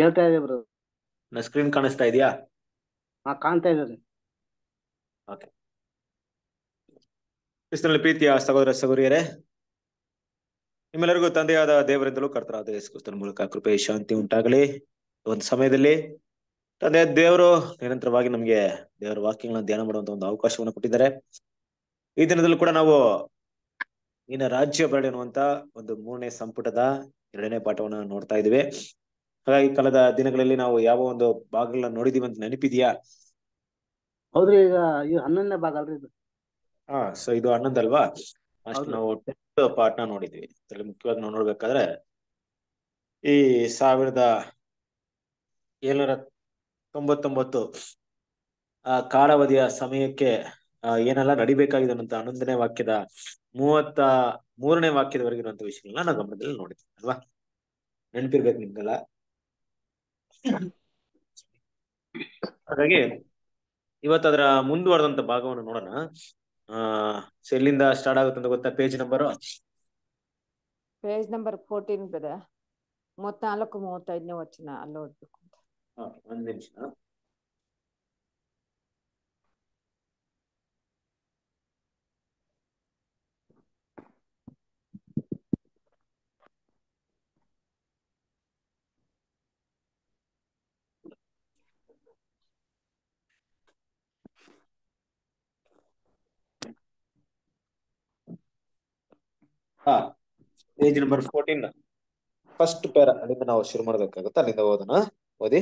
ಹೇಳ್ತಾ ಬ್ರೋ ನ ಸ್ಕ್ರೀನ್ ಕಾಣಿಸ್ತಾ ಇದೆಯಾ ಹಾ ಕಾಣ್ತಾ ಇದೆ ಓಕೆ ಕ್ರಿಸ್ತನಲ್ಲಿ ಪ್ರೀತಿಯ ಸಹೋದರ ಸಹೋದರಿಯರೇ ನಿಮ್ಮೆಲ್ಲರಿಗೂ ತಂದೆಯಾದ ದೇವರಿಂದಲೂ ಕರ್ತರಾದ ಯೇಸುಕ್ರಿಸ್ತನ ಮೂಲಕ ಕೃಪೆ ಶಾಂತಿ ಉಂಟಾಗಲಿ ಒಂದು ಸಮಯದಲ್ಲಿ ತಂದೆ ದೇವರು ನಿರಂತರವಾಗಿ ನಮ್ಗೆ ದೇವರ ವಾಕ್ಯಗಳನ್ನ ಧ್ಯಾನ ಮಾಡುವಂತ ಒಂದು ಅವಕಾಶವನ್ನು ಕೊಟ್ಟಿದ್ದಾರೆ ಈ ದಿನದಲ್ಲೂ ಕೂಡ ನಾವು ಇನ್ನು ರಾಜ್ಯ ಬರಡಿ ಅನ್ನುವಂತ ಒಂದು ಮೂರನೇ ಸಂಪುಟದ ಎರಡನೇ ಪಾಠವನ್ನ ನೋಡ್ತಾ ಇದ್ದೀವಿ ಹಾಗಾಗಿ ಕಳೆದ ದಿನಗಳಲ್ಲಿ ನಾವು ಯಾವ ಒಂದು ಭಾಗಗಳನ್ನ ನೋಡಿದೀವಿ ಅಂತ ನೆನಪಿದ್ಯಾ ಹೌದ್ರಿ ಈಗ ಹನ್ನೊಂದನೇ ಭಾಗ ಅಲ್ರಿ ಹಾ ಸೊ ಇದು ಹನ್ನೊಂದಲ್ವಾ ಅಷ್ಟು ನಾವು ಟೆಂತ್ ಪಾರ್ಟ್ ನೋಡಿದ್ವಿ ಮುಖ್ಯವಾಗಿ ನಾವು ನೋಡ್ಬೇಕಾದ್ರೆ ಈ ಸಾವಿರದ ಏಳುನೂರ ತೊಂಬತ್ತೊಂಬತ್ತು ಆ ಕಾಲಾವಧಿಯ ಸಮಯಕ್ಕೆ ಏನೆಲ್ಲ ನಡಿಬೇಕಾಗಿದೆ ಅಂತ ಹನ್ನೊಂದನೇ ವಾಕ್ಯದ ಮೂವತ್ತ ಮೂರನೇ ವಾಕ್ಯದವರೆಗಿರುವಂತ ವಿಷಯಗಳನ್ನ ನಾವು ಗಮನದಲ್ಲಿ ನೋಡಿದ್ವಿ ಅಲ್ವಾ ನೆನಪಿರ್ಬೇಕು ನಿಮ್ಗೆಲ್ಲ ಹಾಗಾಗಿ ಅದರ ಮುಂದುವರೆದಂತ ಭಾಗವನ್ನು ನೋಡೋಣ ಆ ಎಲ್ಲಿಂದ ಸ್ಟಾರ್ಟ್ ಆಗುತ್ತೆ ಅಂತ ಗೊತ್ತಾ page number page number fourteen ಬೇರೆ ಮೂವತ್ನಾಲ್ಕು ಮೂವತ್ತೈದನೇ ವಚನ ಅಲ್ಲ ಓದ್ಬೇಕು ಒಂದು ನಿಮಿಷ ಹಾ ಪೇಜ್ ನಂಬರ್ ಫೋರ್ಟೀನ್ ಫಸ್ಟ್ ಪೇರ ಅಲ್ಲಿಂದ ನಾವು ಶುರು ಮಾಡ್ಬೇಕಾಗತ್ತ ಅಲ್ಲಿಂದ ಓದೋಣ ಓದಿ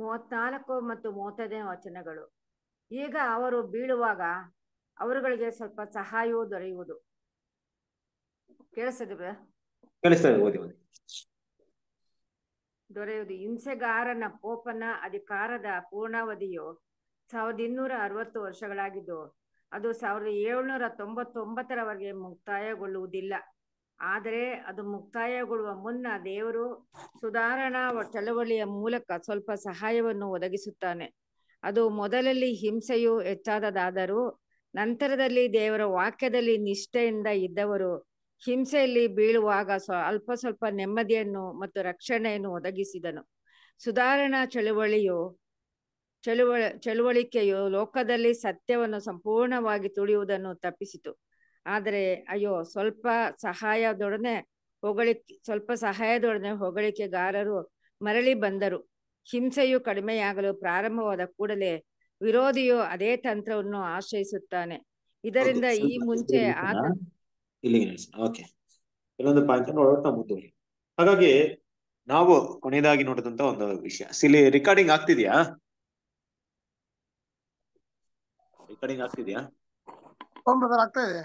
ಮೂವತ್ನಾಲ್ಕು ಮತ್ತು ಮೂವತ್ತೈದನೇ ವಚನಗಳು ಈಗ ಅವರು ಬೀಳುವಾಗ ಅವರುಗಳಿಗೆ ಸ್ವಲ್ಪ ಸಹಾಯವೂ ದೊರೆಯುವುದು ಕೇಳಿಸ್ತದೆ ದೊರೆಯುವುದು ಹಿಂಸೆಗಾರನ ಕೋಪನ ಅಧಿಕಾರದ ಪೂರ್ಣಾವಧಿಯು ಸಾವಿರದ ಇನ್ನೂರ ಅರವತ್ತು ವರ್ಷಗಳಾಗಿದ್ದು ಅದು ಸಾವಿರದ ಏಳ್ನೂರ ತೊಂಬತ್ತೊಂಬತ್ತರವರೆಗೆ ಮುಕ್ತಾಯಗೊಳ್ಳುವುದಿಲ್ಲ ಆದರೆ ಅದು ಮುಕ್ತಾಯಗೊಳ್ಳುವ ಮುನ್ನ ದೇವರು ಸುಧಾರಣಾ ಚಳವಳಿಯ ಮೂಲಕ ಸ್ವಲ್ಪ ಸಹಾಯವನ್ನು ಒದಗಿಸುತ್ತಾನೆ ಅದು ಮೊದಲಲ್ಲಿ ಹಿಂಸೆಯು ಹೆಚ್ಚಾದದಾದರೂ ನಂತರದಲ್ಲಿ ದೇವರ ವಾಕ್ಯದಲ್ಲಿ ನಿಷ್ಠೆಯಿಂದ ಇದ್ದವರು ಹಿಂಸೆಯಲ್ಲಿ ಬೀಳುವಾಗ ಸ್ವ ಅಲ್ಪ ಸ್ವಲ್ಪ ನೆಮ್ಮದಿಯನ್ನು ಮತ್ತು ರಕ್ಷಣೆಯನ್ನು ಒದಗಿಸಿದನು ಸುಧಾರಣಾ ಚಳುವಳಿಯು ಚಳುವ ಚಳುವಳಿಕೆಯು ಲೋಕದಲ್ಲಿ ಸತ್ಯವನ್ನು ಸಂಪೂರ್ಣವಾಗಿ ತುಳಿಯುವುದನ್ನು ತಪ್ಪಿಸಿತು ಆದರೆ ಅಯ್ಯೋ ಸ್ವಲ್ಪ ಸಹಾಯದೊಡನೆ ಹೊಗಳಿಕೆ ಸ್ವಲ್ಪ ಸಹಾಯದೊಡನೆ ಹೊಗಳಿಕೆಗಾರರು ಮರಳಿ ಬಂದರು ಹಿಂಸೆಯು ಕಡಿಮೆಯಾಗಲು ಪ್ರಾರಂಭವಾದ ಕೂಡಲೇ ವಿರೋಧಿಯು ಅದೇ ತಂತ್ರವನ್ನು ಆಶ್ರಯಿಸುತ್ತಾನೆ ಇದರಿಂದ ಈ ಮುಂಚೆ ಹಾಗಾಗಿ ನಾವು ಕೊನೆಯದಾಗಿ ನೋಡಿದಂತ ಒಂದು ವಿಷಯ ಸಿಲಿ ರೆಕಾರ್ಡಿಂಗ್ ಆಗ್ತಿದ್ಯಾ ಕಡಿಮೆ ಆಗ್ತಿದ್ಯಾ ಆಗ್ತಾ ಇದೆ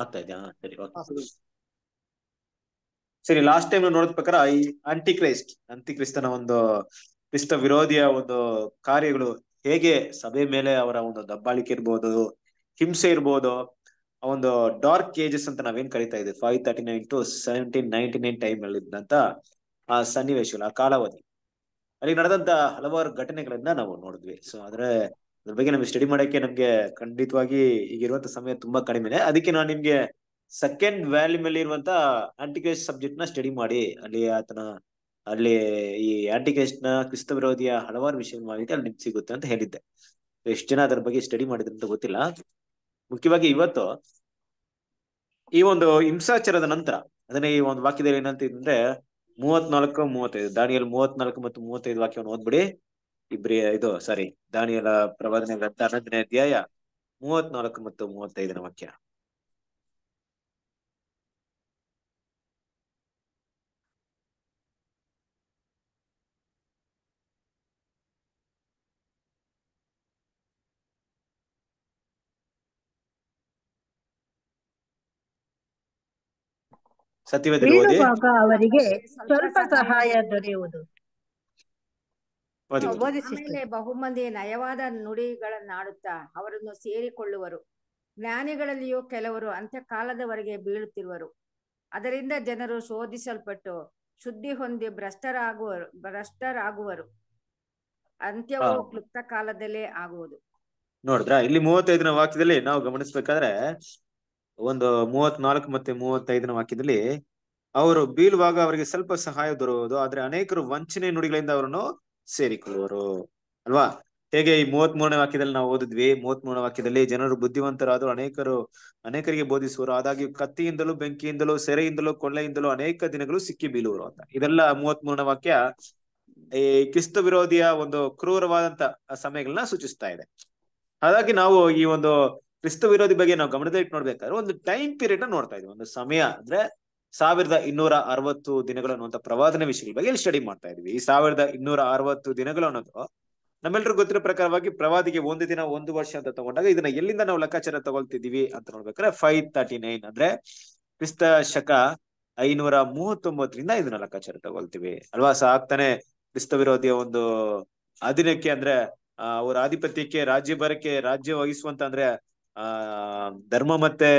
ಆಗ್ತಾ ಸರಿ ಓಕೆ ಸರಿ ಲಾಸ್ಟ್ ಟೈಮ್ ನೋಡಿದ ಪ್ರಕಾರ ಈ ಅಂಟಿ ಕ್ರೈಸ್ಟ್ ಅಂಟಿ ಕ್ರಿಸ್ತನ ಒಂದು ಕ್ರಿಸ್ತ ವಿರೋಧಿಯ ಒಂದು ಕಾರ್ಯಗಳು ಹೇಗೆ ಸಭೆ ಮೇಲೆ ಅವರ ಒಂದು ದಬ್ಬಾಳಿಕೆ ಇರ್ಬೋದು ಹಿಂಸೆ ಇರ್ಬೋದು ಆ ಒಂದು ಡಾರ್ಕ್ ಏಜಸ್ ಅಂತ ನಾವೇನ್ ಕರಿತಾ ಇದ್ದೀವಿ five thirty nine to seventeen ninety nine time ಅಲ್ಲಿ ಇದ್ದಂತ ಆ ಸನ್ನಿವೇಶಗಳು ಆ ಕಾಲಾವಧಿ ಅಲ್ಲಿ ನಡೆದಂತ ಹಲವಾರು ಘಟನೆಗಳನ್ನ ನಾವು ನೋಡಿದ್ವಿ ಸೊ ಆದ್ರೆ ಅದ್ರ ಬಗ್ಗೆ ನಮಗೆ ಸ್ಟಡಿ ಮಾಡಕ್ಕೆ ನಮ್ಗೆ ಖಂಡಿತವಾಗಿ ಈಗಿರುವಂತ ಸಮಯ ತುಂಬಾ ಕಡಿಮೆ ಇದೆ ಅದಕ್ಕೆ ನಾನು ನಿಮ್ಗೆ ಸೆಕೆಂಡ್ ವ್ಯಾಲ್ಯೂ ಮೇಲೆ ಇರುವಂತ ಆಂಟಿಕೇಶ್ ಸಬ್ಜೆಕ್ಟ್ ನ ಸ್ಟಡಿ ಮಾಡಿ ಅಲ್ಲಿ ಆತನ ಅಲ್ಲಿ ಈ ಆಂಟಿಕ್ರೈಸ್ಟ್ ನ ಕ್ರಿಸ್ತ ವಿರೋಧಿಯ ಹಲವಾರು ವಿಷಯ ಮಾಹಿತಿ ಅಲ್ಲಿ ನಿಮ್ಗೆ ಸಿಗುತ್ತೆ ಅಂತ ಹೇಳಿದ್ದೆ ಎಷ್ಟು ಜನ ಅದ್ರ ಬಗ್ಗೆ ಸ್ಟಡಿ ಅಂತ ಗೊತ್ತಿಲ್ಲ ಮುಖ್ಯವಾಗಿ ಇವತ್ತು ಈ ಒಂದು ಹಿಂಸಾಚಾರದ ನಂತರ ಅದನ್ನ ಈ ಒಂದು ವಾಕ್ಯದಲ್ಲಿ ಏನಂತಂದ್ರೆ ಮೂವತ್ನಾಲ್ಕು ಮೂವತ್ತೈದು ದಾನಿಯಲ್ಲಿ ಮೂವತ್ನಾಲ್ಕು ಮತ್ತು ಮೂವತ್ತೈದು ವಾಕ್ಯವನ್ನು ಓದ್ಬಿಡಿ ಇಬ್ರಿಯ ಇದು ಸಾರಿ ದಾನಿಯಲ ಪ್ರವಾದನೆ ಗ್ರಂಥ ಹನ್ನೊಂದನೇ ಅಧ್ಯಾಯ ಮೂವತ್ನಾಲ್ಕು ಮತ್ತು ಮೂವತ್ತೈದನ ವಾಕ್ಯ ಅವರಿಗೆ ಸ್ವಲ್ಪ ಸಹಾಯ ದೊರೆಯುವುದು ಆಮೇಲೆ ಬಹುಮಂದಿ ನಯವಾದ ನುಡಿಗಳನ್ನಾಡುತ್ತಾ ಅವರನ್ನು ಸೇರಿಕೊಳ್ಳುವರು ಜ್ಞಾನಿಗಳಲ್ಲಿಯೂ ಕೆಲವರು ಅಂತ್ಯಕಾಲದವರೆಗೆ ಬೀಳುತ್ತಿರುವರು ಅದರಿಂದ ಜನರು ಶೋಧಿಸಲ್ಪಟ್ಟು ಶುದ್ಧಿ ಹೊಂದಿ ಭ್ರಷ್ಟರಾಗುವರು ಭ್ರಷ್ಟರಾಗುವರು ಅಂತ್ಯವು ಕ್ಲುಪ್ತ ಕಾಲದಲ್ಲೇ ಆಗುವುದು ನೋಡಿದ್ರ ಇಲ್ಲಿ ಮೂವತ್ತೈದನ ವಾಕ್ಯದಲ್ಲಿ ನಾವು ಗಮನಿಸ್ಬೇಕಾದ್ರೆ ಒಂದು ಮೂವತ್ನಾಲ್ಕು ಮತ್ತೆ ಮೂವತ್ತೈದನ ವಾಕ್ಯದಲ್ಲಿ ಅವರು ಬೀಳುವಾಗ ಅವರಿಗೆ ಸ್ವಲ್ಪ ಸಹಾಯ ದೊರೆಯುವುದು ಆದ್ರೆ ಅನೇಕರು ವಂಚನೆ ನುಡಿಗಳಿಂದ ಅವರನ್ನು ಸೇರಿಕೊಳ್ಳುವರು ಅಲ್ವಾ ಹೇಗೆ ಈ ಮೂವತ್ ಮೂರನೇ ವಾಕ್ಯದಲ್ಲಿ ನಾವು ಓದಿದ್ವಿ ಮೂವತ್ ಮೂರನೇ ವಾಕ್ಯದಲ್ಲಿ ಜನರು ಬುದ್ಧಿವಂತರಾದರು ಅನೇಕರು ಅನೇಕರಿಗೆ ಬೋಧಿಸುವರು ಆದಾಗ್ಯೂ ಕತ್ತಿಯಿಂದಲೂ ಬೆಂಕಿಯಿಂದಲೂ ಸೆರೆಯಿಂದಲೂ ಕೊಳ್ಳೆಯಿಂದಲೂ ಅನೇಕ ದಿನಗಳು ಸಿಕ್ಕಿ ಬೀಳುವರು ಅಂತ ಇದೆಲ್ಲ ಮೂವತ್ ಮೂರನೇ ವಾಕ್ಯ ಈ ಕ್ರಿಸ್ತ ವಿರೋಧಿಯ ಒಂದು ಕ್ರೂರವಾದಂತ ಸಮಯಗಳನ್ನ ಸೂಚಿಸ್ತಾ ಇದೆ ಹಾಗಾಗಿ ನಾವು ಈ ಒಂದು ಕ್ರಿಸ್ತ ವಿರೋಧಿ ಬಗ್ಗೆ ನಾವು ಗಮನದಲ್ಲಿ ನೋಡ್ಬೇಕಾದ್ರೆ ಒಂದು ಟೈಮ್ ಪೀರಿಯಡ್ ನೋಡ್ತಾ ಇದ್ವಿ ಒಂದು ಸಮಯ ಅಂದ್ರೆ ಸಾವಿರದ ಇನ್ನೂರ ಅರವತ್ತು ದಿನಗಳು ಅನ್ನುವಂಥ ಪ್ರವಾದನ ವಿಷಯಗಳ ಬಗ್ಗೆ ಇಲ್ಲಿ ಸ್ಟಡಿ ಮಾಡ್ತಾ ಇದ್ವಿ ಈ ಸಾವಿರದ ಇನ್ನೂರ ಅರವತ್ತು ದಿನಗಳು ಅನ್ನೋದು ನಮ್ಮೆಲ್ಲರೂ ಗೊತ್ತಿರೋ ಪ್ರಕಾರವಾಗಿ ಪ್ರವಾದಿಗೆ ಒಂದು ದಿನ ಒಂದು ವರ್ಷ ಅಂತ ತಗೊಂಡಾಗ ಇದನ್ನ ಎಲ್ಲಿಂದ ನಾವು ಲೆಕ್ಕಾಚಾರ ತಗೊಳ್ತಿದೀವಿ ಅಂತ ನೋಡ್ಬೇಕಾದ್ರೆ ಫೈವ್ ತರ್ಟಿ ನೈನ್ ಅಂದ್ರೆ ಕ್ರಿಸ್ತ ಶಕ ಐನೂರ ಮೂವತ್ತೊಂಬತ್ತರಿಂದ ಇದನ್ನ ಲೆಕ್ಕಾಚಾರ ತಗೊಳ್ತೀವಿ ಅಲ್ವಾ ಸಾಕ್ತಾನೆ ಕ್ರಿಸ್ತ ವಿರೋಧಿಯ ಒಂದು ಅಧೀನಕ್ಕೆ ಅಂದ್ರೆ ಅವರ ಆಧಿಪತ್ಯಕ್ಕೆ ರಾಜ್ಯ ಬರಕ್ಕೆ ರಾಜ್ಯ ವಹಿಸುವಂತ ಅಂದ್ರೆ ಆ ಧರ್ಮ ಮತ್ತೆ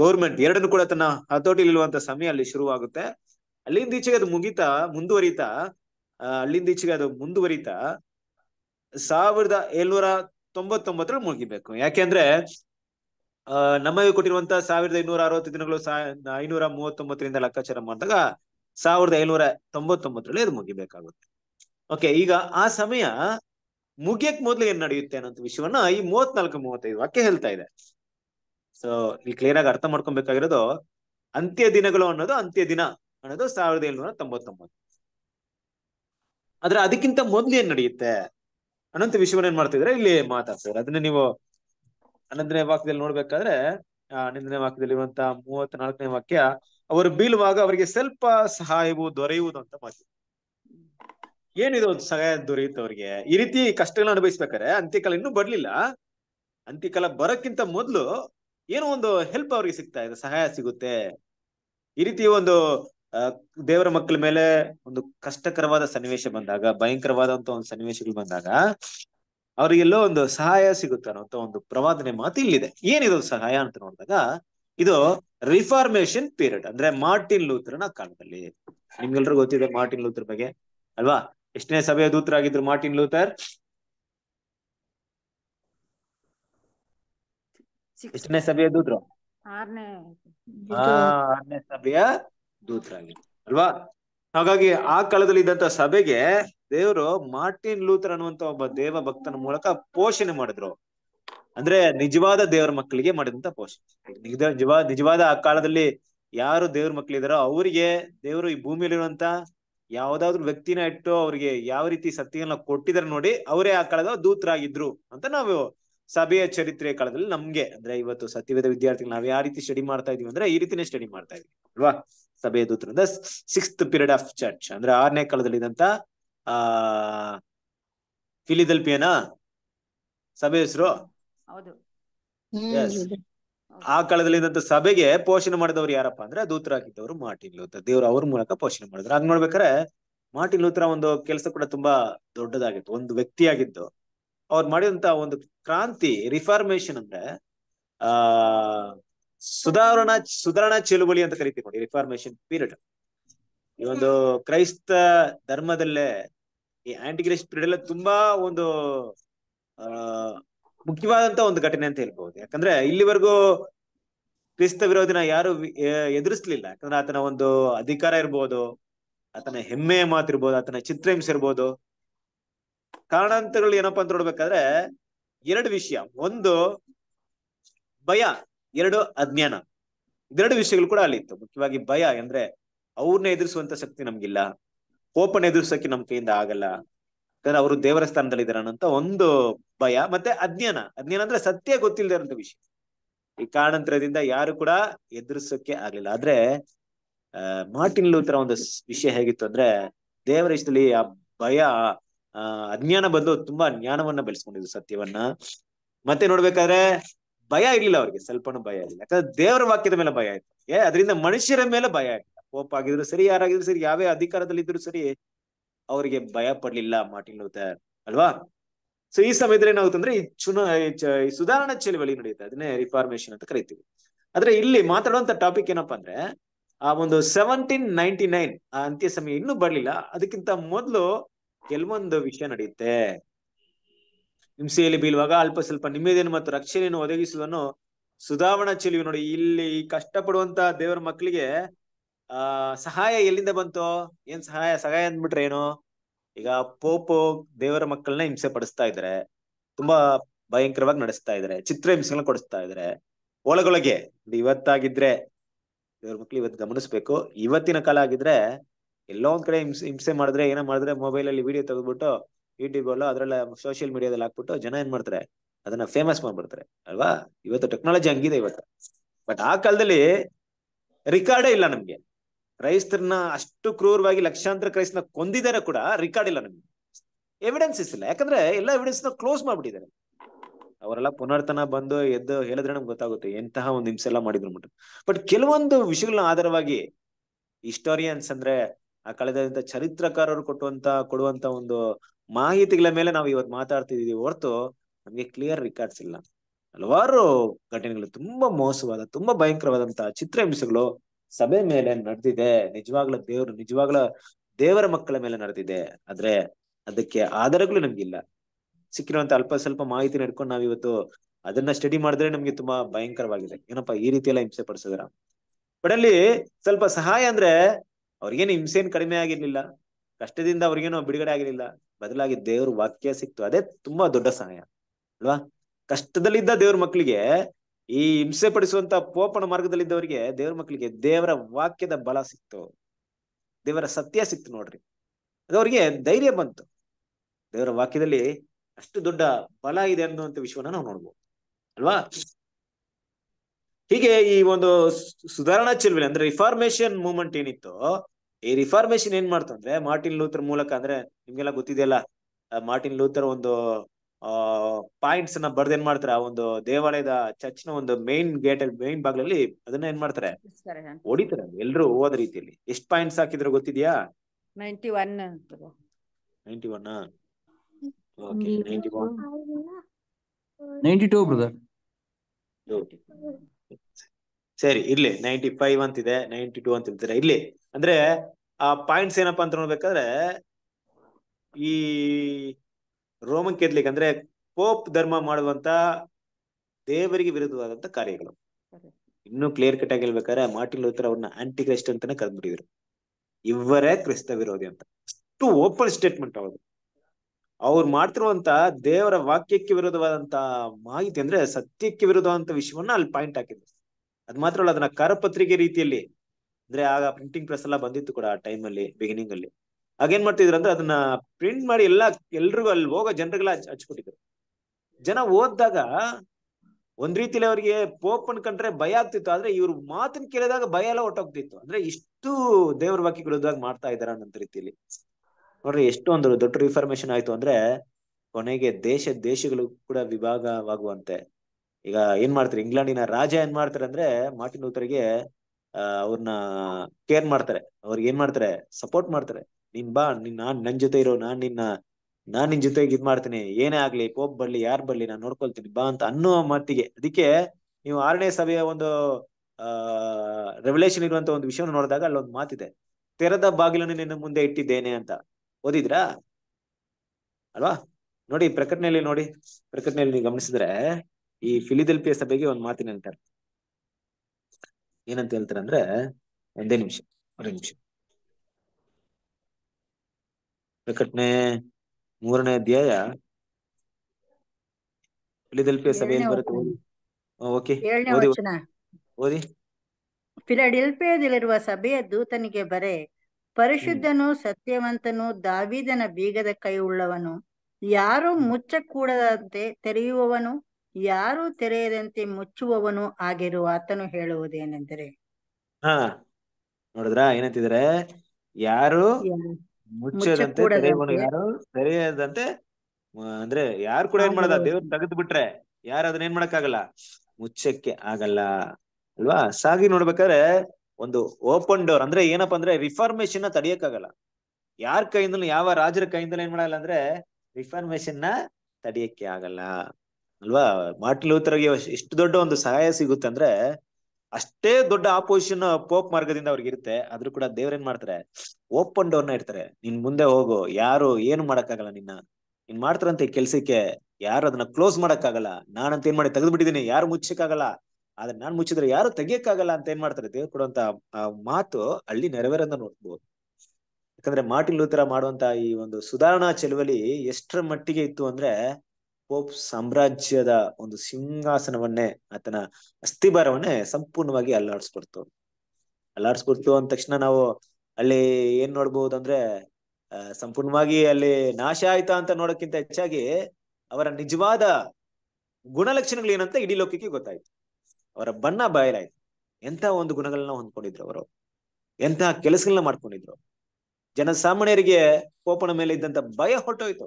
ಗೌರ್ಮೆಂಟ್ ಎರಡನ್ನು ಕೂಡ ತನ್ನ ಹತೋಟಿಲಿರುವಂತ ಸಮಯ ಅಲ್ಲಿ ಶುರುವಾಗುತ್ತೆ ಈಚೆಗೆ ಅದು ಮುಗಿತಾ ಮುಂದುವರಿತಾ ಅಲ್ಲಿಂದೀಚೆಗೆ ಅದು ಮುಂದುವರಿತಾ ಸಾವಿರದ ಏಳ್ನೂರ ತೊಂಬತ್ತೊಂಬತ್ತರಲ್ಲಿ ಮುಗಿಬೇಕು ಯಾಕೆಂದ್ರೆ ಅಹ್ ನಮಗೆ ಕೊಟ್ಟಿರುವಂತ ಸಾವಿರದ ಐನೂರ ಅರವತ್ತು ದಿನಗಳು ಐನೂರ ಮೂವತ್ತೊಂಬತ್ತರಿಂದ ಲೆಕ್ಕಾಚಾರ ಮಾಡಿದಾಗ ಸಾವಿರದ ಏಳ್ನೂರ ತೊಂಬತ್ತೊಂಬತ್ತರಲ್ಲಿ ಅದು ಮುಗಿಬೇಕಾಗುತ್ತೆ ಓಕೆ ಈಗ ಆ ಸಮಯ ಮುಗಿಯಕ್ ಮೊದ್ಲು ಏನ್ ನಡೆಯುತ್ತೆ ಅನ್ನೋ ವಿಷಯವನ್ನ ಈ ಮೂವತ್ನಾಲ್ಕು ಮೂವತ್ತೈದು ವಾಕ್ಯ ಹೇಳ್ತಾ ಇದೆ ಸೊ ಇಲ್ಲಿ ಕ್ಲಿಯರ್ ಆಗಿ ಅರ್ಥ ಮಾಡ್ಕೊಬೇಕಾಗಿರೋದು ಅಂತ್ಯ ದಿನಗಳು ಅನ್ನೋದು ಅಂತ್ಯ ದಿನ ಅನ್ನೋದು ಸಾವಿರದ ಏಳ್ನೂರ ತೊಂಬತ್ತೊಂಬತ್ತು ಆದ್ರೆ ಅದಕ್ಕಿಂತ ಮೊದ್ಲು ಏನ್ ನಡೆಯುತ್ತೆ ಅನ್ನೋಂತ ವಿಷಯವನ್ನ ಏನ್ ಮಾಡ್ತಿದ್ರೆ ಇಲ್ಲಿ ಮಾತಾಡ್ತಾರೆ ಅದನ್ನ ನೀವು ಹನ್ನೊಂದನೇ ವಾಕ್ಯದಲ್ಲಿ ನೋಡ್ಬೇಕಾದ್ರೆ ಹನ್ನೊಂದನೇ ವಾಕ್ಯದಲ್ಲಿ ಇರುವಂತ ಮೂವತ್ ನಾಲ್ಕನೇ ವಾಕ್ಯ ಅವರು ಬೀಳುವಾಗ ಅವರಿಗೆ ಸ್ವಲ್ಪ ಸಹಾಯವು ದೊರೆಯುವುದು ಅಂತ ಮಾತು ಏನಿದು ಸಹಾಯ ದೊರೆಯುತ್ತೆ ಅವ್ರಿಗೆ ಈ ರೀತಿ ಕಷ್ಟಗಳನ್ನ ಅನುಭವಿಸ್ಬೇಕಾರೆ ಅಂತ್ಯಕಾಲ ಇನ್ನೂ ಬರ್ಲಿಲ್ಲ ಅಂತ್ಯಕಾಲ ಬರೋಕ್ಕಿಂತ ಮೊದ್ಲು ಏನೋ ಒಂದು ಹೆಲ್ಪ್ ಅವ್ರಿಗೆ ಸಿಗ್ತಾ ಇದೆ ಸಹಾಯ ಸಿಗುತ್ತೆ ಈ ರೀತಿ ಒಂದು ದೇವರ ಮಕ್ಕಳ ಮೇಲೆ ಒಂದು ಕಷ್ಟಕರವಾದ ಸನ್ನಿವೇಶ ಬಂದಾಗ ಭಯಂಕರವಾದಂತ ಒಂದು ಸನ್ನಿವೇಶಗಳು ಬಂದಾಗ ಅವರಿಗೆಲ್ಲೋ ಒಂದು ಸಹಾಯ ಸಿಗುತ್ತೆ ಅನ್ನೋಂತ ಒಂದು ಪ್ರವಾದನೆ ಮಾತು ಇಲ್ಲಿದೆ ಏನಿದು ಸಹಾಯ ಅಂತ ನೋಡಿದಾಗ ಇದು ರಿಫಾರ್ಮೇಶನ್ ಪೀರಿಯಡ್ ಅಂದ್ರೆ ಮಾರ್ಟಿನ್ ಲೂತ್ರನ ಕಾಲದಲ್ಲಿ ನಿಮ್ಗೆಲ್ರು ಗೊತ್ತಿದೆ ಮಾರ್ಟಿನ್ ಲೂತ್ರ ಬಗ್ಗೆ ಅಲ್ವಾ ಎಷ್ಟನೇ ಸಭೆಯ ದೂತರಾಗಿದ್ರು ಮಾರ್ಟಿನ್ ಲೂಥರ್ ಎಷ್ಟನೇ ಸಭೆಯ ದೂತ್ರ ಆರನೇ ಸಭೆಯ ಅಲ್ವಾ ಹಾಗಾಗಿ ಆ ಕಾಲದಲ್ಲಿ ಇದ್ದಂತ ಸಭೆಗೆ ದೇವರು ಮಾರ್ಟಿನ್ ಲೂತರ್ ಅನ್ನುವಂತ ಒಬ್ಬ ದೇವ ಭಕ್ತನ ಮೂಲಕ ಪೋಷಣೆ ಮಾಡಿದ್ರು ಅಂದ್ರೆ ನಿಜವಾದ ದೇವರ ಮಕ್ಕಳಿಗೆ ಮಾಡಿದಂತ ಪೋಷಣೆ ನಿಜ ನಿಜವಾದ ನಿಜವಾದ ಆ ಕಾಲದಲ್ಲಿ ಯಾರು ದೇವ್ರ ಮಕ್ಕಳಿದಾರೋ ಅವರಿಗೆ ದೇವರು ಈ ಭೂಮಿಯಲ್ಲಿರುವಂತ ಯಾವ್ದಾದ್ರು ವ್ಯಕ್ತಿನ ಇಟ್ಟು ಅವ್ರಿಗೆ ಯಾವ ರೀತಿ ಸತ್ಯಗಳನ್ನ ಕೊಟ್ಟಿದಾರೆ ನೋಡಿ ಅವರೇ ಆ ಕಾಲದ ದೂತ್ರ ಆಗಿದ್ರು ಅಂತ ನಾವು ಸಭೆಯ ಚರಿತ್ರೆಯ ಕಾಲದಲ್ಲಿ ನಮ್ಗೆ ಅಂದ್ರೆ ಇವತ್ತು ಸತ್ಯವೇದ ವಿದ್ಯಾರ್ಥಿಗಳು ನಾವ್ ಯಾವ ರೀತಿ ಸ್ಟಡಿ ಮಾಡ್ತಾ ಇದೀವಿ ಅಂದ್ರೆ ಈ ರೀತಿನೇ ಸ್ಟಡಿ ಮಾಡ್ತಾ ಇದೀವಿ ಅಲ್ವಾ ಸಭೆಯ ಅಂದ್ರೆ ಸಿಕ್ಸ್ತ್ ಪೀರಿಯಡ್ ಆಫ್ ಚರ್ಚ್ ಅಂದ್ರೆ ಆರನೇ ಕಾಲದಲ್ಲಿ ಇದ್ದಂತ ಆ ಫಿಲಿದಲ್ಪಿಯನ ಸಭೆ ಹೆಸರು ಆ ಕಾಲದಲ್ಲಿ ಇದ್ದಂತ ಸಭೆಗೆ ಪೋಷಣೆ ಮಾಡಿದವರು ಯಾರಪ್ಪ ಅಂದ್ರೆ ದೂತರಾಗಿದ್ದವರು ಮಾರ್ಟಿನ್ ಲೂತ್ರ ದೇವರು ಅವ್ರ ಮೂಲಕ ಪೋಷಣೆ ಮಾಡಿದ್ರು ಹಂಗ್ ನೋಡ್ಬೇಕಾರೆ ಮಾರ್ಟಿನ್ ಲೂತ್ರ ಒಂದು ಕೆಲಸ ಕೂಡ ತುಂಬಾ ದೊಡ್ಡದಾಗಿತ್ತು ಒಂದು ವ್ಯಕ್ತಿಯಾಗಿದ್ದು ಅವ್ರು ಮಾಡಿದಂತ ಒಂದು ಕ್ರಾಂತಿ ರಿಫಾರ್ಮೇಶನ್ ಅಂದ್ರೆ ಆ ಸುಧಾರಣಾ ಸುಧಾರಣಾ ಚಳುವಳಿ ಅಂತ ಕರಿತೀವಿ ನೋಡಿ ರಿಫಾರ್ಮೇಶನ್ ಪೀರಿಯಡ್ ಈ ಒಂದು ಕ್ರೈಸ್ತ ಧರ್ಮದಲ್ಲೇ ಈ ಆಂಟಿಗ್ರೇಸ್ ಪೀರಿಯಡ್ ಅಲ್ಲಿ ತುಂಬಾ ಒಂದು ಆ ಮುಖ್ಯವಾದಂತ ಒಂದು ಘಟನೆ ಅಂತ ಹೇಳ್ಬಹುದು ಯಾಕಂದ್ರೆ ಇಲ್ಲಿವರೆಗೂ ಕ್ರಿಸ್ತ ವಿರೋಧಿನ ಯಾರು ಎದುರಿಸ್ಲಿಲ್ಲ ಯಾಕಂದ್ರೆ ಆತನ ಒಂದು ಅಧಿಕಾರ ಇರ್ಬೋದು ಆತನ ಹೆಮ್ಮೆಯ ಮಾತಿರ್ಬೋದು ಆತನ ಚಿತ್ರಹಿಂಸೆ ಇರ್ಬೋದು ಕಾರಣಾಂತರಗಳು ಏನಪ್ಪಾ ಅಂತ ನೋಡ್ಬೇಕಾದ್ರೆ ಎರಡು ವಿಷಯ ಒಂದು ಭಯ ಎರಡು ಅಜ್ಞಾನ ಇದೆರಡು ವಿಷಯಗಳು ಕೂಡ ಅಲ್ಲಿ ಇತ್ತು ಮುಖ್ಯವಾಗಿ ಭಯ ಅಂದ್ರೆ ಅವ್ರನ್ನ ಎದುರಿಸುವಂತ ಶಕ್ತಿ ನಮ್ಗಿಲ್ಲ ಕೋಪನ ಎದುರಿಸಕ್ಕೆ ನಮ್ ಕೈಯಿಂದ ಆಗಲ್ಲ ಯಾಕಂದ್ರೆ ಅವರು ದೇವರ ಸ್ಥಾನದಲ್ಲಿ ಅನ್ನೋಂತ ಒಂದು ಭಯ ಮತ್ತೆ ಅಜ್ಞಾನ ಅಜ್ಞಾನ ಅಂದ್ರೆ ಸತ್ಯ ಗೊತ್ತಿಲ್ಲದೆ ವಿಷಯ ಈ ಕಾರಣಾಂತರದಿಂದ ಯಾರು ಕೂಡ ಎದುರಿಸೋಕೆ ಆಗ್ಲಿಲ್ಲ ಆದ್ರೆ ಅಹ್ ಮಾರ್ಟಿನ್ ಲೂತರ ಒಂದು ವಿಷಯ ಹೇಗಿತ್ತು ಅಂದ್ರೆ ದೇವರ ಇಷ್ಟದಲ್ಲಿ ಆ ಭಯ ಆ ಅಜ್ಞಾನ ಬದಲು ತುಂಬಾ ಜ್ಞಾನವನ್ನ ಬೆಳೆಸ್ಕೊಂಡಿದ್ರು ಸತ್ಯವನ್ನ ಮತ್ತೆ ನೋಡ್ಬೇಕಾದ್ರೆ ಭಯ ಇರ್ಲಿಲ್ಲ ಅವ್ರಿಗೆ ಸ್ವಲ್ಪನೂ ಭಯ ಇರಲಿಲ್ಲ ಯಾಕಂದ್ರೆ ದೇವರ ವಾಕ್ಯದ ಮೇಲೆ ಭಯ ಇತ್ತು ಏ ಅದರಿಂದ ಮನುಷ್ಯರ ಮೇಲೆ ಭಯ ಇರಲಿಲ್ಲ ಕೋಪ ಆಗಿದ್ರು ಸರಿ ಯಾರಾಗಿದ್ರು ಸರಿ ಯಾವೇ ಅಧಿಕಾರದಲ್ಲಿ ಇದ್ರು ಸರಿ ಅವರಿಗೆ ಭಯ ಪಡ್ಲಿಲ್ಲ ಮಾರ್ಟಿನ್ ಲೂಥರ್ ಅಲ್ವಾ ಸೊ ಈ ಸಮಯದಲ್ಲಿ ಏನಾಗುತ್ತಂದ್ರೆ ಈ ಚುನ ಈ ಸುಧಾರಣಾ ಚಳವಳಿ ನಡೆಯುತ್ತೆ ಅದನ್ನೇ ರಿಫಾರ್ಮೇಶನ್ ಅಂತ ಕರಿತೀವಿ ಆದ್ರೆ ಇಲ್ಲಿ ಮಾತಾಡುವಂತ ಟಾಪಿಕ್ ಏನಪ್ಪಾ ಅಂದ್ರೆ ಆ ಒಂದು ಸೆವೆಂಟೀನ್ ನೈನ್ಟಿ ನೈನ್ ಆ ಅಂತ್ಯ ಸಮಯ ಇನ್ನೂ ಬರ್ಲಿಲ್ಲ ಅದಕ್ಕಿಂತ ಮೊದಲು ಕೆಲವೊಂದು ವಿಷಯ ನಡೆಯುತ್ತೆ ಹಿಂಸೆಯಲ್ಲಿ ಬೀಳುವಾಗ ಅಲ್ಪ ಸ್ವಲ್ಪ ನಿಮ್ಮದೇನು ಮತ್ತು ರಕ್ಷಣೆಯನ್ನು ಒದಗಿಸುವುದನ್ನು ಸುಧಾವಣಾ ಚೆಲುವೆ ನೋಡಿ ಇಲ್ಲಿ ಕಷ್ಟಪಡುವಂತ ದೇವರ ಮಕ್ಕಳಿಗೆ ಆ ಸಹಾಯ ಎಲ್ಲಿಂದ ಬಂತು ಏನ್ ಸಹಾಯ ಸಹಾಯ ಅಂದ್ಬಿಟ್ರೆ ಏನು ಈಗ ಪೋಪು ದೇವರ ಮಕ್ಕಳನ್ನ ಹಿಂಸೆ ಪಡಿಸ್ತಾ ಇದ್ರೆ ತುಂಬಾ ಭಯಂಕರವಾಗಿ ನಡೆಸ್ತಾ ಇದ್ರೆ ಚಿತ್ರ ಹಿಂಸೆಗಳನ್ನ ಕೊಡಿಸ್ತಾ ಇದ್ರೆ ಒಳಗೊಳಗೆ ಇವತ್ತಾಗಿದ್ರೆ ದೇವ್ರ ಮಕ್ಳು ಇವತ್ ಗಮನಿಸ್ಬೇಕು ಇವತ್ತಿನ ಕಾಲ ಆಗಿದ್ರೆ ಎಲ್ಲೋ ಒಂದ್ ಕಡೆ ಹಿಂಸೆ ಹಿಂಸೆ ಮಾಡಿದ್ರೆ ಏನೋ ಮಾಡಿದ್ರೆ ಮೊಬೈಲ್ ಅಲ್ಲಿ ವಿಡಿಯೋ ತೆಗೆದ್ಬಿಟ್ಟು ಯೂಟ್ಯೂಬ್ ಅಲ್ಲೋ ಅದ್ರಲ್ಲ ಸೋಷಿಯಲ್ ಮೀಡಿಯಾದಲ್ಲಿ ಹಾಕ್ಬಿಟ್ಟು ಜನ ಏನ್ ಮಾಡ್ತಾರೆ ಅದನ್ನ ಫೇಮಸ್ ಮಾಡ್ಬಿಡ್ತಾರೆ ಅಲ್ವಾ ಇವತ್ತು ಟೆಕ್ನಾಲಜಿ ಹಂಗಿದೆ ಇವತ್ತು ಬಟ್ ಆ ಕಾಲದಲ್ಲಿ ರಿಕಾರ್ಡೇ ಇಲ್ಲ ನಮ್ಗೆ ಕ್ರೈಸ್ತರನ್ನ ಅಷ್ಟು ಕ್ರೂರವಾಗಿ ಲಕ್ಷಾಂತರ ಕ್ರೈಸ್ತನ ಕೊಂದಿದ್ದಾರೆ ಕೂಡ ರಿಕಾರ್ಡ್ ಇಲ್ಲ ನಮ್ಗೆ ಎವಿಡೆನ್ಸ್ ಇಲ್ಲ ಯಾಕಂದ್ರೆ ಎಲ್ಲ ಎವಿಡೆನ್ಸ್ ನ ಕ್ಲೋಸ್ ಮಾಡ್ಬಿಟ್ಟಿದ್ದಾರೆ ಅವರೆಲ್ಲ ಪುನರ್ತನ ಬಂದು ಎದ್ದು ಹೇಳಿದ್ರೆ ನಮ್ಗೆ ಗೊತ್ತಾಗುತ್ತೆ ಎಂತಹ ಒಂದು ಹಿಂಸೆ ಎಲ್ಲ ಮಾಡಿದ್ರು ಬಟ್ ಕೆಲವೊಂದು ವಿಷಯಗಳನ್ನ ಆಧಾರವಾಗಿ ಹಿಸ್ಟೋರಿಯನ್ಸ್ ಅಂದ್ರೆ ಆ ಕಳೆದ ಚರಿತ್ರಕಾರರು ಕೊಟ್ಟುವಂತ ಕೊಡುವಂತ ಒಂದು ಮಾಹಿತಿಗಳ ಮೇಲೆ ನಾವು ಇವತ್ತು ಮಾತಾಡ್ತಿದೀವಿ ಹೊರತು ನಮ್ಗೆ ಕ್ಲಿಯರ್ ರಿಕಾರ್ಡ್ಸ್ ಇಲ್ಲ ಹಲವಾರು ಘಟನೆಗಳು ತುಂಬಾ ಮೋಸವಾದ ತುಂಬಾ ಭಯಂಕರವಾದಂತಹ ಚಿತ್ರಹಿಂಸೆಗಳು ಸಭೆ ಮೇಲೆ ನಡೆದಿದೆ ನಿಜವಾಗ್ಲ ದೇವರು ನಿಜವಾಗ್ಲ ದೇವರ ಮಕ್ಕಳ ಮೇಲೆ ನಡೆದಿದೆ ಆದ್ರೆ ಅದಕ್ಕೆ ಆಧಾರಗಳು ನಮ್ಗಿಲ್ಲ ಸಿಕ್ಕಿರುವಂತ ಅಲ್ಪ ಸ್ವಲ್ಪ ಮಾಹಿತಿ ನಡ್ಕೊಂಡು ನಾವ್ ಇವತ್ತು ಅದನ್ನ ಸ್ಟಡಿ ಮಾಡಿದ್ರೆ ನಮ್ಗೆ ತುಂಬಾ ಭಯಂಕರವಾಗಿದೆ ಏನಪ್ಪಾ ಈ ರೀತಿ ಎಲ್ಲ ಹಿಂಸೆ ಪಡಿಸಿದ್ರ ಬಟ್ ಅಲ್ಲಿ ಸ್ವಲ್ಪ ಸಹಾಯ ಅಂದ್ರೆ ಅವ್ರಿಗೇನು ಹಿಂಸೆನ್ ಕಡಿಮೆ ಆಗಿರ್ಲಿಲ್ಲ ಕಷ್ಟದಿಂದ ಅವ್ರಿಗೇನು ಬಿಡುಗಡೆ ಆಗಿರ್ಲಿಲ್ಲ ಬದಲಾಗಿ ದೇವ್ರ ವಾಕ್ಯ ಸಿಕ್ತು ಅದೇ ತುಂಬಾ ದೊಡ್ಡ ಸಮಯ ಅಲ್ವಾ ಕಷ್ಟದಲ್ಲಿದ್ದ ದೇವ್ರ ಮಕ್ಕಳಿಗೆ ಈ ಹಿಂಸೆ ಪಡಿಸುವಂತ ಪೋಪನ ಮಾರ್ಗದಲ್ಲಿದ್ದವರಿಗೆ ದೇವ್ರ ಮಕ್ಕಳಿಗೆ ದೇವರ ವಾಕ್ಯದ ಬಲ ಸಿಕ್ತು ದೇವರ ಸತ್ಯ ಸಿಕ್ತು ನೋಡ್ರಿ ಅದು ಅವ್ರಿಗೆ ಧೈರ್ಯ ಬಂತು ದೇವರ ವಾಕ್ಯದಲ್ಲಿ ಅಷ್ಟು ದೊಡ್ಡ ಬಲ ಇದೆ ಅನ್ನುವಂತ ವಿಷಯವನ್ನ ನಾವು ನೋಡ್ಬೋದು ಅಲ್ವಾ ಹೀಗೆ ಈ ಒಂದು ಸುಧಾರಣಾ ಚಳವಳಿ ಅಂದ್ರೆ ರಿಫಾರ್ಮೇಷನ್ ಮೂವ್ಮೆಂಟ್ ಏನಿತ್ತು ಈ ರಿಫಾರ್ಮೇಷನ್ ಏನ್ ಮಾಡ್ತು ಅಂದ್ರೆ ಮಾರ್ಟಿನ್ ಲೂಥರ್ ಮೂಲಕ ಅಂದ್ರೆ ನಿಮ್ಗೆಲ್ಲ ಗೊತ್ತಿದೆಯಲ್ಲ ಮಾರ್ಟಿನ್ ಲೂಥರ್ ಒಂದು ಆ ಪಾಯಿಂಟ್ಸ್ ನ ಬರ್ದ್ ಏನ್ ಮಾಡ್ತಾರೆ ಆ ಒಂದು ದೇವಾಲಯದ ಚರ್ಚ್ ನ ಒಂದು ಮೇನ್ ಗೇಟ್ ಮೇನ್ ಬಾಗ್ಲಲ್ಲಿ ಅದನ್ನ ಏನ್ ಮಾಡ್ತಾರೆ ಹೊಡಿತಾರೆ ಎಲ್ರು ಹೋದ ರೀತಿಯಲ್ಲಿ ಎಷ್ಟು ಪಾಯಿಂಟ್ಸ್ ಹಾಕಿದ್ರು ಗೊತ್ತಿದ್ಯಾ ninety one ninety one ninety one ninety two brother ಸರಿ ಇಲ್ಲಿ ನೈಂಟಿ ಫೈವ್ ಇದೆ ನೈಂಟಿ ಟೂ ಅಂತ ಇರ್ತಾರೆ ಇಲ್ಲಿ ಅಂದ್ರೆ ಆ ಪಾಯಿಂಟ್ಸ್ ಏನಪ್ಪಾ ಅಂತ ನೋಡ್ಬೇಕಾದ್ರೆ ಈ ರೋಮನ್ ಕೆತ್ಲಿಕ್ ಅಂದ್ರೆ ಪೋಪ್ ಧರ್ಮ ಮಾಡುವಂತ ದೇವರಿಗೆ ವಿರುದ್ಧವಾದಂತ ಕಾರ್ಯಗಳು ಇನ್ನೂ ಕ್ಲಿಯರ್ ಕಟ್ ಆಗಿ ಹೇಳ್ಬೇಕಾದ್ರೆ ಮಾರ್ಟಿನ್ ಲೂಥರ್ ಅವ್ರನ್ನ ಆಂಟಿ ಕ್ರೈಸ್ಟ್ ಅಂತಾನೆ ಕರೆದ್ಬಿಟ್ಟಿದ್ರು ಇವರೇ ಕ್ರಿಸ್ತ ವಿರೋಧಿ ಅಂತ ಅಷ್ಟು ಓಪನ್ ಸ್ಟೇಟ್ಮೆಂಟ್ ಅವರು ಅವ್ರು ಮಾಡ್ತಿರುವಂತ ದೇವರ ವಾಕ್ಯಕ್ಕೆ ವಿರುದ್ಧವಾದಂತ ಮಾಹಿತಿ ಅಂದ್ರೆ ಸತ್ಯಕ್ಕೆ ವಿರುದ್ಧವಾದಂತ ವಿಷಯವನ್ನ ಅಲ್ಲಿ ಪಾಯಿಂಟ್ ಹಾಕಿದ್ರು ಅದ್ ಮಾತ್ರ ಅಲ್ಲ ಅದನ್ನ ಕರಪತ್ರಿಕೆ ರೀತಿಯಲ್ಲಿ ಅಂದ್ರೆ ಆಗ ಪ್ರಿಂಟಿಂಗ್ ಪ್ರೆಸ್ ಎಲ್ಲ ಬಂದಿತ್ತು ಕೂಡ ಆ ಟೈಮ್ ಅಲ್ಲಿ ಬಿಗಿನಿಂಗ್ ಅಲ್ಲಿ ಆಗೇನ್ ಮಾಡ್ತಿದ್ರು ಅಂದ್ರೆ ಅದನ್ನ ಪ್ರಿಂಟ್ ಮಾಡಿ ಎಲ್ಲಾ ಎಲ್ರಿಗೂ ಅಲ್ಲಿ ಹೋಗೋ ಜನರಿಗೆಲ್ಲ ಹಚ್ಕೊಟ್ಟಿದ್ರು ಜನ ಓದ್ದಾಗ ಒಂದ್ ರೀತಿಲಿ ಅವ್ರಿಗೆ ಪೋಪನ್ ಕಂಡ್ರೆ ಭಯ ಆಗ್ತಿತ್ತು ಆದ್ರೆ ಇವ್ರ ಮಾತನ್ನ ಕೇಳಿದಾಗ ಭಯ ಎಲ್ಲ ಹೊಟ್ಟೋಗ್ತಿತ್ತು ಅಂದ್ರೆ ಇಷ್ಟು ದೇವ್ರ ವಾಕ್ಯಗಳಿದಾಗ ಮಾಡ್ತಾ ಇದಾರ ಅನ್ನೋ ರೀತಿಯಲ್ಲಿ ನೋಡ್ರಿ ಎಷ್ಟೊಂದು ದೊಡ್ಡ ರಿಫಾರ್ಮೇಶನ್ ಆಯ್ತು ಅಂದ್ರೆ ಕೊನೆಗೆ ದೇಶ ದೇಶಗಳು ಕೂಡ ವಿಭಾಗವಾಗುವಂತೆ ಈಗ ಏನ್ ಮಾಡ್ತಾರೆ ಇಂಗ್ಲೆಂಡಿನ ರಾಜ ಏನ್ ಮಾಡ್ತಾರೆ ಅಂದ್ರೆ ಮಾರ್ಟಿನ್ ಲೂಥರ್ಗೆ ಅವ್ರನ್ನ ಕೇರ್ ಮಾಡ್ತಾರೆ ಅವ್ರಿಗೆ ಏನ್ ಮಾಡ್ತಾರೆ ಸಪೋರ್ಟ್ ಮಾಡ್ತಾರೆ ನಿನ್ ಬಾ ನಿನ್ ನಾನ್ ನನ್ ಜೊತೆ ಇರೋ ನಾನ್ ನಿನ್ನ ನಾನ್ ನಿನ್ ಜೊತೆ ಇದ್ ಮಾಡ್ತೀನಿ ಏನೇ ಆಗ್ಲಿ ಪೋಪ್ ಬರ್ಲಿ ಯಾರ್ ಬರ್ಲಿ ನಾನ್ ನೋಡ್ಕೊಳ್ತೀನಿ ಬಾ ಅಂತ ಅನ್ನೋ ಮಾತಿಗೆ ಅದಕ್ಕೆ ನೀವು ಆರನೇ ಸಭೆಯ ಒಂದು ಆ ರೆವಲೇಷನ್ ಇರುವಂತ ಒಂದು ವಿಷಯ ನೋಡಿದಾಗ ಅಲ್ಲೊಂದು ಮಾತಿದೆ ತೆರೆದ ಬಾಗಿಲನ್ನು ನಿನ್ನ ಮುಂದೆ ಇಟ್ಟಿದ್ದೇನೆ ಅಂತ ಓದಿದ್ರಾ ಅಲ್ವಾ ನೋಡಿ ಪ್ರಕಟಣೆಯಲ್ಲಿ ನೋಡಿ ಪ್ರಕಟಣೆಯಲ್ಲಿ ನೀವು ಗಮನಿಸಿದ್ರೆ ಈ ಫಿಲಿದೆಲ್ಪಿಯ ಸಭೆಗೆ ಒಂದು ಮಾತಿನ ಹೇಳ್ತಾರೆ ಏನಂತ ಹೇಳ್ತಾರೆ ಅಂದ್ರೆ ಒಂದೇ ನಿಮಿಷ ಒಂದೇ ನಿಮಿಷ ಪ್ರಕಟಣೆ ಮೂರನೇ ಅಧ್ಯಾಯ ಫಿಲಿದೆಲ್ಪಿಯ ಏನ್ ಬರುತ್ತೆ ಓಕೆ ಓದಿ ಫಿಲಡೆಲ್ಫಿಯಾದಲ್ಲಿರುವ ಸಭೆಯ ದೂತನಿಗೆ ಬರೆ ಪರಿಶುದ್ಧನು ಸತ್ಯವಂತನು ದಾವಿದನ ಬೀಗದ ಕೈ ಉಳ್ಳವನು ಯಾರು ಮುಚ್ಚಕೂಡದಂತೆ ತೆರೆಯುವವನು ಯಾರು ತೆರೆಯದಂತೆ ಮುಚ್ಚುವವನು ಆಗಿರುವ ಆತನು ಹೇಳುವುದೇನೆಂದರೆ ಹಾ ನೋಡಿದ್ರ ಏನಂತಿದ್ರೆ ಯಾರು ಮುಚ್ಚದಂತೆ ಯಾರು ತೆರೆಯದಂತೆ ಅಂದ್ರೆ ಯಾರು ಕೂಡ ಏನ್ ಮಾಡದ ದೇವ್ರ ತೆಗೆದು ಬಿಟ್ರೆ ಯಾರು ಅದನ್ನ ಏನ್ ಮಾಡಕ್ಕಾಗಲ್ಲ ಮುಚ್ಚಕ್ಕೆ ಆಗಲ್ಲ ಅಲ್ವಾ ಸಾಗಿ ನೋಡ್ಬೇಕಾದ್ರೆ ಒಂದು ಓಪನ್ ಡೋರ್ ಅಂದ್ರೆ ಏನಪ್ಪಾ ಅಂದ್ರೆ ರಿಫಾರ್ಮೇಶನ್ ನ ತಡಿಯಕ್ಕಾಗಲ್ಲ ಯಾರ ಕೈಯಿಂದಲೂ ಯಾವ ರಾಜರ ಕೈಯಿಂದಲೂ ಏನ್ ಮಾಡಲ್ಲ ಅಂದ್ರೆ ರಿಫಾರ್ಮೇಶನ್ ನ ತಡಿಯಕ್ಕೆ ಆಗಲ್ಲ ಅಲ್ವಾ ಮಾರ್ಟಿನ್ ಲೂಥರ್ಗೆ ಎಷ್ಟು ದೊಡ್ಡ ಒಂದು ಸಹಾಯ ಸಿಗುತ್ತೆ ಅಂದ್ರೆ ಅಷ್ಟೇ ದೊಡ್ಡ ಆಪೋಸಿಷನ್ ಪೋಪ್ ಮಾರ್ಗದಿಂದ ಅವ್ರಿಗೆ ಇರುತ್ತೆ ಆದ್ರೂ ಕೂಡ ದೇವ್ರೇನ್ ಮಾಡ್ತಾರೆ ಓಪನ್ ಡೋರ್ನ ಇಡ್ತಾರೆ ನಿನ್ ಮುಂದೆ ಹೋಗು ಯಾರು ಏನು ಮಾಡಕ್ಕಾಗಲ್ಲ ನಿನ್ನ ನೀನ್ ಮಾಡ್ತಾರಂತೆ ಕೆಲ್ಸಕ್ಕೆ ಯಾರು ಅದನ್ನ ಕ್ಲೋಸ್ ಮಾಡಕ್ಕಾಗಲ್ಲ ನಾನಂತ ಏನ್ ಮಾಡಿ ತೆಗೆದು ಬಿಟ್ಟಿದ್ದೀನಿ ಯಾರು ಮುಚ್ಚಕ್ಕಾಗಲ್ಲ ಆದ್ರೆ ನಾನ್ ಮುಚ್ಚಿದ್ರೆ ಯಾರು ತೆಗಿಯಕ್ಕಾಗಲ್ಲ ಅಂತ ಏನ್ ಮಾಡ್ತಾರೆ ದೇವ್ರು ಕೊಡುವಂತ ಮಾತು ಅಲ್ಲಿ ನೆರವೇರಂತ ನೋಡ್ಬೋದು ಯಾಕಂದ್ರೆ ಮಾರ್ಟಿನ್ ಲೂಥರ ಮಾಡುವಂತ ಈ ಒಂದು ಸುಧಾರಣಾ ಚಳವಳಿ ಎಷ್ಟರ ಮಟ್ಟಿಗೆ ಇತ್ತು ಅಂದ್ರೆ ಪೋಪ್ ಸಾಮ್ರಾಜ್ಯದ ಒಂದು ಸಿಂಹಾಸನವನ್ನೇ ಆತನ ಅಸ್ಥಿಭಾರವನ್ನೇ ಸಂಪೂರ್ಣವಾಗಿ ಅಲ್ಲಾಡಿಸ್ಬಿಡ್ತು ಅಲ್ಲಾಡಿಸ್ಬಿಡ್ತು ಅಂದ ತಕ್ಷಣ ನಾವು ಅಲ್ಲಿ ಏನ್ ನೋಡ್ಬಹುದು ಅಂದ್ರೆ ಸಂಪೂರ್ಣವಾಗಿ ಅಲ್ಲಿ ನಾಶ ಆಯ್ತಾ ಅಂತ ನೋಡೋಕ್ಕಿಂತ ಹೆಚ್ಚಾಗಿ ಅವರ ನಿಜವಾದ ಗುಣಲಕ್ಷಣಗಳು ಏನಂತ ಇಡೀ ಲೋಕಕ್ಕೆ ಗೊತ್ತಾಯ್ತು ಅವರ ಬಣ್ಣ ಬಯಲಾಯ್ತು ಎಂತ ಒಂದು ಗುಣಗಳನ್ನ ಹೊಂದ್ಕೊಂಡಿದ್ರು ಅವರು ಎಂತಹ ಕೆಲಸಗಳನ್ನ ಮಾಡ್ಕೊಂಡಿದ್ರು ಜನಸಾಮಾನ್ಯರಿಗೆ ಕೋಪನ ಮೇಲೆ ಇದ್ದಂತ ಭಯ ಹೊರಟೋಯ್ತು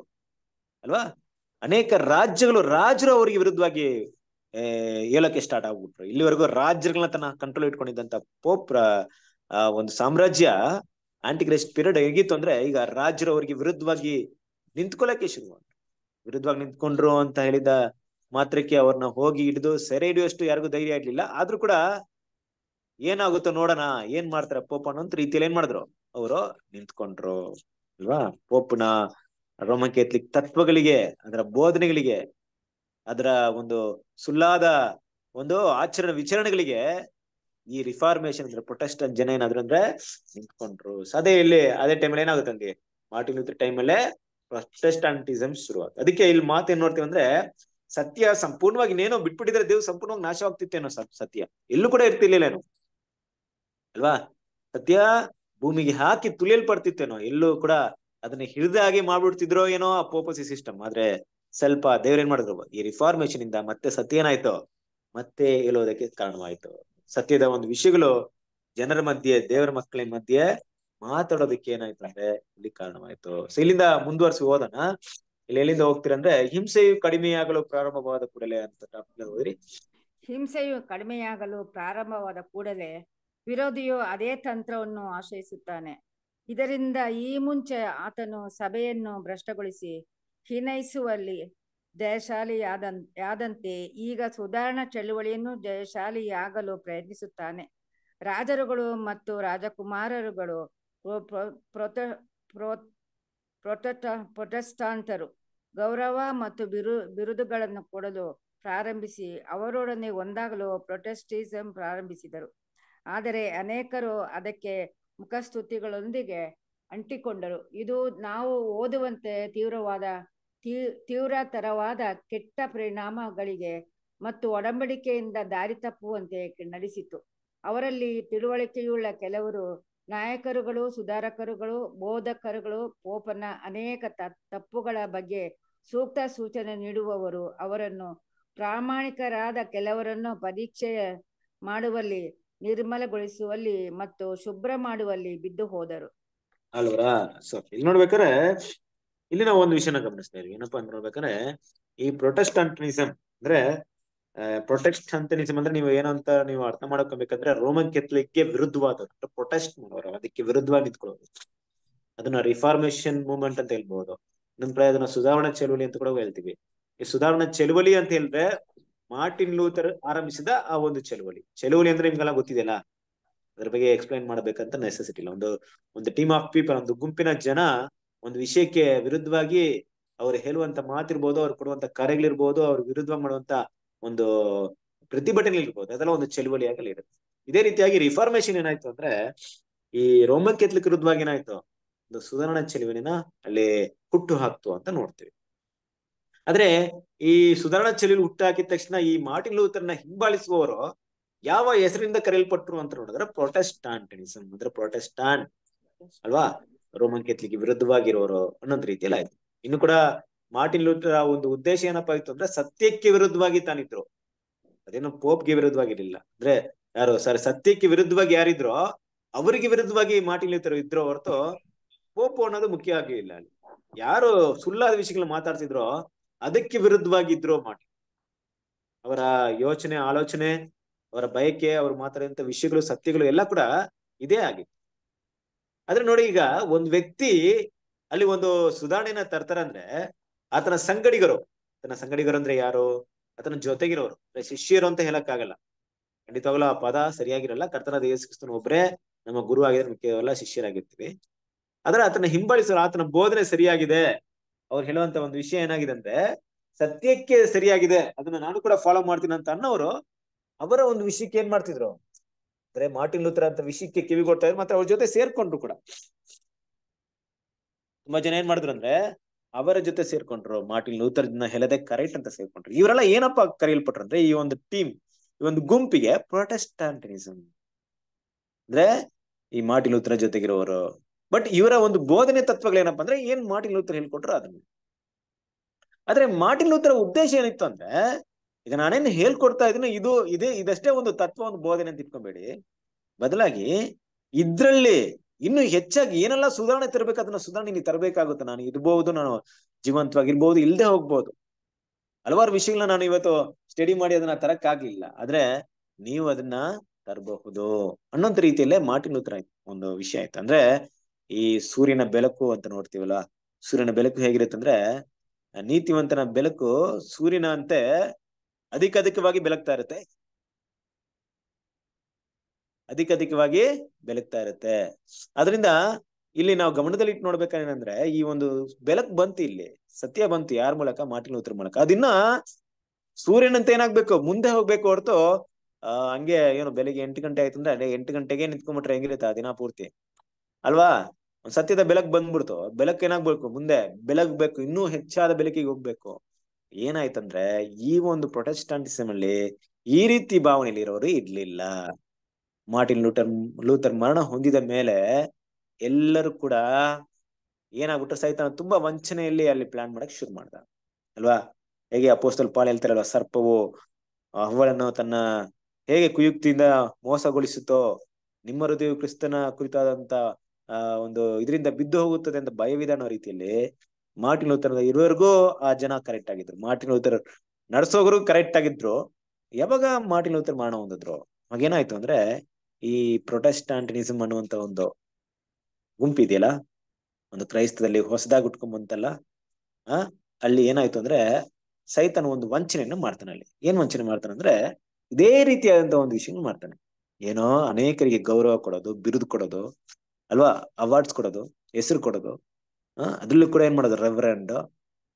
ಅಲ್ವಾ ಅನೇಕ ರಾಜ್ಯಗಳು ರಾಜರು ಅವರಿಗೆ ವಿರುದ್ಧವಾಗಿ ಹೇಳೋಕೆ ಸ್ಟಾರ್ಟ್ ಆಗ್ಬಿಟ್ರು ಇಲ್ಲಿವರೆಗೂ ರಾಜ್ಯಗಳನ್ನ ತನ್ನ ಕಂಟ್ರೋಲ್ ಇಟ್ಕೊಂಡಿದ್ದಂತ ಪೋಪ್ ಒಂದು ಸಾಮ್ರಾಜ್ಯ ಆಂಟಿಕ್ರೈಸ್ಟ್ ಪೀರಿಯಡ್ ಹೇಗಿತ್ತು ಅಂದ್ರೆ ಈಗ ರಾಜರು ಅವರಿಗೆ ವಿರುದ್ಧವಾಗಿ ನಿಂತ್ಕೊಳ್ಳಕ್ಕೆ ಶುರು ವಿರುದ್ಧವಾಗಿ ನಿಂತ್ಕೊಂಡ್ರು ಅಂತ ಹೇಳಿದ ಮಾತ್ರಕ್ಕೆ ಅವ್ರನ್ನ ಹೋಗಿ ಹಿಡಿದು ಸೆರೆ ಹಿಡಿಯುವಷ್ಟು ಯಾರಿಗೂ ಧೈರ್ಯ ಆಗ್ಲಿಲ್ಲ ಆದ್ರೂ ಕೂಡ ಏನಾಗುತ್ತೋ ನೋಡೋಣ ಏನ್ ಮಾಡ್ತಾರೆ ಪೋಪ್ ಅನ್ನೋ ರೀತಿಯಲ್ಲಿ ಏನ್ ಮಾಡಿದ್ರು ಅವರು ನಿಂತ್ಕೊಂಡ್ರು ಅಲ್ವಾ ಪೋಪ್ನ ರೋಮನ್ ತತ್ವಗಳಿಗೆ ಅದರ ಬೋಧನೆಗಳಿಗೆ ಅದರ ಒಂದು ಸುಳ್ಳಾದ ಒಂದು ಆಚರಣೆ ವಿಚರಣೆಗಳಿಗೆ ಈ ರಿಫಾರ್ಮೇಶನ್ ಅಂದ್ರೆ ಜನ ಏನಾದ್ರು ಅಂದ್ರೆ ನಿಂತ್ಕೊಂಡ್ರು ಅದೇ ಇಲ್ಲಿ ಅದೇ ಟೈಮಲ್ಲಿ ಏನಾಗುತ್ತೆ ಅಂದ್ರೆ ಮಾರ್ಟಿನ್ ಟೈಮ್ ಟೈಮಲ್ಲೇ ಪ್ರೊಟೆಸ್ಟಾಂಟಿಸಮ್ ಶುರುವಾಗ ಅದಕ್ಕೆ ಇಲ್ಲಿ ಮಾತು ಏನ್ ನೋಡ್ತೀವಿ ಅಂದ್ರೆ ಸತ್ಯ ಸಂಪೂರ್ಣವಾಗಿ ಇನ್ನೇನೋ ಬಿಟ್ಬಿಟ್ಟಿದ್ರೆ ದೇವ್ ಸಂಪೂರ್ಣವಾಗಿ ನಾಶವಾಗ್ತಿತ್ತೇನೋ ಸತ್ಯ ಎಲ್ಲೂ ಕೂಡ ಇರ್ತಿರ್ಲಿಲ್ಲ ಏನು ಅಲ್ವಾ ಸತ್ಯ ಭೂಮಿಗೆ ಹಾಕಿ ತುಳಿಯಲ್ಪಡ್ತಿತ್ತೇನೋ ಎಲ್ಲೂ ಕೂಡ ಅದನ್ನ ಹಿಡಿದ ಹಾಗೆ ಮಾಡ್ಬಿಡ್ತಿದ್ರೋ ಏನೋ ಆ ಪೋಪಸಿ ಸಿಸ್ಟಮ್ ಆದ್ರೆ ಸ್ವಲ್ಪ ದೇವ್ರೇನ್ ಮಾಡಿದ್ರು ಈ ರಿಫಾರ್ಮೇಶನ್ ಇಂದ ಮತ್ತೆ ಸತ್ಯ ಏನಾಯ್ತು ಮತ್ತೆ ಹೇಳೋದಕ್ಕೆ ಕಾರಣವಾಯ್ತು ಸತ್ಯದ ಒಂದು ವಿಷಯಗಳು ಜನರ ಮಧ್ಯೆ ದೇವರ ಮಕ್ಕಳ ಮಧ್ಯೆ ಮಾತಾಡೋದಕ್ಕೆ ಏನಾಯ್ತು ಅಂದ್ರೆ ಇಲ್ಲಿ ಕಾರಣವಾಯ್ತು ಇಲ್ಲಿಂದ ಮುಂದುವರ್ಸಿ ಹೋದನ ಇಲ್ಲಿ ಎಲ್ಲಿಂದ ಹೋಗ್ತೀರಂದ್ರೆ ಹಿಂಸೆಯು ಕಡಿಮೆಯಾಗಲು ಪ್ರಾರಂಭವಾದ ಕೂಡಲೇ ಅಂತ ಹೋದ್ರಿ ಹಿಂಸೆಯು ಕಡಿಮೆಯಾಗಲು ಪ್ರಾರಂಭವಾದ ಕೂಡಲೇ ವಿರೋಧಿಯು ಅದೇ ತಂತ್ರವನ್ನು ಆಶ್ರಯಿಸುತ್ತಾನೆ ಇದರಿಂದ ಈ ಮುಂಚೆ ಆತನು ಸಭೆಯನ್ನು ಭ್ರಷ್ಟಗೊಳಿಸಿ ಹೀನೈಸುವಲ್ಲಿ ಜಯಶಾಲಿಯಾದಂತೆ ಈಗ ಸುಧಾರಣಾ ಚಳುವಳಿಯನ್ನು ಜಯಶಾಲಿಯಾಗಲು ಪ್ರಯತ್ನಿಸುತ್ತಾನೆ ರಾಜರುಗಳು ಮತ್ತು ರಾಜಕುಮಾರರುಗಳು ಪ್ರೊತ ಪ್ರೊಟೆಸ್ಟಾಂಟರು ಗೌರವ ಮತ್ತು ಬಿರು ಬಿರುದುಗಳನ್ನು ಕೊಡಲು ಪ್ರಾರಂಭಿಸಿ ಅವರೊಡನೆ ಒಂದಾಗಲು ಪ್ರೊಟೆಸ್ಟಿಸಂ ಪ್ರಾರಂಭಿಸಿದರು ಆದರೆ ಅನೇಕರು ಅದಕ್ಕೆ ಮುಖಸ್ತುತಿಗಳೊಂದಿಗೆ ಅಂಟಿಕೊಂಡರು ಇದು ನಾವು ಓದುವಂತೆ ತೀವ್ರವಾದ ತೀ ತೀವ್ರತರವಾದ ಕೆಟ್ಟ ಪರಿಣಾಮಗಳಿಗೆ ಮತ್ತು ಒಡಂಬಡಿಕೆಯಿಂದ ದಾರಿ ತಪ್ಪುವಂತೆ ನಡೆಸಿತು ಅವರಲ್ಲಿ ತಿಳುವಳಿಕೆಯುಳ್ಳ ಕೆಲವರು ನಾಯಕರುಗಳು ಸುಧಾರಕರುಗಳು ಬೋಧಕರುಗಳು ಪೋಪನ ಅನೇಕ ತಪ್ಪುಗಳ ಬಗ್ಗೆ ಸೂಕ್ತ ಸೂಚನೆ ನೀಡುವವರು ಅವರನ್ನು ಪ್ರಾಮಾಣಿಕರಾದ ಕೆಲವರನ್ನು ಪರೀಕ್ಷೆಯ ಮಾಡುವಲ್ಲಿ ನಿರ್ಮಲಗೊಳಿಸುವಲ್ಲಿ ಮತ್ತು ಶುಭ್ರ ಮಾಡುವಲ್ಲಿ ಬಿದ್ದು ಹೋದರು ಅಲ್ವರಾ ಸೊ ಇಲ್ಲಿ ನೋಡ್ಬೇಕಾರೆ ಇಲ್ಲಿ ನಾವು ಒಂದು ವಿಷಯನ ಗಮನಿಸ್ತಾ ಇದೀವಿ ಏನಪ್ಪಾ ಅಂತ ನೋಡ್ಬೇಕಾರೆ ಈ ಪ್ರೊಟೆಸ್ಟಂಟನಿಸಂ ಅಂದ್ರೆ ಪ್ರೊಟೆಸ್ಟಂಟನಿಸಂ ಅಂದ್ರೆ ನೀವು ಏನೋ ಅಂತ ನೀವು ಅರ್ಥ ಮಾಡ್ಕೊಬೇಕಂದ್ರೆ ರೋಮನ್ ಗೆ ವಿರುದ್ಧವಾದ ಪ್ರೊಟೆಸ್ಟ್ ಮಾಡೋರು ಅದಕ್ಕೆ ವಿರುದ್ಧವಾಗಿ ನಿಂತ್ಕೊಳ್ಳೋದು ಅದನ್ನ ರಿಫಾರ್ಮೇಶನ್ ಮೂವ್ಮೆಂಟ್ ಅಂತ ಹೇಳ್ಬಹುದು ನಂತರ ಅದನ್ನ ಸುಧಾರಣಾ ಚಳುವಳಿ ಅಂತ ಕೂಡ ಹೇಳ್ತೀವಿ ಈ ಸುಧಾರಣಾ ಚಳುವಳಿ ಅಂತ ಹೇಳಿದ್ರೆ ಮಾರ್ಟಿನ್ ಲೂಥರ್ ಆರಂಭಿಸಿದ ಆ ಒಂದು ಚಳುವಳಿ ಚಳುವಳಿ ಅಂದ್ರೆ ನಿಮ್ಗೆಲ್ಲ ಗೊತ್ತಿದೆಯಲ್ಲ ಅದ್ರ ಬಗ್ಗೆ ಎಕ್ಸ್ಪ್ಲೈನ್ ಮಾಡಬೇಕಂತ ನೆಸೆಸಿಟಿ ಇಲ್ಲ ಒಂದು ಒಂದು ಟೀಮ್ ಆಫ್ ಪೀಪಲ್ ಒಂದು ಗುಂಪಿನ ಜನ ಒಂದು ವಿಷಯಕ್ಕೆ ವಿರುದ್ಧವಾಗಿ ಅವ್ರು ಹೇಳುವಂತ ಮಾತಿರ್ಬೋದು ಅವ್ರು ಕೊಡುವಂತ ಕಾರ್ಯಗಳಿರ್ಬೋದು ಅವ್ರ ವಿರುದ್ಧ ಮಾಡುವಂತ ಒಂದು ಪ್ರತಿಭಟನೆ ಇರ್ಬೋದು ಅದೆಲ್ಲ ಒಂದು ಆಗಲಿ ಇರುತ್ತೆ ಇದೇ ರೀತಿಯಾಗಿ ರಿಫಾರ್ಮೇಶನ್ ಏನಾಯ್ತು ಅಂದ್ರೆ ಈ ರೋಮನ್ ಕೆಥಲಿಕ್ ವಿರುದ್ಧವಾಗಿ ಏನಾಯ್ತು ಒಂದು ಸುಧಾರಣಾ ಚಳುವಳಿನ ಅಲ್ಲಿ ಹುಟ್ಟು ಹಾಕ್ತು ಅಂತ ನೋಡ್ತೀವಿ ಆದ್ರೆ ಈ ಸುಧಾರಣಾ ಚಳಿಲಿ ಹುಟ್ಟಾಕಿದ ತಕ್ಷಣ ಈ ಮಾರ್ಟಿನ್ ಲೂಥರ್ನ ಹಿಂಬಾಲಿಸುವವರು ಯಾವ ಹೆಸರಿಂದ ಕರೆಯಲ್ಪಟ್ಟರು ಅಂತ ನೋಡಿದ್ರೆ ಪ್ರೊಟೆಸ್ಟಾಂಟನಿಸಮ್ ಅಂದ್ರೆ ಪ್ರೊಟೆಸ್ಟಾಂಟ್ ಅಲ್ವಾ ರೋಮನ್ ಕೆತ್ಲಿಕ್ಕೆ ವಿರುದ್ಧವಾಗಿರೋರು ಅನ್ನೋದ್ ರೀತಿಯಲ್ಲಿ ಆಯ್ತು ಇನ್ನು ಕೂಡ ಮಾರ್ಟಿನ್ ಲೂಥರ್ ಒಂದು ಉದ್ದೇಶ ಏನಪ್ಪಾ ಇತ್ತು ಅಂದ್ರೆ ಸತ್ಯಕ್ಕೆ ವಿರುದ್ಧವಾಗಿ ತಾನಿದ್ರು ಅದೇನು ಪೋಪ್ಗೆ ವಿರುದ್ಧವಾಗಿರ್ಲಿಲ್ಲ ಅಂದ್ರೆ ಯಾರು ಸರ್ ಸತ್ಯಕ್ಕೆ ವಿರುದ್ಧವಾಗಿ ಯಾರಿದ್ರೋ ಅವರಿಗೆ ವಿರುದ್ಧವಾಗಿ ಮಾರ್ಟಿನ್ ಲೂಥರ್ ಇದ್ರೋ ಹೊರತು ಪೋಪ್ ಅನ್ನೋದು ಮುಖ್ಯ ಆಗ್ಲಿಲ್ಲ ಅಲ್ಲಿ ಯಾರು ಸುಳ್ಳಾದ ವಿಷಯಗಳು ಮಾತಾಡ್ತಿದ್ರೋ ಅದಕ್ಕೆ ವಿರುದ್ಧವಾಗಿ ಮಾಡಿ ಅವರ ಯೋಚನೆ ಆಲೋಚನೆ ಅವರ ಬಯಕೆ ಅವ್ರು ಮಾತಾಡಿದಂತ ವಿಷಯಗಳು ಸತ್ಯಗಳು ಎಲ್ಲ ಕೂಡ ಇದೇ ಆಗಿತ್ತು ಆದ್ರೆ ನೋಡಿ ಈಗ ಒಂದ್ ವ್ಯಕ್ತಿ ಅಲ್ಲಿ ಒಂದು ಸುಧಾರಣೆನ ತರ್ತಾರಂದ್ರೆ ಆತನ ಸಂಗಡಿಗರು ಆತನ ಸಂಗಡಿಗರು ಅಂದ್ರೆ ಯಾರು ಆತನ ಜೊತೆಗಿರೋರು ಶಿಷ್ಯರು ಅಂತ ಹೇಳಕ್ ಆಗಲ್ಲ ಖಂಡಿತವಾಗ್ಲೂ ಆ ಪದ ಸರಿಯಾಗಿರಲ್ಲ ಕರ್ತನ ದೇವಸ್ಥಾನ ಒಬ್ಬರೇ ನಮ್ಮ ಗುರು ಆಗಿದ್ರೆ ಕೇವಲ ಶಿಷ್ಯರಾಗಿರ್ತೀವಿ ಆದ್ರೆ ಆತನ ಹಿಂಬಾಲಿಸಲು ಆತನ ಬೋಧನೆ ಸರಿಯಾಗಿದೆ ಅವ್ರು ಹೇಳುವಂತ ಒಂದು ವಿಷಯ ಏನಾಗಿದೆ ಅಂದ್ರೆ ಸತ್ಯಕ್ಕೆ ಸರಿಯಾಗಿದೆ ಅದನ್ನ ನಾನು ಕೂಡ ಫಾಲೋ ಮಾಡ್ತೀನಿ ಅಂತ ಅನ್ನೋರು ಅವರ ಒಂದು ವಿಷಯಕ್ಕೆ ಏನ್ ಮಾಡ್ತಿದ್ರು ಅಂದ್ರೆ ಮಾರ್ಟಿನ್ ಲೂತ್ರ ಅಂತ ವಿಷಯಕ್ಕೆ ಕಿವಿ ಕೊಡ್ತಾ ಇದ್ರು ಮತ್ತೆ ಅವ್ರ ಜೊತೆ ಸೇರ್ಕೊಂಡ್ರು ಕೂಡ ತುಂಬಾ ಜನ ಏನ್ ಮಾಡಿದ್ರು ಅಂದ್ರೆ ಅವರ ಜೊತೆ ಸೇರ್ಕೊಂಡ್ರು ಮಾರ್ಟಿನ್ ಲೂಥರ್ ಹೇಳದೆ ಕರೆಕ್ಟ್ ಅಂತ ಸೇರ್ಕೊಂಡ್ರು ಇವರೆಲ್ಲ ಏನಪ್ಪ ಕರೆಯಲ್ಪಟ್ರು ಅಂದ್ರೆ ಈ ಒಂದು ಟೀಮ್ ಈ ಒಂದು ಗುಂಪಿಗೆ ಪ್ರೊಟೆಸ್ಟಾಂಟಿನಿಸಮ್ ಅಂದ್ರೆ ಈ ಮಾರ್ಟಿನ್ ಉತ್ರ ಜೊತೆಗಿರೋರು ಬಟ್ ಇವರ ಒಂದು ಬೋಧನೆ ತತ್ವಗಳೇನಪ್ಪ ಅಂದ್ರೆ ಏನ್ ಮಾರ್ಟಿನ್ ಲೂಥರ್ ಹೇಳ್ಕೊಟ್ರು ಅದನ್ನ ಆದ್ರೆ ಮಾರ್ಟಿನ್ ಉದ್ದೇಶ ಏನಿತ್ತು ಅಂದ್ರೆ ಈಗ ನಾನೇನು ಹೇಳ್ಕೊಡ್ತಾ ಇದ್ದೀನಿ ಇದು ಇದೇ ಇದಷ್ಟೇ ಒಂದು ತತ್ವ ಒಂದು ಬೋಧನೆ ಅಂತ ಇಟ್ಕೊಬೇಡಿ ಬದಲಾಗಿ ಇದ್ರಲ್ಲಿ ಇನ್ನು ಹೆಚ್ಚಾಗಿ ಏನೆಲ್ಲ ಸುಧಾರಣೆ ತರಬೇಕು ಅದನ್ನ ಸುಧಾರಣೆ ನೀವು ತರಬೇಕಾಗುತ್ತೆ ನಾನು ಇರ್ಬಹುದು ನಾನು ಜೀವಂತವಾಗಿರ್ಬಹುದು ಇಲ್ಲದೆ ಹೋಗ್ಬಹುದು ಹಲವಾರು ವಿಷಯಗಳನ್ನ ನಾನು ಇವತ್ತು ಸ್ಟಡಿ ಮಾಡಿ ಅದನ್ನ ತರಕಾಗ್ಲಿಲ್ಲ ಆದ್ರೆ ನೀವು ಅದನ್ನ ತರಬಹುದು ಅನ್ನೋಂತ ರೀತಿಯಲ್ಲೇ ಮಾರ್ಟಿನ್ ಲೂಥರ್ ಒಂದು ವಿಷಯ ಆಯ್ತು ಅಂದ್ರೆ ಈ ಸೂರ್ಯನ ಬೆಳಕು ಅಂತ ನೋಡ್ತೀವಲ್ಲ ಸೂರ್ಯನ ಬೆಳಕು ಹೇಗಿರುತ್ತೆ ಅಂದ್ರೆ ನೀತಿವಂತನ ಬೆಳಕು ಸೂರ್ಯನ ಅಂತೆ ಅಧಿಕ ಅಧಿಕವಾಗಿ ಬೆಳಗ್ತಾ ಇರುತ್ತೆ ಅಧಿಕ ಅಧಿಕವಾಗಿ ಬೆಳಗ್ತಾ ಇರುತ್ತೆ ಅದರಿಂದ ಇಲ್ಲಿ ನಾವು ಗಮನದಲ್ಲಿ ಇಟ್ಟು ನೋಡ್ಬೇಕೇನಂದ್ರೆ ಈ ಒಂದು ಬೆಳಕು ಬಂತು ಇಲ್ಲಿ ಸತ್ಯ ಬಂತು ಯಾರ ಮೂಲಕ ಮಾಟಿನ ಉತ್ತರ ಮೂಲಕ ಅದಿನ್ನ ಸೂರ್ಯನಂತ ಏನಾಗ್ಬೇಕು ಮುಂದೆ ಹೋಗ್ಬೇಕು ಹೊರತು ಅಹ್ ಹಂಗೆ ಏನು ಬೆಳಿಗ್ಗೆ ಎಂಟು ಗಂಟೆ ಆಯ್ತು ಅಂದ್ರೆ ಅದೇ ಎಂಟು ಗಂಟೆಗೆ ನಿಂತ್ಕೊಂಡ್ಬಿಟ್ರೆ ಹೆಂಗಿರುತ್ತೆ ಆ ದಿನ ಪೂರ್ತಿ ಅಲ್ವಾ ಒಂದ್ ಸತ್ಯದ ಬೆಳಕ್ ಬಂದ್ಬಿಡ್ತು ಬೆಳಕ್ ಏನಾಗ್ಬೇಕು ಮುಂದೆ ಬೆಲಕ್ ಬೇಕು ಇನ್ನೂ ಹೆಚ್ಚಾದ ಬೆಳಕಿಗೆ ಹೋಗ್ಬೇಕು ಏನಾಯ್ತಂದ್ರೆ ಈ ಒಂದು ಪ್ರೊಟೆಸ್ಟಾಂಟಿಸಮ್ ಅಲ್ಲಿ ಈ ರೀತಿ ಭಾವನೆಯಲ್ಲಿ ಇರೋರು ಇರ್ಲಿಲ್ಲ ಮಾರ್ಟಿನ್ ಲೂಟರ್ ಲೂಥರ್ ಮರಣ ಹೊಂದಿದ ಮೇಲೆ ಎಲ್ಲರೂ ಕೂಡ ಏನಾಗ್ಬಿಟ್ರೆ ಸಹಿತ ತುಂಬಾ ವಂಚನೆಯಲ್ಲಿ ಅಲ್ಲಿ ಪ್ಲಾನ್ ಮಾಡಕ್ ಶುರು ಮಾಡ್ದ ಅಲ್ವಾ ಹೇಗೆ ಅಪೋಸ್ತಲ್ ಪಾಲ್ ಹೇಳ್ತಾರಲ್ವಾ ಸರ್ಪವು ಅವಳನ್ನು ತನ್ನ ಹೇಗೆ ಕುಯುಕ್ತಿಯಿಂದ ಮೋಸಗೊಳಿಸುತ್ತೋ ನಿಮ್ಮ ಹೃದಯ ಕ್ರಿಸ್ತನ ಕುರಿತಾದಂತ ಆ ಒಂದು ಇದರಿಂದ ಬಿದ್ದು ಹೋಗುತ್ತದೆ ಅಂತ ಭಯವಿದೆ ಅನ್ನೋ ರೀತಿಯಲ್ಲಿ ಮಾರ್ಟಿನ್ ಲೂಥರ್ ಇರುವವರೆಗೂ ಆ ಜನ ಕರೆಕ್ಟ್ ಆಗಿದ್ರು ಮಾರ್ಟಿನ್ ಲೂಥರ್ ನಡ್ಸೋಗ್ರು ಕರೆಕ್ಟ್ ಆಗಿದ್ರು ಯಾವಾಗ ಮಾರ್ಟಿನ್ ಲೂಥರ್ ಮಾಡ ಹೊಂದಿದ್ರು ಆಗೇನಾಯ್ತು ಅಂದ್ರೆ ಈ ಪ್ರೊಟೆಸ್ಟಾಂಟಿನಿಸಮ್ ಅನ್ನುವಂತ ಒಂದು ಇದೆಯಲ್ಲ ಒಂದು ಕ್ರೈಸ್ತದಲ್ಲಿ ಹೊಸದಾಗಿ ಉಟ್ಕೊಂಬಂತಲ್ಲ ಆ ಅಲ್ಲಿ ಏನಾಯ್ತು ಅಂದ್ರೆ ಸೈತನ್ ಒಂದು ವಂಚನೆಯನ್ನು ಮಾಡ್ತಾನೆ ಅಲ್ಲಿ ಏನ್ ವಂಚನೆ ಮಾಡ್ತಾನೆ ಅಂದ್ರೆ ಇದೇ ರೀತಿಯಾದಂತ ಒಂದು ವಿಷಯ ಮಾಡ್ತಾನೆ ಏನೋ ಅನೇಕರಿಗೆ ಗೌರವ ಕೊಡೋದು ಬಿರುದು ಕೊಡೋದು ಅಲ್ವಾ ಅವಾರ್ಡ್ಸ್ ಕೊಡೋದು ಹೆಸರು ಕೊಡೋದು ಅದ್ರಲ್ಲೂ ಕೂಡ ಏನ್ ಮಾಡೋದು ರೆವರೆಂಡ್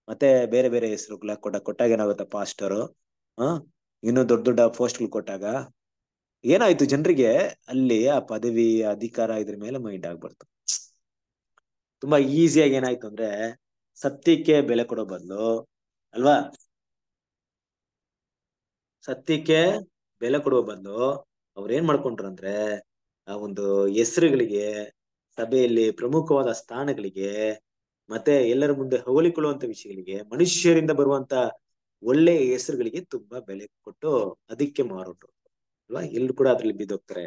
ಮತ್ತೆ ಬೇರೆ ಬೇರೆ ಹೆಸರುಗಳ ಕೊಟ್ಟ ಕೊಟ್ಟಾಗ ಏನಾಗುತ್ತೆ ಪಾಸ್ಟರ್ ಹ ಇನ್ನೂ ದೊಡ್ಡ ದೊಡ್ಡ ಪೋಸ್ಟ್ಗಳು ಕೊಟ್ಟಾಗ ಏನಾಯ್ತು ಜನರಿಗೆ ಅಲ್ಲಿ ಆ ಪದವಿ ಅಧಿಕಾರ ಇದ್ರ ಮೇಲೆ ಮೈಂಡ್ ಆಗ್ಬಾರ್ದು ತುಂಬಾ ಈಸಿಯಾಗಿ ಏನಾಯ್ತು ಅಂದ್ರೆ ಸತ್ಯಕ್ಕೆ ಬೆಲೆ ಕೊಡೋ ಬದಲು ಅಲ್ವಾ ಸತ್ಯಕ್ಕೆ ಬೆಲೆ ಕೊಡುವ ಬದಲು ಅವ್ರು ಏನ್ ಮಾಡ್ಕೊಂಡ್ರು ಅಂದ್ರೆ ಆ ಒಂದು ಹೆಸರುಗಳಿಗೆ ಸಭೆಯಲ್ಲಿ ಪ್ರಮುಖವಾದ ಸ್ಥಾನಗಳಿಗೆ ಮತ್ತೆ ಎಲ್ಲರ ಮುಂದೆ ಹೊಗಳಿಕೊಳ್ಳುವಂತ ವಿಷಯಗಳಿಗೆ ಮನುಷ್ಯರಿಂದ ಬರುವಂತ ಒಳ್ಳೆ ಹೆಸರುಗಳಿಗೆ ತುಂಬಾ ಬೆಲೆ ಕೊಟ್ಟು ಅದಕ್ಕೆ ಮಾರೋಟು ಅಲ್ವಾ ಎಲ್ರು ಕೂಡ ಅದ್ರಲ್ಲಿ ಬಿದ್ದೋಗ್ತಾರೆ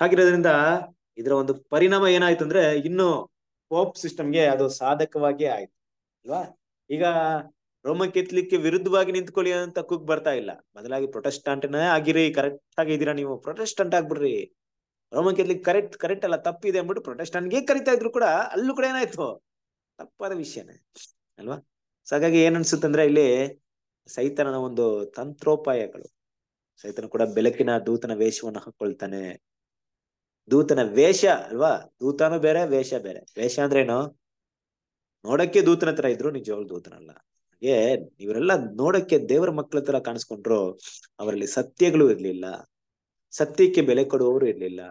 ಹಾಗಿರೋದ್ರಿಂದ ಇದರ ಒಂದು ಪರಿಣಾಮ ಏನಾಯ್ತು ಅಂದ್ರೆ ಇನ್ನು ಪೋಪ್ ಸಿಸ್ಟಮ್ಗೆ ಅದು ಸಾಧಕವಾಗಿಯೇ ಆಯ್ತು ಅಲ್ವಾ ಈಗ ರೋಮ ಕೆತ್ಲಿಕ್ಕೆ ವಿರುದ್ಧವಾಗಿ ನಿಂತ್ಕೊಳ್ಳಿ ಅಂತ ಕುಗ್ ಬರ್ತಾ ಇಲ್ಲ ಬದಲಾಗಿ ಪ್ರೊಟೆಸ್ಟಾಂಟ್ನೇ ಆಗಿರಿ ಕರೆಕ್ಟ್ ಆಗಿ ಇದೀರಾ ನೀವು ಪ್ರೊಟೆಸ್ಟಾಂಟ್ ಆಗ್ಬಿಡ್ರಿ ರೋಮನ್ ಕೆಥಲಿಕ್ ಕರೆಕ್ಟ್ ಕರೆಕ್ಟ್ ಅಲ್ಲ ತಪ್ಪಿದೆ ಅಂದ್ಬಿಟ್ಟು ಪ್ರೊಟೆಸ್ಟನ್ಗೆ ಕರಿತಾ ಇದ್ರು ಕೂಡ ಅಲ್ಲೂ ಕೂಡ ಏನಾಯ್ತು ತಪ್ಪಾದ ವಿಷಯನೇ ಅಲ್ವಾ ಸೊ ಹಾಗಾಗಿ ಏನನ್ಸುತ್ತಂದ್ರೆ ಇಲ್ಲಿ ಸೈತನ ಒಂದು ತಂತ್ರೋಪಾಯಗಳು ಸೈತನ ಕೂಡ ಬೆಳಕಿನ ದೂತನ ವೇಷವನ್ನು ಹಾಕೊಳ್ತಾನೆ ದೂತನ ವೇಷ ಅಲ್ವಾ ದೂತನೂ ಬೇರೆ ವೇಷ ಬೇರೆ ವೇಷ ಅಂದ್ರೆ ಏನು ನೋಡಕ್ಕೆ ದೂತನ ತರ ಇದ್ರು ನಿಜವಾಗ್ಲು ಅಲ್ಲ ಹಾಗೆ ಇವರೆಲ್ಲ ನೋಡಕ್ಕೆ ದೇವರ ಮಕ್ಕಳ ತರ ಕಾಣಿಸ್ಕೊಂಡ್ರು ಅವರಲ್ಲಿ ಸತ್ಯಗಳು ಇರ್ಲಿಲ್ಲ ಸತ್ಯಕ್ಕೆ ಬೆಲೆ ಕೊಡುವವರು ಇರ್ಲಿಲ್ಲ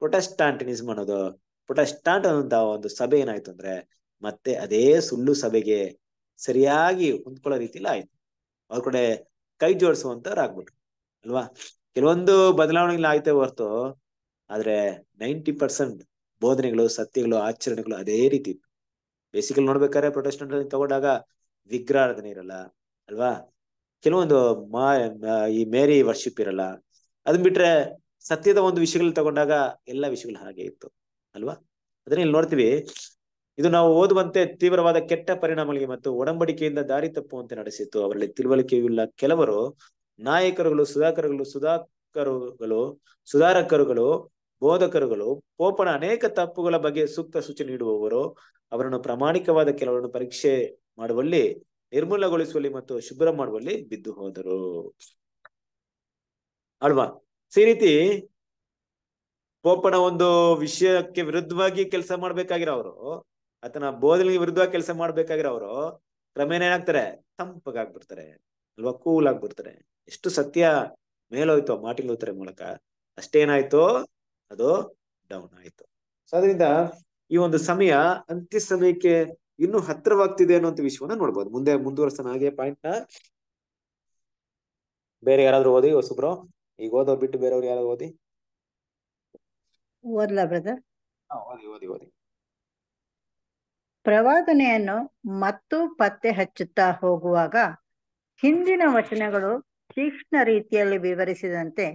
ಪ್ರೊಟೆಸ್ಟಾಂಟಿನಿಸಮ್ ಅನ್ನೋದು ಪ್ರೊಟೆಸ್ಟಾಂಟ್ ಅನ್ನೋಂತ ಒಂದು ಸಭೆ ಏನಾಯ್ತು ಅಂದ್ರೆ ಮತ್ತೆ ಅದೇ ಸುಳ್ಳು ಸಭೆಗೆ ಸರಿಯಾಗಿ ಹೊಂದ್ಕೊಳ್ಳೋ ರೀತಿಲಿ ಆಯ್ತು ಅವ್ರ ಕಡೆ ಕೈ ಜೋಡಿಸುವಂತವ್ರು ಅಲ್ವಾ ಕೆಲವೊಂದು ಬದಲಾವಣೆಗಳು ಆಯ್ತೆ ಹೊರತು ಆದ್ರೆ ನೈಂಟಿ ಪರ್ಸೆಂಟ್ ಬೋಧನೆಗಳು ಸತ್ಯಗಳು ಆಚರಣೆಗಳು ಅದೇ ರೀತಿ ಇತ್ತು ಬೇಸಿಕಲ್ ನೋಡ್ಬೇಕಾದ್ರೆ ಪ್ರೊಟೆಸ್ಟೆಂಟ್ ತಗೊಂಡಾಗ ವಿಗ್ರಹಾರಾಧನೆ ಇರಲ್ಲ ಅಲ್ವಾ ಕೆಲವೊಂದು ಮಾ ಈ ಮೇರಿ ವರ್ಷಿಪ್ ಇರಲ್ಲ ಅದನ್ ಬಿಟ್ರೆ ಸತ್ಯದ ಒಂದು ವಿಷಯಗಳು ತಗೊಂಡಾಗ ಎಲ್ಲ ವಿಷಯಗಳು ಹಾಗೆ ಇತ್ತು ಅಲ್ವಾ ಅದನ್ನ ಇಲ್ಲಿ ನೋಡ್ತೀವಿ ಇದು ನಾವು ಓದುವಂತೆ ತೀವ್ರವಾದ ಕೆಟ್ಟ ಪರಿಣಾಮಗಳಿಗೆ ಮತ್ತು ಒಡಂಬಡಿಕೆಯಿಂದ ದಾರಿ ತಪ್ಪುವಂತೆ ನಡೆಸಿತ್ತು ಅವರಲ್ಲಿ ತಿಳುವಳಿಕೆಯುಳ್ಳ ಕೆಲವರು ನಾಯಕರುಗಳು ಸುಧಾಕರುಗಳು ಸುಧಾಕರುಗಳು ಸುಧಾರಕರುಗಳು ಬೋಧಕರುಗಳು ಪೋಪನ ಅನೇಕ ತಪ್ಪುಗಳ ಬಗ್ಗೆ ಸೂಕ್ತ ಸೂಚನೆ ನೀಡುವವರು ಅವರನ್ನು ಪ್ರಾಮಾಣಿಕವಾದ ಕೆಲವರನ್ನು ಪರೀಕ್ಷೆ ಮಾಡುವಲ್ಲಿ ನಿರ್ಮೂಲಗೊಳಿಸುವಲ್ಲಿ ಮತ್ತು ಶುಭ್ರ ಮಾಡುವಲ್ಲಿ ಬಿದ್ದು ಹೋದರು ಅಲ್ವಾ ಸಿ ಈ ರೀತಿ ಪೋಪನ ಒಂದು ವಿಷಯಕ್ಕೆ ವಿರುದ್ಧವಾಗಿ ಕೆಲಸ ಮಾಡ್ಬೇಕಾಗಿರೋ ಅವರು ಆತನ ಬೋಧನೆಗೆ ವಿರುದ್ಧವಾಗಿ ಕೆಲಸ ಮಾಡ್ಬೇಕಾಗಿರೋ ಅವರು ಕ್ರಮೇಣ ಏನಾಗ್ತಾರೆ ತಂಪಗಾಗ್ಬಿಡ್ತಾರೆ ಅಲ್ವಾ ಕೂಲ್ ಆಗ್ಬಿಡ್ತಾರೆ ಎಷ್ಟು ಸತ್ಯ ಮೇಲೋಯ್ತು ಹೋಯ್ತಾರೆ ಮೂಲಕ ಅಷ್ಟೇನಾಯ್ತು ಅದು ಡೌನ್ ಆಯ್ತು ಸೊ ಅದರಿಂದ ಈ ಒಂದು ಸಮಯ ಅಂತ್ಯ ಸಮಯಕ್ಕೆ ಇನ್ನು ಹತ್ತಿರವಾಗ್ತಿದೆ ಅನ್ನುವಂತ ವಿಷಯವನ್ನ ನೋಡ್ಬೋದು ಮುಂದೆ ಮುಂದುವರ್ಸನ ಹಾಗೆ ಪಾಯಿಂಟ್ ನ ಬೇರೆ ಯಾರಾದ್ರೂ ಓದಿ ಹೊಸಬ್ರು ಈಗ ಓದೋ ಬಿಟ್ಟು ಬೇರೆಯವ್ರಿಗೆ ಯಾರು ಓದಿ ಬ್ರದರ್ ಓದಿ ಓದಿ ಓದಿ ಪ್ರವಾದನೆಯನ್ನು ಮತ್ತು ಪತ್ತೆ ಹಚ್ಚುತ್ತಾ ಹೋಗುವಾಗ ಹಿಂದಿನ ವಚನಗಳು ತೀಕ್ಷ್ಣ ರೀತಿಯಲ್ಲಿ ವಿವರಿಸಿದಂತೆ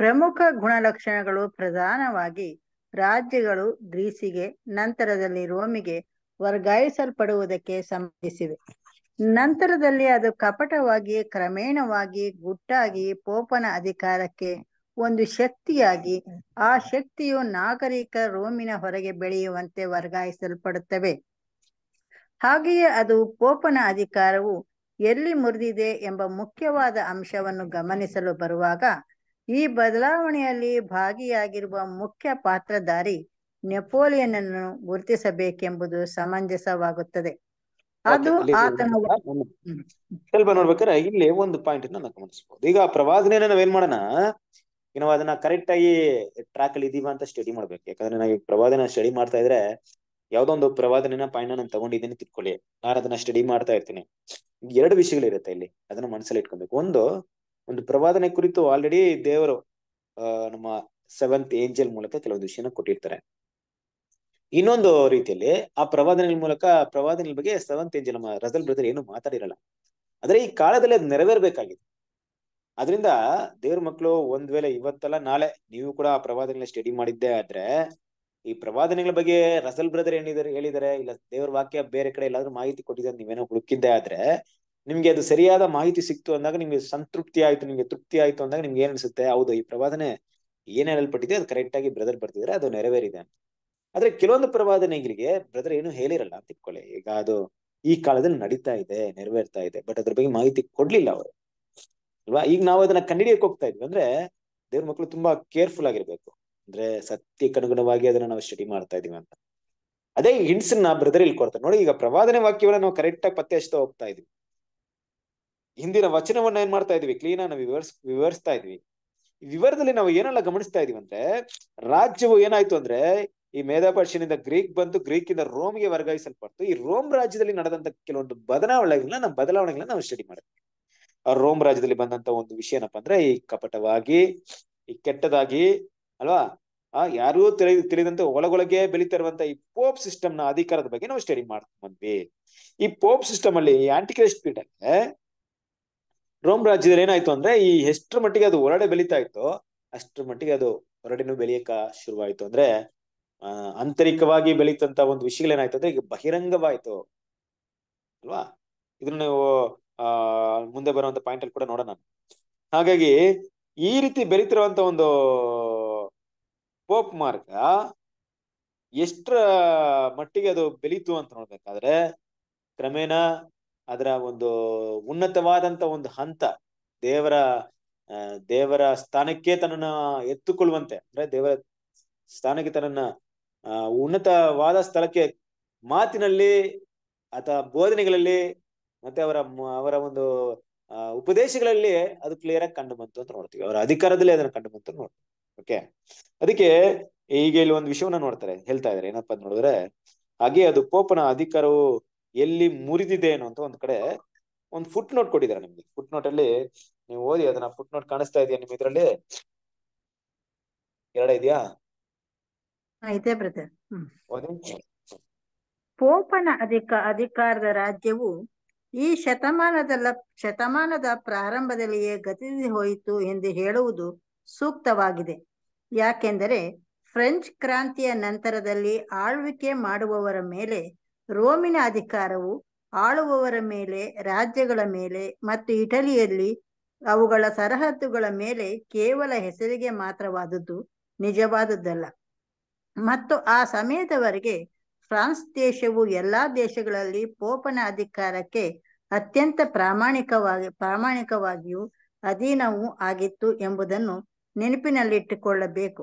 ಪ್ರಮುಖ ಗುಣಲಕ್ಷಣಗಳು ಪ್ರಧಾನವಾಗಿ ರಾಜ್ಯಗಳು ಗ್ರೀಸಿಗೆ ನಂತರದಲ್ಲಿ ರೋಮಿಗೆ ವರ್ಗಾಯಿಸಲ್ಪಡುವುದಕ್ಕೆ ಸಂಬಂಧಿಸಿವೆ ನಂತರದಲ್ಲಿ ಅದು ಕಪಟವಾಗಿ ಕ್ರಮೇಣವಾಗಿ ಗುಟ್ಟಾಗಿ ಪೋಪನ ಅಧಿಕಾರಕ್ಕೆ ಒಂದು ಶಕ್ತಿಯಾಗಿ ಆ ಶಕ್ತಿಯು ನಾಗರಿಕ ರೋಮಿನ ಹೊರಗೆ ಬೆಳೆಯುವಂತೆ ವರ್ಗಾಯಿಸಲ್ಪಡುತ್ತವೆ ಹಾಗೆಯೇ ಅದು ಪೋಪನ ಅಧಿಕಾರವು ಎಲ್ಲಿ ಮುರಿದಿದೆ ಎಂಬ ಮುಖ್ಯವಾದ ಅಂಶವನ್ನು ಗಮನಿಸಲು ಬರುವಾಗ ಈ ಬದಲಾವಣೆಯಲ್ಲಿ ಭಾಗಿಯಾಗಿರುವ ಮುಖ್ಯ ಪಾತ್ರಧಾರಿ ನೆಪೋಲಿಯನ್ ಅನ್ನು ಗುರುತಿಸಬೇಕೆಂಬುದು ಸಮಂಜಸವಾಗುತ್ತದೆ ಸ್ವಲ್ಪ ನೋಡ್ಬೇಕಾದ್ರೆ ಇಲ್ಲಿ ಒಂದು ಪಾಯಿಂಟ್ ನಾನು ಗಮನಿಸಬಹುದು ಈಗ ನಾವ್ ಏನ್ ಮಾಡೋಣ ಏನೋ ಅದನ್ನ ಕರೆಕ್ಟ್ ಆಗಿ ಟ್ರ್ಯಾಕ್ ಅಲ್ಲಿ ಇದೀವ ಅಂತ ಸ್ಟಡಿ ಮಾಡ್ಬೇಕು ಯಾಕಂದ್ರೆ ಈಗ ಪ್ರವಾದನ ಸ್ಟಡಿ ಮಾಡ್ತಾ ಇದ್ರೆ ಯಾವ್ದೋ ಒಂದು ಪ್ರವಾದನೆನ ಪಾಯಿಂಟ್ ನಾನು ತಗೊಂಡಿದ್ದೀನಿ ತಿಳ್ಕೊಳ್ಳಿ ನಾನು ಅದನ್ನ ಸ್ಟಡಿ ಮಾಡ್ತಾ ಇರ್ತೀನಿ ಎರಡು ವಿಷಯಗಳಿರುತ್ತೆ ಇಲ್ಲಿ ಅದನ್ನ ಮನಸ್ಸಲ್ಲಿ ಇಟ್ಕೊಬೇಕು ಒಂದು ಒಂದು ಪ್ರವಾದನೆ ಕುರಿತು ಆಲ್ರೆಡಿ ದೇವರು ನಮ್ಮ ಸೆವೆಂತ್ ಏಂಜಲ್ ಮೂಲಕ ಕೆಲವೊಂದು ವಿಷಯನ ಕೊಟ್ಟಿರ್ತಾರೆ ಇನ್ನೊಂದು ರೀತಿಯಲ್ಲಿ ಆ ಪ್ರವಾದನೆಗಳ ಮೂಲಕ ಪ್ರವಾದನೆಗಳ ಬಗ್ಗೆ ಸವಂತ್ ನಮ್ಮ ರಸಲ್ ಬ್ರದರ್ ಏನು ಮಾತಾಡಿರಲ್ಲ ಆದ್ರೆ ಈ ಕಾಲದಲ್ಲಿ ಅದು ನೆರವೇರ್ಬೇಕಾಗಿದೆ ಅದರಿಂದ ದೇವ್ರ ಮಕ್ಕಳು ಒಂದ್ ವೇಳೆ ಇವತ್ತಲ್ಲ ನಾಳೆ ನೀವು ಕೂಡ ಆ ಪ್ರವಾದನೆಗಳ ಸ್ಟಡಿ ಮಾಡಿದ್ದೆ ಆದ್ರೆ ಈ ಪ್ರವಾದನೆಗಳ ಬಗ್ಗೆ ರಸಲ್ ಬ್ರದರ್ ಏನಿದ್ದಾರೆ ಹೇಳಿದರೆ ಇಲ್ಲ ದೇವ್ರ ವಾಕ್ಯ ಬೇರೆ ಕಡೆ ಎಲ್ಲಾದ್ರೂ ಮಾಹಿತಿ ಕೊಟ್ಟಿದ್ದಾರೆ ನೀವೇನೋ ಹುಡುಕಿದ್ದೆ ಆದ್ರೆ ನಿಮ್ಗೆ ಅದು ಸರಿಯಾದ ಮಾಹಿತಿ ಸಿಕ್ತು ಅಂದಾಗ ನಿಮ್ಗೆ ಸಂತೃಪ್ತಿ ಆಯ್ತು ನಿಮ್ಗೆ ತೃಪ್ತಿ ಆಯ್ತು ಅಂದಾಗ ನಿಮ್ಗೆ ಏನ್ ಅನ್ಸುತ್ತೆ ಹೌದು ಈ ಪ್ರವಾದನೆ ಏನ್ ಹೇಳಲ್ಪಟ್ಟಿದೆ ಅದು ಕರೆಕ್ಟ್ ಆಗಿ ಬ್ರದರ್ ಬರ್ತಿದ್ರೆ ಅದು ನೆರವೇರಿದೆ ಆದ್ರೆ ಕೆಲವೊಂದು ಪ್ರವಾದನೆಗಳಿಗೆ ಬ್ರದರ್ ಏನು ಹೇಳಿರಲ್ಲ ಅಂತ ಈಗ ಅದು ಈ ಕಾಲದಲ್ಲಿ ನಡೀತಾ ಇದೆ ನೆರವೇರ್ತಾ ಇದೆ ಬಟ್ ಅದ್ರ ಬಗ್ಗೆ ಮಾಹಿತಿ ಕೊಡ್ಲಿಲ್ಲ ಅವರು ಅಲ್ವಾ ಈಗ ನಾವು ಅದನ್ನ ಕಂಡಿಡಿಯಕ್ ಹೋಗ್ತಾ ಇದ್ವಿ ಅಂದ್ರೆ ದೇವ್ರ ಮಕ್ಕಳು ತುಂಬಾ ಕೇರ್ಫುಲ್ ಆಗಿರ್ಬೇಕು ಅಂದ್ರೆ ಸತ್ಯ ಅನುಗುಣವಾಗಿ ಅದನ್ನ ನಾವು ಸ್ಟಡಿ ಮಾಡ್ತಾ ಇದೀವಿ ಅಂತ ಅದೇ ಹಿಂಡ್ಸನ್ನ ಬ್ರದರ್ ಇಲ್ಲಿ ಕೊಡ್ತಾರೆ ನೋಡಿ ಈಗ ಪ್ರವಾದನೆ ವಾಕ್ಯವನ್ನ ನಾವು ಕರೆಕ್ಟ್ ಆಗಿ ಪತ್ತೆ ಹಚ್ತಾ ಹೋಗ್ತಾ ಇದ್ವಿ ಹಿಂದಿನ ವಚನವನ್ನ ಏನ್ ಮಾಡ್ತಾ ಇದೀವಿ ಕ್ಲೀನ್ ಆಗಿ ನಾವು ವಿವರ್ಸ್ ವಿವರಿಸ್ತಾ ಇದ್ವಿ ವಿವರದಲ್ಲಿ ನಾವು ಏನೆಲ್ಲ ಗಮನಿಸ್ತಾ ಇದೀವಿ ಅಂದ್ರೆ ರಾಜ್ಯವು ಏನಾಯ್ತು ಅಂದ್ರೆ ಈ ಮೇಧಾ ಗ್ರೀಕ್ ಬಂತು ಗ್ರೀಕ್ ಇಂದ ರೋಮ್ಗೆ ವರ್ಗಾಯಿಸಲ್ಪಡ್ತು ಈ ರೋಮ್ ರಾಜ್ಯದಲ್ಲಿ ನಡೆದಂತ ಕೆಲವೊಂದು ಬದಲಾವಣೆಗಳನ್ನ ನಮ್ಮ ಬದಲಾವಣೆಗಳನ್ನ ನಾವು ಸ್ಟಡಿ ಮಾಡ್ತೀವಿ ಆ ರೋಮ್ ರಾಜ್ಯದಲ್ಲಿ ಬಂದಂತ ಒಂದು ವಿಷಯ ಏನಪ್ಪಾ ಅಂದ್ರೆ ಈ ಕಪಟವಾಗಿ ಈ ಕೆಟ್ಟದಾಗಿ ಅಲ್ವಾ ಆ ಯಾರಿಗೂ ತಿಳಿ ತಿಳಿದಂತೆ ಒಳಗೊಳಗೆ ಬೆಳೀತಾ ಈ ಪೋಪ್ ಸಿಸ್ಟಮ್ನ ಅಧಿಕಾರದ ಬಗ್ಗೆ ನಾವು ಸ್ಟಡಿ ಮಾಡ್ತೀವಿ ಬಂದ್ವಿ ಈ ಪೋಪ್ ಸಿಸ್ಟಮ್ ಅಲ್ಲಿ ಆಂಟಿಕ್ರೈಸ್ಟ್ ಪೀಠಕ್ಕೆ ರೋಮ್ ರಾಜ್ಯದಲ್ಲಿ ಏನಾಯ್ತು ಅಂದ್ರೆ ಈ ಎಷ್ಟರ ಮಟ್ಟಿಗೆ ಅದು ಹೊರಡೆ ಬೆಳೀತಾ ಇತ್ತು ಅಷ್ಟರ ಮಟ್ಟಿಗೆ ಅದು ಹೊರಡಿನೂ ಬೆಳೆಯಕ ಶುರುವಾಯ್ತು ಅಂದ್ರೆ ಆಂತರಿಕವಾಗಿ ಬೆಳೀತಂತ ಒಂದು ಏನಾಯ್ತು ಅಂದ್ರೆ ಈಗ ಬಹಿರಂಗವಾಯ್ತು ಅಲ್ವಾ ಇದನ್ನ ನೀವು ಆ ಮುಂದೆ ಬರುವಂತ ಪಾಯಿಂಟ್ ಅಲ್ಲಿ ಕೂಡ ನೋಡೋಣ ಹಾಗಾಗಿ ಈ ರೀತಿ ಬೆಳೀತಿರುವಂತ ಒಂದು ಪೋಪ್ ಮಾರ್ಗ ಎಷ್ಟರ ಮಟ್ಟಿಗೆ ಅದು ಬೆಳೀತು ಅಂತ ನೋಡ್ಬೇಕಾದ್ರೆ ಕ್ರಮೇಣ ಅದರ ಒಂದು ಉನ್ನತವಾದಂತ ಒಂದು ಹಂತ ದೇವರ ದೇವರ ಸ್ಥಾನಕ್ಕೆ ತನ್ನನ್ನ ಎತ್ತುಕೊಳ್ಳುವಂತೆ ಅಂದ್ರೆ ದೇವರ ಸ್ಥಾನಕ್ಕೆ ತನ್ನನ್ನ ಉನ್ನತವಾದ ಸ್ಥಳಕ್ಕೆ ಮಾತಿನಲ್ಲಿ ಅಥವಾ ಬೋಧನೆಗಳಲ್ಲಿ ಮತ್ತೆ ಅವರ ಅವರ ಒಂದು ಉಪದೇಶಗಳಲ್ಲಿ ಅದು ಕ್ಲಿಯರ್ ಆಗಿ ಕಂಡು ಬಂತು ಅಂತ ನೋಡ್ತೀವಿ ಅವರ ಅಧಿಕಾರದಲ್ಲಿ ಅದನ್ನ ಕಂಡು ಬಂತು ನೋಡ್ತೀವಿ ಓಕೆ ಅದಕ್ಕೆ ಈಗ ಇಲ್ಲಿ ಒಂದು ವಿಷಯವನ್ನ ನೋಡ್ತಾರೆ ಹೇಳ್ತಾ ಇದಾರೆ ಏನಪ್ಪಾ ನೋಡಿದ್ರೆ ಹಾಗೆ ಅದು ಕೋಪನ ಅಧಿಕಾರವು ಎಲ್ಲಿ ಮುರಿದಿದೆ ಅನ್ನೋ ಅಂತ ಒಂದ್ ಕಡೆ ಒಂದು ಫುಟ್ ನೋಟ್ ಕೊಟ್ಟಿದ್ದಾರೆ ನಿಮ್ಗೆ ಫುಟ್ ನೋಟ್ ಅಲ್ಲಿ ನೀವು ಓದಿ ಅದನ್ನ ಫುಟ್ ನೋಟ್ ಕಾಣಿಸ್ತಾ ಇದೆಯಾ ನಿಮ್ ಇದ್ರಲ್ಲಿ ಎರಡ ಇದೆಯಾ ಐತೆ ಬ್ರದರ್ ಪೋಪನ ಅಧಿಕ ಅಧಿಕಾರದ ರಾಜ್ಯವು ಈ ಶತಮಾನದ ಶತಮಾನದ ಪ್ರಾರಂಭದಲ್ಲಿಯೇ ಗತಿ ಹೋಯಿತು ಎಂದು ಹೇಳುವುದು ಸೂಕ್ತವಾಗಿದೆ ಯಾಕೆಂದರೆ ಫ್ರೆಂಚ್ ಕ್ರಾಂತಿಯ ನಂತರದಲ್ಲಿ ಆಳ್ವಿಕೆ ಮಾಡುವವರ ಮೇಲೆ ರೋಮಿನ ಅಧಿಕಾರವು ಆಳುವವರ ಮೇಲೆ ರಾಜ್ಯಗಳ ಮೇಲೆ ಮತ್ತು ಇಟಲಿಯಲ್ಲಿ ಅವುಗಳ ಸರಹದ್ದುಗಳ ಮೇಲೆ ಕೇವಲ ಹೆಸರಿಗೆ ಮಾತ್ರವಾದದ್ದು ನಿಜವಾದದ್ದಲ್ಲ ಮತ್ತು ಆ ಸಮಯದವರೆಗೆ ಫ್ರಾನ್ಸ್ ದೇಶವು ಎಲ್ಲಾ ದೇಶಗಳಲ್ಲಿ ಪೋಪನ ಅಧಿಕಾರಕ್ಕೆ ಅತ್ಯಂತ ಪ್ರಾಮಾಣಿಕವಾಗಿ ಪ್ರಾಮಾಣಿಕವಾಗಿಯೂ ಅಧೀನವೂ ಆಗಿತ್ತು ಎಂಬುದನ್ನು ನೆನಪಿನಲ್ಲಿಟ್ಟುಕೊಳ್ಳಬೇಕು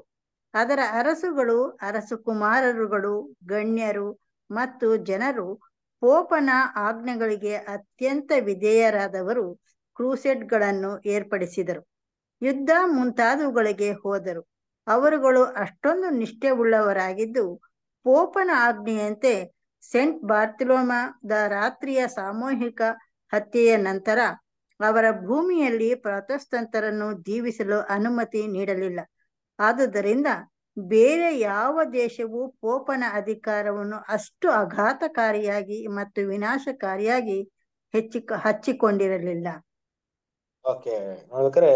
ಅದರ ಅರಸುಗಳು ಅರಸು ಕುಮಾರರುಗಳು ಗಣ್ಯರು ಮತ್ತು ಜನರು ಪೋಪನ ಆಜ್ಞೆಗಳಿಗೆ ಅತ್ಯಂತ ವಿಧೇಯರಾದವರು ಕ್ರೂಸೆಡ್ಗಳನ್ನು ಏರ್ಪಡಿಸಿದರು ಯುದ್ಧ ಮುಂತಾದವುಗಳಿಗೆ ಹೋದರು ಅವರುಗಳು ಅಷ್ಟೊಂದು ನಿಷ್ಠೆ ಉಳ್ಳವರಾಗಿದ್ದು ಪೋಪನ ಆಜ್ಞೆಯಂತೆ ಸೆಂಟ್ ದ ರಾತ್ರಿಯ ಸಾಮೂಹಿಕ ಹತ್ಯೆಯ ನಂತರ ಅವರ ಭೂಮಿಯಲ್ಲಿ ಪ್ರಾತಸ್ತಂತರನ್ನು ಜೀವಿಸಲು ಅನುಮತಿ ನೀಡಲಿಲ್ಲ ಆದುದರಿಂದ ಬೇರೆ ಯಾವ ದೇಶವು ಪೋಪನ ಅಧಿಕಾರವನ್ನು ಅಷ್ಟು ಅಘಾತಕಾರಿಯಾಗಿ ಮತ್ತು ವಿನಾಶಕಾರಿಯಾಗಿ ಹೆಚ್ಚಿ ಹಚ್ಚಿಕೊಂಡಿರಲಿಲ್ಲ ಓಕೆ ನೋಡ್ಬೇಕಾದ್ರೆ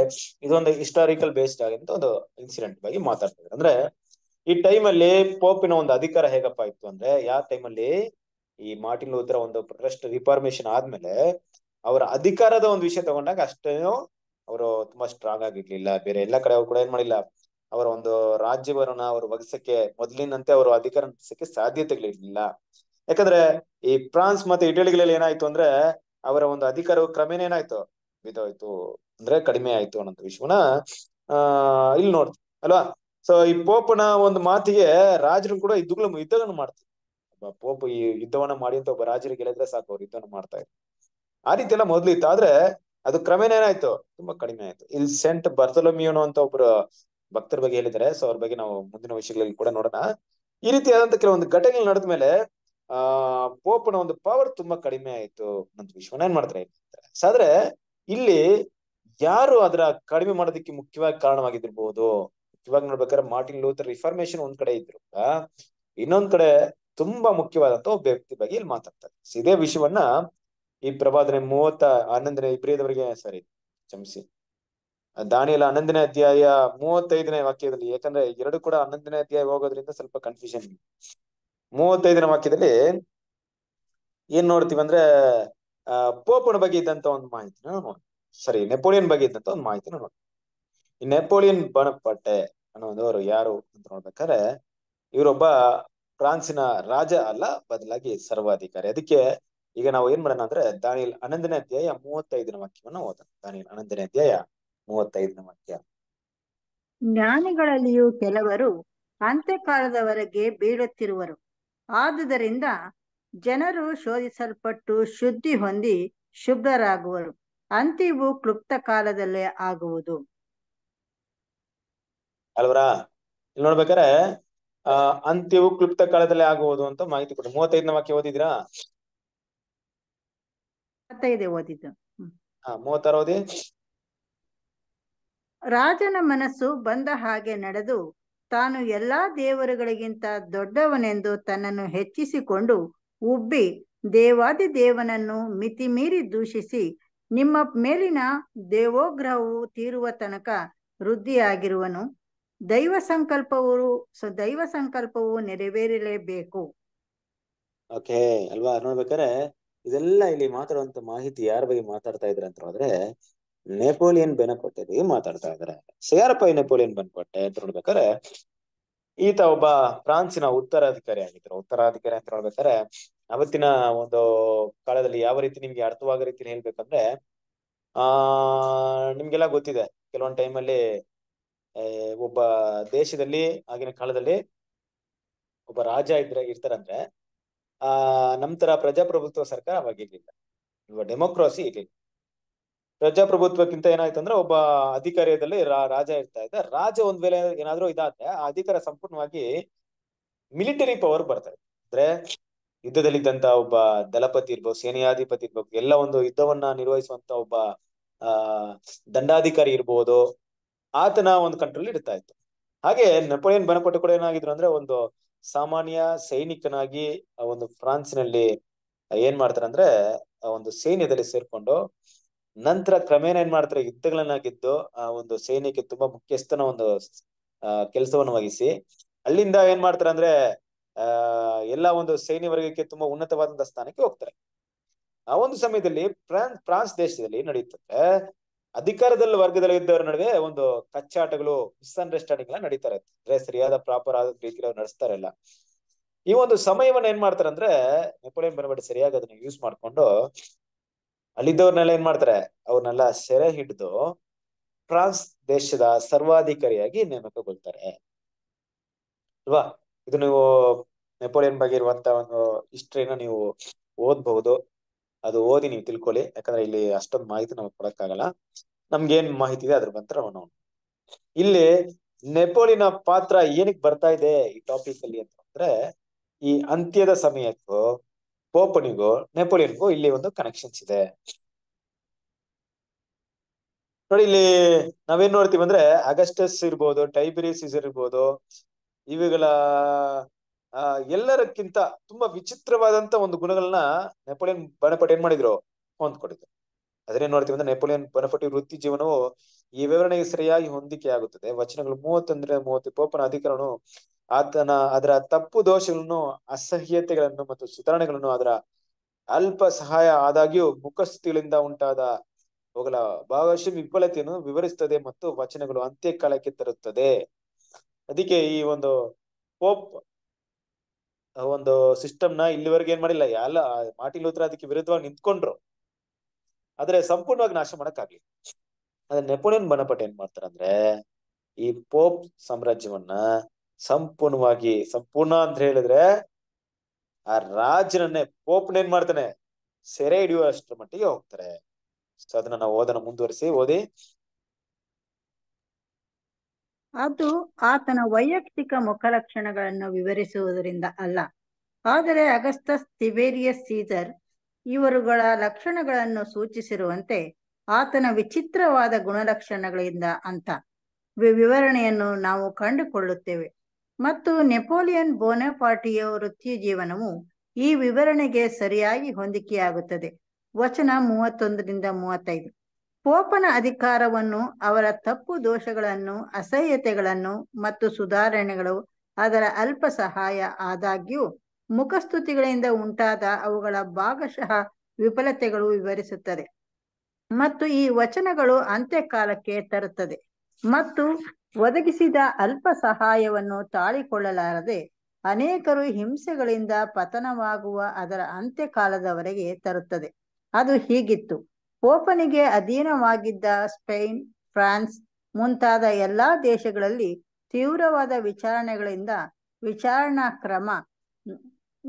ಇದೊಂದು ಹಿಸ್ಟಾರಿಕಲ್ ಬೇಸ್ಡ್ ಆಗಿಂತ ಒಂದು ಇನ್ಸಿಡೆಂಟ್ ಬಗ್ಗೆ ಮಾತಾಡ್ತಾರೆ ಅಂದ್ರೆ ಈ ಟೈಮಲ್ಲಿ ಪೋಪಿನ ಒಂದು ಅಧಿಕಾರ ಹೇಗಪ್ಪ ಇತ್ತು ಅಂದ್ರೆ ಯಾವ ಟೈಮಲ್ಲಿ ಈ ಮಾರ್ಟಿನ್ ಲೂತ್ರ ಒಂದು ಪ್ರೊಟೆಸ್ಟ್ ರಿಫಾರ್ಮೇಶನ್ ಆದ್ಮೇಲೆ ಅವರ ಅಧಿಕಾರದ ಒಂದು ವಿಷಯ ತಗೊಂಡಾಗ ಅಷ್ಟೇನು ಅವರು ತುಂಬಾ ಸ್ಟ್ರಾಂಗ್ ಆಗಿರ್ಲಿಲ್ಲ ಬೇರೆ ಎಲ್ಲ ಕಡೆ ಅವ್ರು ಕೂಡ ಏನ್ ಮಾಡಿಲ್ಲ ಅವರ ಒಂದು ರಾಜ್ಯವನ್ನ ಅವರು ವಗಸಕ್ಕೆ ಮೊದಲಿನಂತೆ ಅವರು ಅಧಿಕಾರ ನಡೆಸಕ್ಕೆ ಸಾಧ್ಯತೆಗಳಿರ್ಲಿಲ್ಲ ಯಾಕಂದ್ರೆ ಈ ಫ್ರಾನ್ಸ್ ಮತ್ತೆ ಇಟಲಿಗಳಲ್ಲಿ ಏನಾಯ್ತು ಅಂದ್ರೆ ಅವರ ಒಂದು ಅಧಿಕಾರವು ಕ್ರಮೇಣ ಏನಾಯ್ತು ಇದಾಯ್ತು ಅಂದ್ರೆ ಕಡಿಮೆ ಆಯ್ತು ಅನ್ನೋ ವಿಶ್ವನ ಆ ಇಲ್ಲಿ ನೋಡ್ತೀವಿ ಅಲ್ವಾ ಸೊ ಈ ಪೋಪನ ಒಂದು ಮಾತಿಗೆ ರಾಜರು ಕೂಡ ಯುದ್ಧಗಳ ಯುದ್ಧಗಳನ್ನು ಮಾಡ್ತಾರೆ ಪೋಪು ಪೋಪ್ ಈ ಯುದ್ಧವನ್ನ ಮಾಡಿ ಅಂತ ಒಬ್ಬ ರಾಜರಿಗೆ ಗೆಳೆದ್ರೆ ಸಾಕು ಅವ್ರು ಯುದ್ಧವನ್ನು ಮಾಡ್ತಾ ಇದ್ರು ಆ ರೀತಿ ಎಲ್ಲ ಮೊದ್ಲು ಇತ್ತು ಆದ್ರೆ ಅದು ಕ್ರಮೇಣ ಏನಾಯ್ತು ತುಂಬಾ ಕಡಿಮೆ ಆಯ್ತು ಇಲ್ಲಿ ಸೆಂಟ್ ಬರ್ತಲೋಮಿಯೋನು ಅಂತ ಒಬ್ರು ಭಕ್ತರ ಬಗ್ಗೆ ಹೇಳಿದ್ದಾರೆ ಸೊ ಅವ್ರ ಬಗ್ಗೆ ನಾವು ಮುಂದಿನ ವಿಷಯಗಳಲ್ಲಿ ಕೂಡ ನೋಡೋಣ ಈ ರೀತಿ ಆದಂತ ಕೆಲವೊಂದು ಘಟನೆಗಳು ನಡೆದ ಮೇಲೆ ಆ ಪೋಪನ ಒಂದು ಪವರ್ ತುಂಬಾ ಕಡಿಮೆ ಆಯ್ತು ಅಂತ ವಿಶ್ವನ ಏನ್ ಮಾಡ್ತಾರೆ ಸಾದ್ರೆ ಇಲ್ಲಿ ಯಾರು ಅದರ ಕಡಿಮೆ ಮಾಡೋದಕ್ಕೆ ಮುಖ್ಯವಾಗಿ ಕಾರಣವಾಗಿದ್ದಿರ್ಬೋದು ಮುಖ್ಯವಾಗಿ ನೋಡ್ಬೇಕಾದ್ರೆ ಮಾರ್ಟಿನ್ ಲೂಥರ್ ರಿಫಾರ್ಮೇಶನ್ ಒಂದ್ ಕಡೆ ಇದ್ರು ಇನ್ನೊಂದ್ ಕಡೆ ತುಂಬಾ ಮುಖ್ಯವಾದಂತ ಒಬ್ಬ ವ್ಯಕ್ತಿ ಬಗ್ಗೆ ಇಲ್ಲಿ ಮಾತಾಡ್ತಾರೆ ಇದೇ ವಿಷಯವನ್ನ ಈ ಪ್ರಭಾದನೆ ಮೂವತ್ತ ಹನ್ನೊಂದನೇ ಇಬ್ರಿಯದವರಿಗೆ ಸಾರಿ ಕ್ಷಮಿಸಿ ದಾನಿಯಲ್ಲ ಹನ್ನೊಂದನೇ ಅಧ್ಯಾಯ ಮೂವತ್ತೈದನೇ ವಾಕ್ಯದಲ್ಲಿ ಯಾಕಂದ್ರೆ ಎರಡು ಕೂಡ ಹನ್ನೊಂದನೇ ಅಧ್ಯಾಯ ಹೋಗೋದ್ರಿಂದ ಸ್ವಲ್ಪ ಕನ್ಫ್ಯೂಷನ್ ಮೂವತ್ತೈದನೇ ವಾಕ್ಯದಲ್ಲಿ ಏನ್ ನೋಡ್ತೀವಿ ಅಂದ್ರೆ ಪೋಪನ ಬಗ್ಗೆ ಇದ್ದಂತ ಒಂದು ಮಾಹಿತಿನ ನೋಡಿ ಸರಿ ನೆಪೋಲಿಯನ್ ಬಗ್ಗೆ ಇದ್ದಂತ ಒಂದು ಮಾಹಿತಿನ ನೋಡಿ ಈ ನೆಪೋಲಿಯನ್ ಬಣಪಟ್ಟೆ ಅನ್ನೋದವರು ಯಾರು ಅಂತ ನೋಡ್ಬೇಕಾದ್ರೆ ಇವರೊಬ್ಬ ಫ್ರಾನ್ಸಿನ ರಾಜ ಅಲ್ಲ ಬದಲಾಗಿ ಸರ್ವಾಧಿಕಾರಿ ಅದಕ್ಕೆ ಈಗ ನಾವು ಏನ್ ಮಾಡೋಣ ಅಂದ್ರೆ ದಾನಿಲ್ ಹನ್ನೊಂದನೇ ಅಧ್ಯಾಯ ಮೂವತ್ತೈದನ ವಾಕ್ಯವನ್ನು ಓದೋಣ ದಾನಿಲ್ ಹನ್ನೊಂದನೇ ಅಧ್ಯಾಯ ಮೂವತ್ತೈದನ ವಾಕ್ಯ ಜ್ಞಾನಿಗಳಲ್ಲಿಯೂ ಕೆಲವರು ಅಂತ್ಯಕಾಲದವರೆಗೆ ಬೀಳುತ್ತಿರುವರು ಆದುದರಿಂದ ಜನರು ಶೋಧಿಸಲ್ಪಟ್ಟು ಶುದ್ಧಿ ಹೊಂದಿ ಶುಭ್ರರಾಗುವರು ಅಂತ್ಯವು ಕ್ಲುಪ್ತ ಕಾಲದಲ್ಲೇ ಆಗುವುದು ಅಲ್ವರ ನೋಡ್ಬೇಕಾರೆ ಅಂತ್ಯವು ಕ್ಲುಪ್ತ ಕಾಲದಲ್ಲೇ ಆಗುವುದು ಅಂತ ಮಾಹಿತಿ ಕೊಡಿ ಮೂವತ್ತೈದನ ವಾಕ್ಯ ಓದಿದ್ರಾ ಓದಿ ರಾಜನ ಮನಸ್ಸು ಬಂದ ಹಾಗೆ ನಡೆದು ತಾನು ಎಲ್ಲಾ ದೇವರುಗಳಿಗಿಂತ ದೊಡ್ಡವನೆಂದು ತನ್ನನ್ನು ಹೆಚ್ಚಿಸಿಕೊಂಡು ಉಬ್ಬಿ ದೇವಾದಿ ದೇವನನ್ನು ಮಿತಿಮೀರಿ ದೂಷಿಸಿ ನಿಮ್ಮ ಮೇಲಿನ ದೇವೋಗ್ರಹವು ತೀರುವ ತನಕ ವೃದ್ಧಿಯಾಗಿರುವನು ದೈವ ಸಂಕಲ್ಪವು ದೈವ ಸಂಕಲ್ಪವು ನೆರವೇರಲೇಬೇಕು ಓಕೆ ಅಲ್ವಾ ನೋಡ್ಬೇಕಾದ್ರೆ ಇದೆಲ್ಲ ಇಲ್ಲಿ ಮಾತಾಡುವಂತ ಮಾಹಿತಿ ಯಾರ ಬಗ್ಗೆ ಮಾತಾಡ್ತಾ ಇದ್ರೆ ಅಂತ ಹೇಳಿದ್ರೆ ನೆಪೋಲಿಯನ್ ಬೆನಕೋಟೆ ಬಗ್ಗೆ ಮಾತಾಡ್ತಾ ಇದಾರೆ ಸೊ ಯಾರಪ್ಪ ಈ ನೆಪೋಲಿಯನ್ ಅಂತ ನೋಡ್ಬೇಕಾದ್ರೆ ಈತ ಒಬ್ಬ ಫ್ರಾನ್ಸಿನ ಉತ್ತರಾಧಿಕಾರಿ ಆಗಿದ್ರು ಉತ್ತರಾಧಿಕಾರಿ ಅಂತ ಹೇಳ್ಬೇಕಾದ್ರೆ ಅವತ್ತಿನ ಒಂದು ಕಾಲದಲ್ಲಿ ಯಾವ ರೀತಿ ನಿಮ್ಗೆ ಅರ್ಥವಾಗ ರೀತಿ ಹೇಳ್ಬೇಕಂದ್ರೆ ಆ ನಿಮ್ಗೆಲ್ಲ ಗೊತ್ತಿದೆ ಕೆಲವೊಂದು ಟೈಮಲ್ಲಿ ಒಬ್ಬ ದೇಶದಲ್ಲಿ ಆಗಿನ ಕಾಲದಲ್ಲಿ ಒಬ್ಬ ರಾಜ ಇದ್ರೆ ಇರ್ತಾರಂದ್ರೆ ಆ ತರ ಪ್ರಜಾಪ್ರಭುತ್ವ ಸರ್ಕಾರ ಅವಾಗಿರ್ಲಿಲ್ಲ ಡೆಮೋಕ್ರಸಿ ಇರ್ಲಿಲ್ಲ ಪ್ರಜಾಪ್ರಭುತ್ವಕ್ಕಿಂತ ಏನಾಯ್ತು ಅಂದ್ರೆ ಒಬ್ಬ ಅಧಿಕಾರದಲ್ಲಿ ರಾಜ ಇರ್ತಾ ಇದ್ದ ರಾಜ ಒಂದ್ ವೇಳೆ ಏನಾದ್ರೂ ಇದಾದ್ರೆ ಆ ಅಧಿಕಾರ ಸಂಪೂರ್ಣವಾಗಿ ಮಿಲಿಟರಿ ಪವರ್ ಬರ್ತಾ ಇದೆ ಅಂದ್ರೆ ಇದ್ದಂತ ಒಬ್ಬ ದಳಪತಿ ಇರ್ಬೋದು ಸೇನೆಯಾಧಿಪತಿ ಇರ್ಬೋದು ಎಲ್ಲ ಒಂದು ಯುದ್ಧವನ್ನ ನಿರ್ವಹಿಸುವಂತ ಒಬ್ಬ ಆ ದಂಡಾಧಿಕಾರಿ ಇರ್ಬೋದು ಆತನ ಒಂದು ಕಂಟ್ರೋಲ್ ಇಡ್ತಾ ಇತ್ತು ಹಾಗೆ ನೆಪೋಲಿಯನ್ ಬನಪಟ್ಟು ಕೂಡ ಏನಾಗಿದ್ರು ಅಂದ್ರೆ ಒಂದು ಸಾಮಾನ್ಯ ಸೈನಿಕನಾಗಿ ಒಂದು ಫ್ರಾನ್ಸ್ ನಲ್ಲಿ ಏನ್ ಮಾಡ್ತಾರಂದ್ರೆ ಒಂದು ಸೈನ್ಯದಲ್ಲಿ ಸೇರ್ಕೊಂಡು ನಂತರ ಕ್ರಮೇಣ ಏನ್ ಮಾಡ್ತಾರೆ ಯುದ್ಧಗಳನ್ನ ಗೆದ್ದು ಆ ಒಂದು ಸೈನ್ಯಕ್ಕೆ ತುಂಬಾ ಮುಖ್ಯಸ್ಥನ ಒಂದು ಕೆಲಸವನ್ನು ವಹಿಸಿ ಅಲ್ಲಿಂದ ಏನ್ ಮಾಡ್ತಾರೆ ಅಂದ್ರೆ ಆ ಎಲ್ಲಾ ಒಂದು ಸೈನ್ಯ ವರ್ಗಕ್ಕೆ ತುಂಬಾ ಉನ್ನತವಾದಂತ ಸ್ಥಾನಕ್ಕೆ ಹೋಗ್ತಾರೆ ಆ ಒಂದು ಸಮಯದಲ್ಲಿ ಫ್ರಾನ್ಸ್ ಫ್ರಾನ್ಸ್ ದೇಶದಲ್ಲಿ ನಡೆಯುತ್ತೆ ಅಧಿಕಾರದಲ್ಲಿ ವರ್ಗದಲ್ಲಿ ಇದ್ದವರ ನಡುವೆ ಒಂದು ಕಚ್ಚಾಟಗಳು ಮಿಸ್ಅಂಡರ್ಸ್ಟ್ಯಾಂಡಿಂಗ್ ಎಲ್ಲ ನಡೀತಾರೆ ಅಂದ್ರೆ ಸರಿಯಾದ ಪ್ರಾಪರ್ ಆದ ರೀತಿಯಲ್ಲಿ ಅವ್ರು ನಡೆಸ್ತಾರೆ ಈ ಒಂದು ಸಮಯವನ್ನ ಏನ್ ಮಾಡ್ತಾರೆ ಅಂದ್ರೆ ನೆಪೋಲಿಯನ್ ಬರಬೇಡಿ ಸರಿಯಾಗಿ ಅದನ್ನ ಯೂಸ್ ಮಾಡ್ಕೊಂಡು ಅಲ್ಲಿದ್ದವ್ರನ್ನೆಲ್ಲ ಏನ್ ಮಾಡ್ತಾರೆ ಅವ್ರನ್ನೆಲ್ಲ ಸೆರೆ ಹಿಡಿದು ಫ್ರಾನ್ಸ್ ದೇಶದ ಸರ್ವಾಧಿಕಾರಿಯಾಗಿ ನೇಮಕಗೊಳ್ತಾರೆ ಅಲ್ವಾ ಇದು ನೀವು ನೆಪೋಲಿಯನ್ ಬಗ್ಗೆ ಇರುವಂತ ಒಂದು ಹಿಸ್ಟ್ರಿನ ನೀವು ಓದ್ಬಹುದು ಅದು ಓದಿ ನೀವು ತಿಳ್ಕೊಳ್ಳಿ ಯಾಕಂದ್ರೆ ಇಲ್ಲಿ ಅಷ್ಟೊಂದು ಮಾಹಿತಿ ನಮಗೆ ಕೊಡಕ್ಕಾಗಲ್ಲ ನಮ್ಗೆ ಏನ್ ಮಾಹಿತಿ ಇದೆ ಅದ್ರ ಬಂತ್ರ ಅವನು ಇಲ್ಲಿ ನೆಪೋಲಿನ ಪಾತ್ರ ಏನಕ್ಕೆ ಬರ್ತಾ ಇದೆ ಈ ಟಾಪಿಕ್ ಅಲ್ಲಿ ಅಂತಂದ್ರೆ ಈ ಅಂತ್ಯದ ಸಮಯಕ್ಕೂ ಪೋಪನಿಗೂ ನೆಪೋಲಿಯನ್ಗೂ ಇಲ್ಲಿ ಒಂದು ಕನೆಕ್ಷನ್ಸ್ ಇದೆ ನೋಡಿ ಇಲ್ಲಿ ನಾವೇನ್ ನೋಡ್ತೀವಿ ಅಂದ್ರೆ ಅಗಸ್ಟಸ್ ಇರ್ಬೋದು ಟೈಬರಿಯಸ್ ಇರ್ಬೋದು ಇವುಗಳ ಎಲ್ಲರಕ್ಕಿಂತ ತುಂಬಾ ವಿಚಿತ್ರವಾದಂತ ಒಂದು ಗುಣಗಳನ್ನ ನೆಪೋಲಿಯನ್ ಬನಪಟ್ ಏನ್ ಮಾಡಿದ್ರು ಹೊಂದ್ಕೊಂಡಿದ್ರು ಅದನ್ನೇನ್ ನೋಡ್ತೀವಿ ಅಂದ್ರೆ ನೆಪೋಲಿಯನ್ ಬನಪಟಿ ವೃತ್ತಿ ಜೀವನವು ಈ ವಿವರಣೆಗೆ ಸರಿಯಾಗಿ ಹೊಂದಿಕೆಯಾಗುತ್ತದೆ ವಚನಗಳು ಮೂವತ್ತೊಂದರ ಮೂವತ್ತು ಪೋಪನ ಅಧಿಕರಣವು ಆತನ ಅದರ ತಪ್ಪು ದೋಷಗಳನ್ನು ಅಸಹ್ಯತೆಗಳನ್ನು ಮತ್ತು ಸುಧಾರಣೆಗಳನ್ನು ಅದರ ಅಲ್ಪ ಸಹಾಯ ಆದಾಗ್ಯೂ ಮುಖಸ್ಥಿತಿಗಳಿಂದ ಉಂಟಾದ ಅವುಗಳ ಭಾಗಶಃ ವಿಫಲತೆಯನ್ನು ವಿವರಿಸುತ್ತದೆ ಮತ್ತು ವಚನಗಳು ಅಂತ್ಯಕಾಲಕ್ಕೆ ತರುತ್ತದೆ ಅದಕ್ಕೆ ಈ ಒಂದು ಪೋಪ್ ಒಂದು ಸಿಸ್ಟಮ್ನ ಇಲ್ಲಿವರೆಗೆ ಏನ್ ಮಾಡಿಲ್ಲ ಎಲ್ಲ ಮಾಟಿಲ್ ಹೋದ್ರೆ ಅದಕ್ಕೆ ವಿರುದ್ಧವಾಗಿ ನಿಂತ್ಕೊಂಡ್ರು ಆದ್ರೆ ಸಂಪೂರ್ಣವಾಗಿ ನಾಶ ಮಾಡಕ್ಕಾಗ್ಲಿ ಅದೇ ನೆಪೋಲಿಯನ್ ಬನಪಟ್ ಏನ್ ಅಂದ್ರೆ ಈ ಪೋಪ್ ಸಾಮ್ರಾಜ್ಯವನ್ನ ಸಂಪೂರ್ಣವಾಗಿ ಸಂಪೂರ್ಣ ಅಂತ ಹೇಳಿದ್ರೆ ಆ ರಾಜನನ್ನೇ ಪೋಪ್ನ ಏನ್ ಮಾಡ್ತಾನೆ ಸೆರೆ ಹಿಡಿಯುವಷ್ಟರ ಮಟ್ಟಿಗೆ ಹೋಗ್ತಾರೆ ಸೊ ಅದನ್ನ ನಾವು ಓದನ ಮುಂದುವರಿಸಿ ಓದಿ ಅದು ಆತನ ವೈಯಕ್ತಿಕ ಮುಖಲಕ್ಷಣಗಳನ್ನು ವಿವರಿಸುವುದರಿಂದ ಅಲ್ಲ ಆದರೆ ಅಗಸ್ತಸ್ ತಿಬೇರಿಯಸ್ ಸೀಸರ್ ಇವರುಗಳ ಲಕ್ಷಣಗಳನ್ನು ಸೂಚಿಸಿರುವಂತೆ ಆತನ ವಿಚಿತ್ರವಾದ ಗುಣಲಕ್ಷಣಗಳಿಂದ ಅಂತ ವಿವರಣೆಯನ್ನು ನಾವು ಕಂಡುಕೊಳ್ಳುತ್ತೇವೆ ಮತ್ತು ನೆಪೋಲಿಯನ್ ಬೋನಪಾಟಿಯ ವೃತ್ತಿ ಜೀವನವು ಈ ವಿವರಣೆಗೆ ಸರಿಯಾಗಿ ಹೊಂದಿಕೆಯಾಗುತ್ತದೆ ವಚನ ಮೂವತ್ತೊಂದರಿಂದ ಮೂವತ್ತೈದು ಪೋಪನ ಅಧಿಕಾರವನ್ನು ಅವರ ತಪ್ಪು ದೋಷಗಳನ್ನು ಅಸಹ್ಯತೆಗಳನ್ನು ಮತ್ತು ಸುಧಾರಣೆಗಳು ಅದರ ಅಲ್ಪ ಸಹಾಯ ಆದಾಗ್ಯೂ ಮುಖಸ್ತುತಿಗಳಿಂದ ಉಂಟಾದ ಅವುಗಳ ಭಾಗಶಃ ವಿಫಲತೆಗಳು ವಿವರಿಸುತ್ತದೆ ಮತ್ತು ಈ ವಚನಗಳು ಅಂತ್ಯಕಾಲಕ್ಕೆ ತರುತ್ತದೆ ಮತ್ತು ಒದಗಿಸಿದ ಅಲ್ಪ ಸಹಾಯವನ್ನು ತಾಳಿಕೊಳ್ಳಲಾರದೆ ಅನೇಕರು ಹಿಂಸೆಗಳಿಂದ ಪತನವಾಗುವ ಅದರ ಅಂತ್ಯಕಾಲದವರೆಗೆ ತರುತ್ತದೆ ಅದು ಹೀಗಿತ್ತು ಓಪನಿಗೆ ಅಧೀನವಾಗಿದ್ದ ಸ್ಪೇನ್ ಫ್ರಾನ್ಸ್ ಮುಂತಾದ ಎಲ್ಲಾ ದೇಶಗಳಲ್ಲಿ ತೀವ್ರವಾದ ವಿಚಾರಣೆಗಳಿಂದ ವಿಚಾರಣಾ ಕ್ರಮ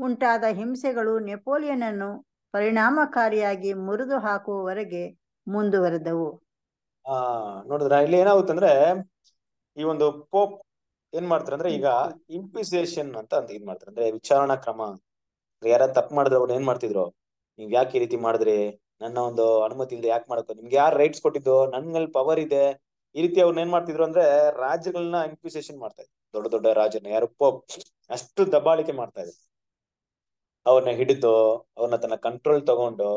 ಉಂಟಾದ ಹಿಂಸೆಗಳು ನೆಪೋಲಿಯನ್ ಅನ್ನು ಪರಿಣಾಮಕಾರಿಯಾಗಿ ಮುರಿದು ಹಾಕುವವರೆಗೆ ಮುಂದುವರೆದವು ಆ ನೋಡಿದ್ರ ಇಲ್ಲಿ ಅಂದ್ರೆ ಈ ಒಂದು ಪೋಪ್ ಏನ್ ಮಾಡ್ತಾರೆ ಅಂದ್ರೆ ಈಗ ಇಂಪಿಸೇಷನ್ ಅಂತ ಅಂತ ಇದ್ ಮಾಡ್ತಾರೆ ಅಂದ್ರೆ ವಿಚಾರಣಾ ಕ್ರಮ ಯಾರ ತಪ್ಪು ಮಾಡಿದ್ರೆ ಅವ್ರು ಏನ್ ಮಾಡ್ತಿದ್ರು ನೀವ್ ಯಾಕೆ ಈ ರೀತಿ ಮಾಡಿದ್ರಿ ನನ್ನ ಒಂದು ಅನುಮತಿ ಇಲ್ಲದೆ ಯಾಕೆ ಮಾಡಕ್ ನಿಮ್ಗೆ ಯಾರು ರೈಟ್ಸ್ ಕೊಟ್ಟಿದ್ದು ನನ್ನಲ್ಲಿ ಪವರ್ ಇದೆ ಈ ರೀತಿ ಅವ್ರನ್ನ ಏನ್ ಮಾಡ್ತಿದ್ರು ಅಂದ್ರೆ ರಾಜ್ಯಗಳನ್ನ ಇಂಪಿಸೇಷನ್ ಮಾಡ್ತಾ ಇದ್ರು ದೊಡ್ಡ ದೊಡ್ಡ ರಾಜನ ಯಾರು ಪೋಪ್ ಅಷ್ಟು ದಬ್ಬಾಳಿಕೆ ಮಾಡ್ತಾ ಇದ್ರು ಅವ್ರನ್ನ ಹಿಡಿದು ಅವ್ರನ್ನ ತನ್ನ ಕಂಟ್ರೋಲ್ ತಗೊಂಡು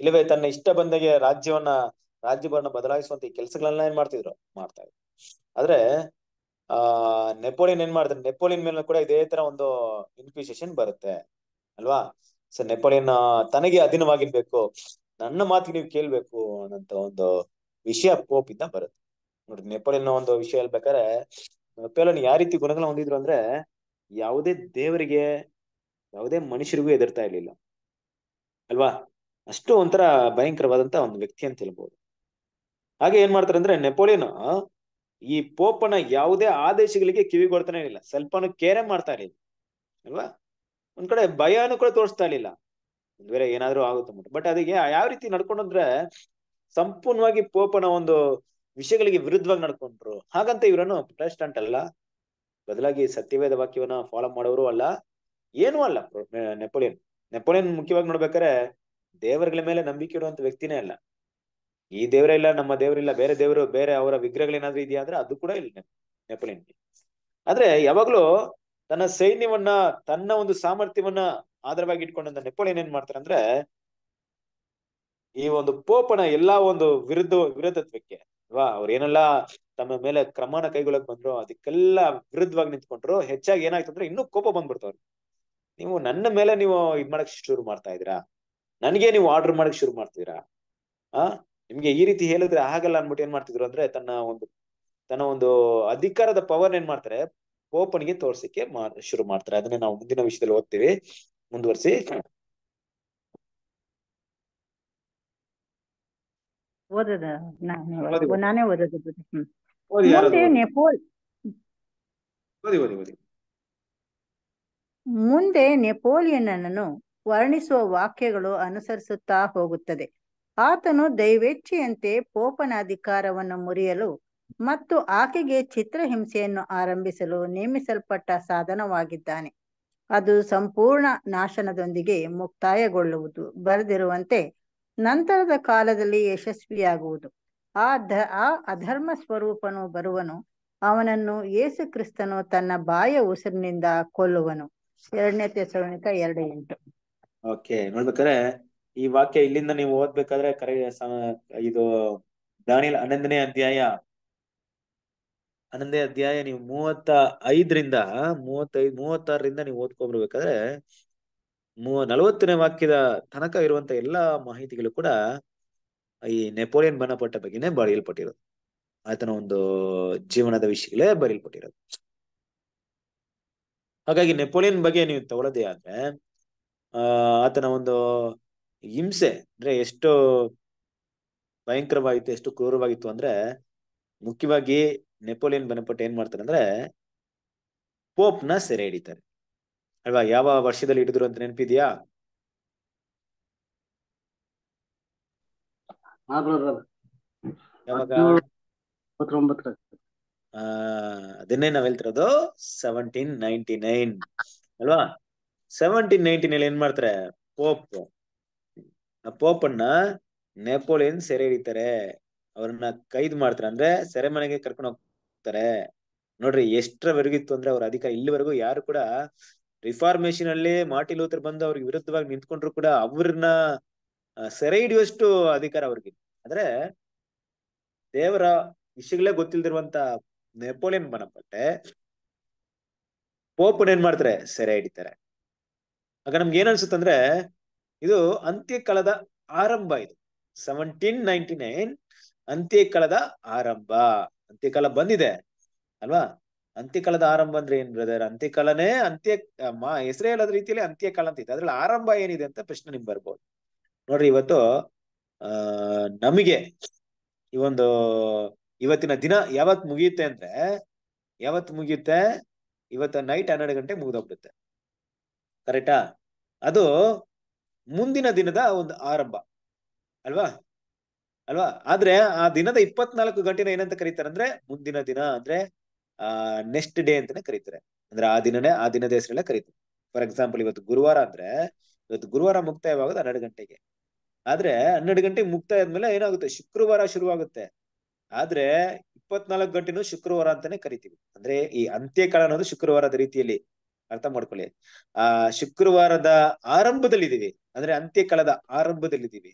ಇಲ್ಲವೇ ತನ್ನ ಇಷ್ಟ ಬಂದಾಗೆ ರಾಜ್ಯವನ್ನ ರಾಜ್ಯವನ್ನ ಬದಲಾಯಿಸುವಂತ ಈ ಕೆಲಸಗಳನ್ನ ಏನ್ ಮಾಡ್ತಿದ್ರು ಮಾಡ್ತಾ ಇದ್ರು ಆದ್ರೆ ಆ ನೆಪೋಲಿಯನ್ ಏನ್ ಮಾಡ್ತಾರೆ ನೆಪೋಲಿಯನ್ ಮೇಲೆ ಕೂಡ ಇದೇ ತರ ಒಂದು ಇನ್ಫಿಸೇಷನ್ ಬರುತ್ತೆ ಅಲ್ವಾ ಸೊ ನೆಪೋಲಿಯನ್ ತನಗೆ ಅಧೀನವಾಗಿರ್ಬೇಕು ನನ್ನ ಮಾತಿಗೆ ನೀವು ಕೇಳ್ಬೇಕು ಅನ್ನೋಂತ ಒಂದು ವಿಷಯ ಕೋಪ್ ಇದ್ದ ಬರುತ್ತೆ ನೋಡ್ರಿ ನೆಪೋಲಿಯನ್ ಒಂದು ವಿಷಯ ಹೇಳ್ಬೇಕಾದ್ರೆ ನೆಪೋಲಿಯನ್ ಯಾವ ರೀತಿ ಗುಣಗಳನ್ನ ಹೊಂದಿದ್ರು ಅಂದ್ರೆ ಯಾವುದೇ ದೇವರಿಗೆ ಯಾವುದೇ ಮನುಷ್ಯರಿಗೂ ಎದುರ್ತಾ ಇರ್ಲಿಲ್ಲ ಅಲ್ವಾ ಅಷ್ಟು ಒಂಥರ ಭಯಂಕರವಾದಂತ ಒಂದು ವ್ಯಕ್ತಿ ಅಂತ ಹೇಳ್ಬೋದು ಹಾಗೆ ಏನ್ ಮಾಡ್ತಾರೆ ಅಂದ್ರೆ ನೆಪೋಲಿಯನ್ ಈ ಪೋಪನ ಯಾವುದೇ ಆದೇಶಗಳಿಗೆ ಕಿವಿಗೊಡ್ತಾನೆ ಇರಲಿಲ್ಲ ಸ್ವಲ್ಪನೂ ಕೇರೆ ಮಾಡ್ತಾ ಇರಲಿಲ್ಲ ಅಲ್ವಾ ಒಂದ್ ಕಡೆ ಭಯನೂ ಕೂಡ ತೋರಿಸ್ತಾ ಇರಲಿಲ್ಲ ಒಂದ್ ಬೇರೆ ಏನಾದ್ರೂ ಆಗುತ್ತೆ ಬಟ್ ಅದಕ್ಕೆ ಯಾವ ರೀತಿ ನಡ್ಕೊಂಡ್ರೆ ಸಂಪೂರ್ಣವಾಗಿ ಪೋಪನ ಒಂದು ವಿಷಯಗಳಿಗೆ ವಿರುದ್ಧವಾಗಿ ನಡ್ಕೊಂಡ್ರು ಹಾಗಂತ ಇವರನ್ನು ಪ್ರೊಟೆಸ್ಟೆಂಟ್ ಅಲ್ಲ ಬದಲಾಗಿ ಸತ್ಯವೇದ ವಾಕ್ಯವನ್ನ ಫಾಲೋ ಮಾಡೋರು ಅಲ್ಲ ಏನೂ ಅಲ್ಲ ನೆಪೋಲಿಯನ್ ನೆಪೋಲಿಯನ್ ಮುಖ್ಯವಾಗಿ ನೋಡ್ಬೇಕಾದ್ರೆ ದೇವರುಗಳ ಮೇಲೆ ನಂಬಿಕೆ ಇಡುವಂತ ವ್ಯಕ್ತಿನೇ ಅಲ್ಲ ಈ ದೇವರೇ ಇಲ್ಲ ನಮ್ಮ ದೇವರಿಲ್ಲ ಬೇರೆ ದೇವರು ಬೇರೆ ಅವರ ಏನಾದ್ರು ಇದೆಯಾ ಅಂದ್ರೆ ಅದು ಕೂಡ ಇಲ್ಲ ನೆಪೋಲಿಯನ್ಗೆ ಆದ್ರೆ ಯಾವಾಗ್ಲೂ ತನ್ನ ಸೈನ್ಯವನ್ನ ತನ್ನ ಒಂದು ಸಾಮರ್ಥ್ಯವನ್ನ ಆಧಾರವಾಗಿ ಇಟ್ಕೊಂಡಂತ ನೆಪೋಲಿಯನ್ ಏನ್ ಮಾಡ್ತಾರೆ ಅಂದ್ರೆ ಈ ಒಂದು ಪೋಪನ ಎಲ್ಲಾ ಒಂದು ವಿರುದ್ಧ ವಿರೋಧತ್ವಕ್ಕೆ ಅಲ್ವಾ ಅವ್ರ ಏನೆಲ್ಲ ತಮ್ಮ ಮೇಲೆ ಕ್ರಮನ ಕೈಗೊಳ್ಳಕ್ ಬಂದ್ರು ಅದಕ್ಕೆಲ್ಲ ವಿರುದ್ಧವಾಗಿ ನಿಂತ್ಕೊಂಡ್ರು ಹೆಚ್ಚಾಗಿ ಏನಾಯ್ತು ಅಂದ್ರೆ ಇನ್ನೂ ಕೋಪ ಬಂದ್ಬಿಡ್ತಾವ್ರು ನೀವು ನನ್ನ ಮೇಲೆ ನೀವು ಇದ್ ಮಾಡಕ್ ಶುರು ಮಾಡ್ತಾ ಇದ್ದೀರಾ ನನಗೆ ನೀವು ಆರ್ಡರ್ ಮಾಡಕ್ಕೆ ಶುರು ಮಾಡ್ತೀರಾ ಆ ನಿಮ್ಗೆ ಈ ರೀತಿ ಹೇಳಿದ್ರೆ ಆಗಲ್ಲ ಅನ್ಬಿಟ್ಟು ಏನ್ ಮಾಡ್ತಿದ್ರು ಅಂದ್ರೆ ತನ್ನ ಒಂದು ತನ್ನ ಒಂದು ಅಧಿಕಾರದ ಪವರ್ ಏನ್ ಮಾಡ್ತಾರೆ ಗೆ ತೋರ್ಸಕ್ಕೆ ಶುರು ಮಾಡ್ತಾರೆ ಅದನ್ನೇ ನಾವು ಮುಂದಿನ ವಿಷಯದಲ್ಲಿ ಓದ್ತೀವಿ ಮುಂದುವರಿಸಿ ಮುಂದೆ ನೆಪೋಲಿಯನ್ ವರ್ಣಿಸುವ ವಾಕ್ಯಗಳು ಅನುಸರಿಸುತ್ತಾ ಹೋಗುತ್ತದೆ ಆತನು ದೈವೇಚ್ಛೆಯಂತೆ ಪೋಪನ ಅಧಿಕಾರವನ್ನು ಮುರಿಯಲು ಮತ್ತು ಆಕೆಗೆ ಚಿತ್ರಹಿಂಸೆಯನ್ನು ಆರಂಭಿಸಲು ನೇಮಿಸಲ್ಪಟ್ಟ ಸಾಧನವಾಗಿದ್ದಾನೆ ಅದು ಸಂಪೂರ್ಣ ನಾಶನದೊಂದಿಗೆ ಮುಕ್ತಾಯಗೊಳ್ಳುವುದು ಬರೆದಿರುವಂತೆ ನಂತರದ ಕಾಲದಲ್ಲಿ ಯಶಸ್ವಿಯಾಗುವುದು ಆ ಧ ಆ ಅಧರ್ಮ ಸ್ವರೂಪನು ಬರುವನು ಅವನನ್ನು ಯೇಸು ಕ್ರಿಸ್ತನು ತನ್ನ ಬಾಯ ಉಸಿರಿನಿಂದ ಕೊಲ್ಲುವನು ಎರಡನೇ ತೆಸರೋನಿಕ ಎರಡು ಎಂಟು ಓಕೆ ನೋಡ್ಬೇಕಾದ್ರೆ ಈ ವಾಕ್ಯ ಇಲ್ಲಿಂದ ನೀವು ಓದ್ಬೇಕಾದ್ರೆ ಕರೆ ಇದು ದಾನಿಲ್ ಹನ್ನೊಂದನೇ ಅಧ್ಯಾಯ ಹನ್ನೊಂದನೇ ಅಧ್ಯಾಯ ನೀವು ಮೂವತ್ತ ಐದರಿಂದ ಮೂವತ್ತೈದ್ ಮೂವತ್ತಾರರಿಂದ ನೀವು ಓದ್ಕೊಂಡ್ಬರ್ಬೇಕಾದ್ರೆ ಮೂವ ನಲವತ್ತನೇ ವಾಕ್ಯದ ತನಕ ಇರುವಂತ ಎಲ್ಲಾ ಮಾಹಿತಿಗಳು ಕೂಡ ಈ ನೆಪೋಲಿಯನ್ ಬಣ್ಣಪಟ್ಟ ಬಗ್ಗೆನೇ ಬರೆಯಲ್ಪಟ್ಟಿರೋದು ಆತನ ಒಂದು ಜೀವನದ ವಿಷಯಗಳೇ ಬರೆಯಲ್ಪಟ್ಟಿರೋದು ಹಾಗಾಗಿ ನೆಪೋಲಿಯನ್ ಬಗ್ಗೆ ನೀವು ತಗೊಳ್ಳೋದೇ ಆದ್ರೆ ಆತನ ಒಂದು ಹಿಂಸೆ ಅಂದ್ರೆ ಎಷ್ಟು ಭಯಂಕರವಾಗಿತ್ತು ಎಷ್ಟು ಕ್ರೂರವಾಗಿತ್ತು ಅಂದ್ರೆ ಮುಖ್ಯವಾಗಿ ನೆಪೋಲಿಯನ್ ಬನಪಟ್ಟು ಏನ್ ಮಾಡ್ತಾರೆ ಅಂದ್ರೆ ಪೋಪ್ ನ ಸೆರೆ ಹಿಡಿತಾರೆ ಅಲ್ವಾ ಯಾವ ವರ್ಷದಲ್ಲಿ ಹಿಡಿದ್ರು ಅಂತ ನೆನಪಿದ್ಯಾ ಅದನ್ನೇ ನಾವ್ ಹೇಳ್ತಿರೋದು ಸೆವೆಂಟೀನ್ ನೈನ್ಟಿ ನೈನ್ ಅಲ್ವಾ ಸೆವೆಂಟೀನ್ ನೈನ್ಟೀನ್ ಏನ್ ಮಾಡ್ತಾರೆ ಪೋಪ್ ಪೋಪನ್ನ ನೆಪೋಲಿಯನ್ ಸೆರೆ ಹಿಡಿತಾರೆ ಅವ್ರನ್ನ ಕೈದ್ ಮಾಡ್ತಾರೆ ಅಂದ್ರೆ ಸೆರೆಮನೆಗೆ ಕರ್ಕೊಂಡು ಹೋಗ್ತಾರೆ ನೋಡ್ರಿ ಇತ್ತು ಅಂದ್ರೆ ಅವ್ರ ಅಧಿಕಾರ ಇಲ್ಲಿವರೆಗೂ ಯಾರು ಕೂಡ ರಿಫಾರ್ಮೇಶನ್ ಅಲ್ಲಿ ಮಾಟಿ ಲೂಥರ್ ಬಂದು ಅವ್ರಿಗೆ ವಿರುದ್ಧವಾಗಿ ನಿಂತ್ಕೊಂಡ್ರು ಕೂಡ ಅವ್ರನ್ನ ಸೆರೆ ಹಿಡಿಯುವಷ್ಟು ಅಧಿಕಾರ ಅವ್ರಿಗೆ ಆದ್ರೆ ದೇವರ ವಿಷಯಗಳೇ ಗೊತ್ತಿಲ್ದಿರುವಂತ ನೆಪೋಲಿಯನ್ ಬನಪಟ್ಟೆ ಪೋಪನ್ ಏನ್ ಮಾಡ್ತಾರೆ ಸೆರೆ ಹಿಡಿತಾರೆ ಆಗ ನಮ್ಗೆ ಏನ್ ಅಂದ್ರೆ ಇದು ಅಂತ್ಯಕಾಲದ ಆರಂಭ ಇದು ಸೆವೆಂಟೀನ್ ನೈನ್ಟಿ ನೈನ್ ಅಂತ್ಯಕಾಲದ ಆರಂಭ ಅಂತ್ಯಕಾಲ ಬಂದಿದೆ ಅಲ್ವಾ ಅಂತ್ಯಕಾಲದ ಆರಂಭ ಅಂದ್ರೆ ಏನ್ ಬ್ರದರ್ ಅಂತ್ಯಕಾಲನೇ ಅಂತ್ಯ ಮಾ ಹೆಸರೇ ಹೇಳೋದ್ ರೀತಿಯಲ್ಲಿ ಅಂತ್ಯಕಾಲ ಅಂತ ಇದೆ ಅದ್ರಲ್ಲಿ ಆರಂಭ ಏನಿದೆ ಅಂತ ಪ್ರಶ್ನೆ ನಿಮ್ ಬರ್ಬೋದು ನೋಡ್ರಿ ಇವತ್ತು ಆ ನಮಗೆ ಈ ಒಂದು ಇವತ್ತಿನ ದಿನ ಯಾವತ್ ಮುಗಿಯುತ್ತೆ ಅಂದ್ರೆ ಯಾವತ್ ಮುಗಿಯುತ್ತೆ ಇವತ್ತು ನೈಟ್ ಹನ್ನೆರಡು ಗಂಟೆ ಮುಗ್ದೋಗ್ಬಿಡುತ್ತೆ ಕರೆಕ್ಟಾ ಅದು ಮುಂದಿನ ದಿನದ ಒಂದು ಆರಂಭ ಅಲ್ವಾ ಅಲ್ವಾ ಆದ್ರೆ ಆ ದಿನದ ಇಪ್ಪತ್ನಾಲ್ಕು ಗಂಟೆನ ಏನಂತ ಕರೀತಾರೆ ಅಂದ್ರೆ ಮುಂದಿನ ದಿನ ಅಂದ್ರೆ ಆ ನೆಕ್ಸ್ಟ್ ಡೇ ಅಂತಾನೆ ಕರೀತಾರೆ ಅಂದ್ರೆ ಆ ದಿನನೇ ಆ ದಿನದ ಹೆಸರೆಲ್ಲ ಕರೀತಾರೆ ಫಾರ್ ಎಕ್ಸಾಂಪಲ್ ಇವತ್ತು ಗುರುವಾರ ಅಂದ್ರೆ ಇವತ್ತು ಗುರುವಾರ ಮುಕ್ತಾಯವಾಗೋದು ಹನ್ನೆರಡು ಗಂಟೆಗೆ ಆದ್ರೆ ಹನ್ನೆರಡು ಗಂಟೆಗೆ ಮುಕ್ತಾಯ ಆದ್ಮೇಲೆ ಏನಾಗುತ್ತೆ ಶುಕ್ರವಾರ ಶುರುವಾಗುತ್ತೆ ಆದ್ರೆ ಇಪ್ಪತ್ನಾಲ್ಕು ಗಂಟೆನೂ ಶುಕ್ರವಾರ ಅಂತಾನೆ ಕರಿತೀವಿ ಅಂದ್ರೆ ಈ ಅಂತ್ಯಕಾಲ ಅನ್ನೋದು ಶುಕ್ರವಾರದ ರೀತಿಯಲ್ಲಿ ಅರ್ಥ ಮಾಡ್ಕೊಳ್ಳಿ ಆ ಶುಕ್ರವಾರದ ಆರಂಭದಲ್ಲಿದ್ದೀವಿ ಅಂದ್ರೆ ಅಂತ್ಯಕಾಲದ ಆರಂಭದಲ್ಲಿದ್ದೀವಿ